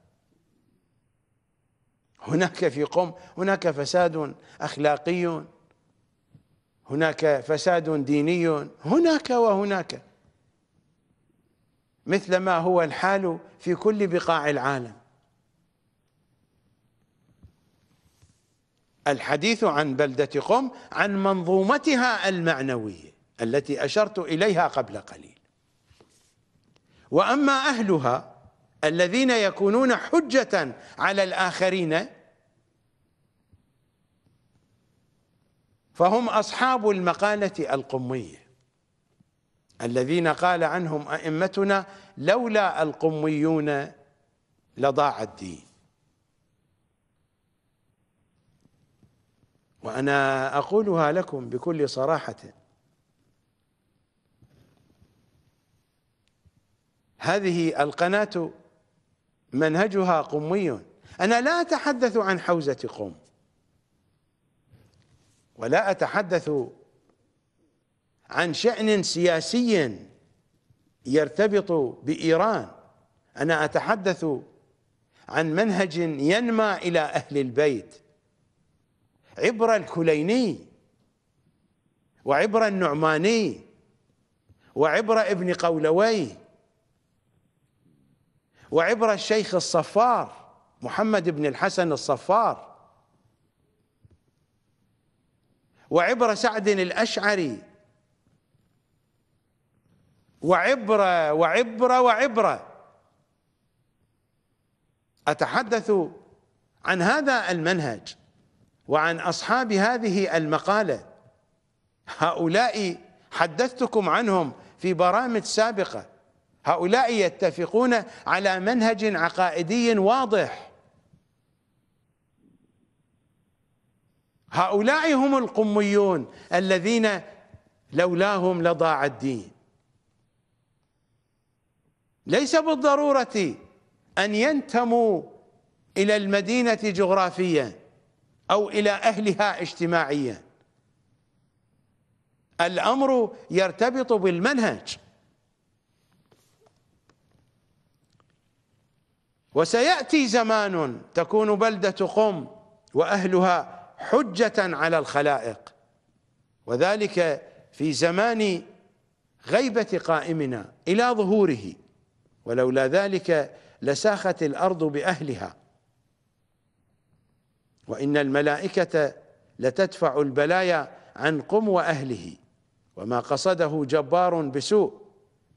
هناك في قم هناك فساد أخلاقي هناك فساد ديني هناك وهناك مثل ما هو الحال في كل بقاع العالم الحديث عن بلدة قم عن منظومتها المعنوية التي أشرت إليها قبل قليل وأما أهلها الذين يكونون حجة على الآخرين فهم أصحاب المقالة القمية الذين قال عنهم أئمتنا لولا القميون لضاع الدين وأنا أقولها لكم بكل صراحة هذه القناة منهجها قمي أنا لا أتحدث عن حوزة قم ولا أتحدث عن شأن سياسي يرتبط بإيران أنا أتحدث عن منهج ينمى إلى أهل البيت عبر الكليني وعبر النعماني وعبر ابن قولوي وعبر الشيخ الصفار محمد بن الحسن الصفار وعبر سعد الأشعري وعبرة وعبرة وعبرة أتحدث عن هذا المنهج وعن اصحاب هذه المقاله هؤلاء حدثتكم عنهم في برامج سابقه هؤلاء يتفقون على منهج عقائدي واضح هؤلاء هم القميون الذين لولاهم لضاع الدين ليس بالضروره ان ينتموا الى المدينه جغرافيا أو إلى أهلها اجتماعيا الأمر يرتبط بالمنهج وسيأتي زمان تكون بلدة قم وأهلها حجة على الخلائق وذلك في زمان غيبة قائمنا إلى ظهوره ولولا ذلك لساخت الأرض بأهلها وإن الملائكة لتدفع البلايا عن قم وأهله وما قصده جبار بسوء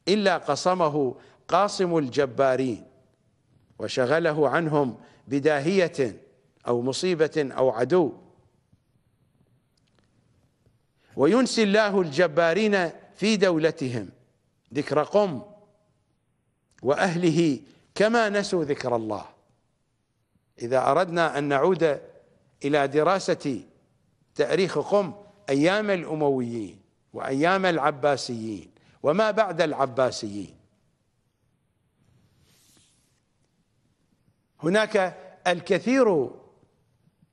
إلا قصمه قاصم الجبارين وشغله عنهم بداهية أو مصيبة أو عدو وينسي الله الجبارين في دولتهم ذكر قم وأهله كما نسوا ذكر الله إذا أردنا أن نعود إلى دراسة تاريخ قم أيام الأمويين وأيام العباسيين وما بعد العباسيين هناك الكثير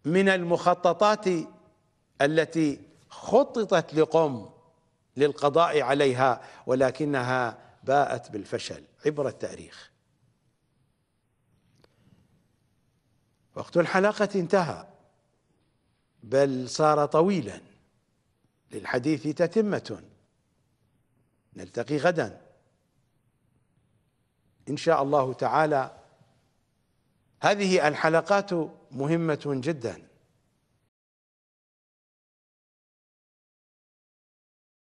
من المخططات التي خططت لقم للقضاء عليها ولكنها باءت بالفشل عبر التاريخ وقت الحلقة انتهى بل صار طويلا للحديث تتمة نلتقي غدا إن شاء الله تعالى هذه الحلقات مهمة جداً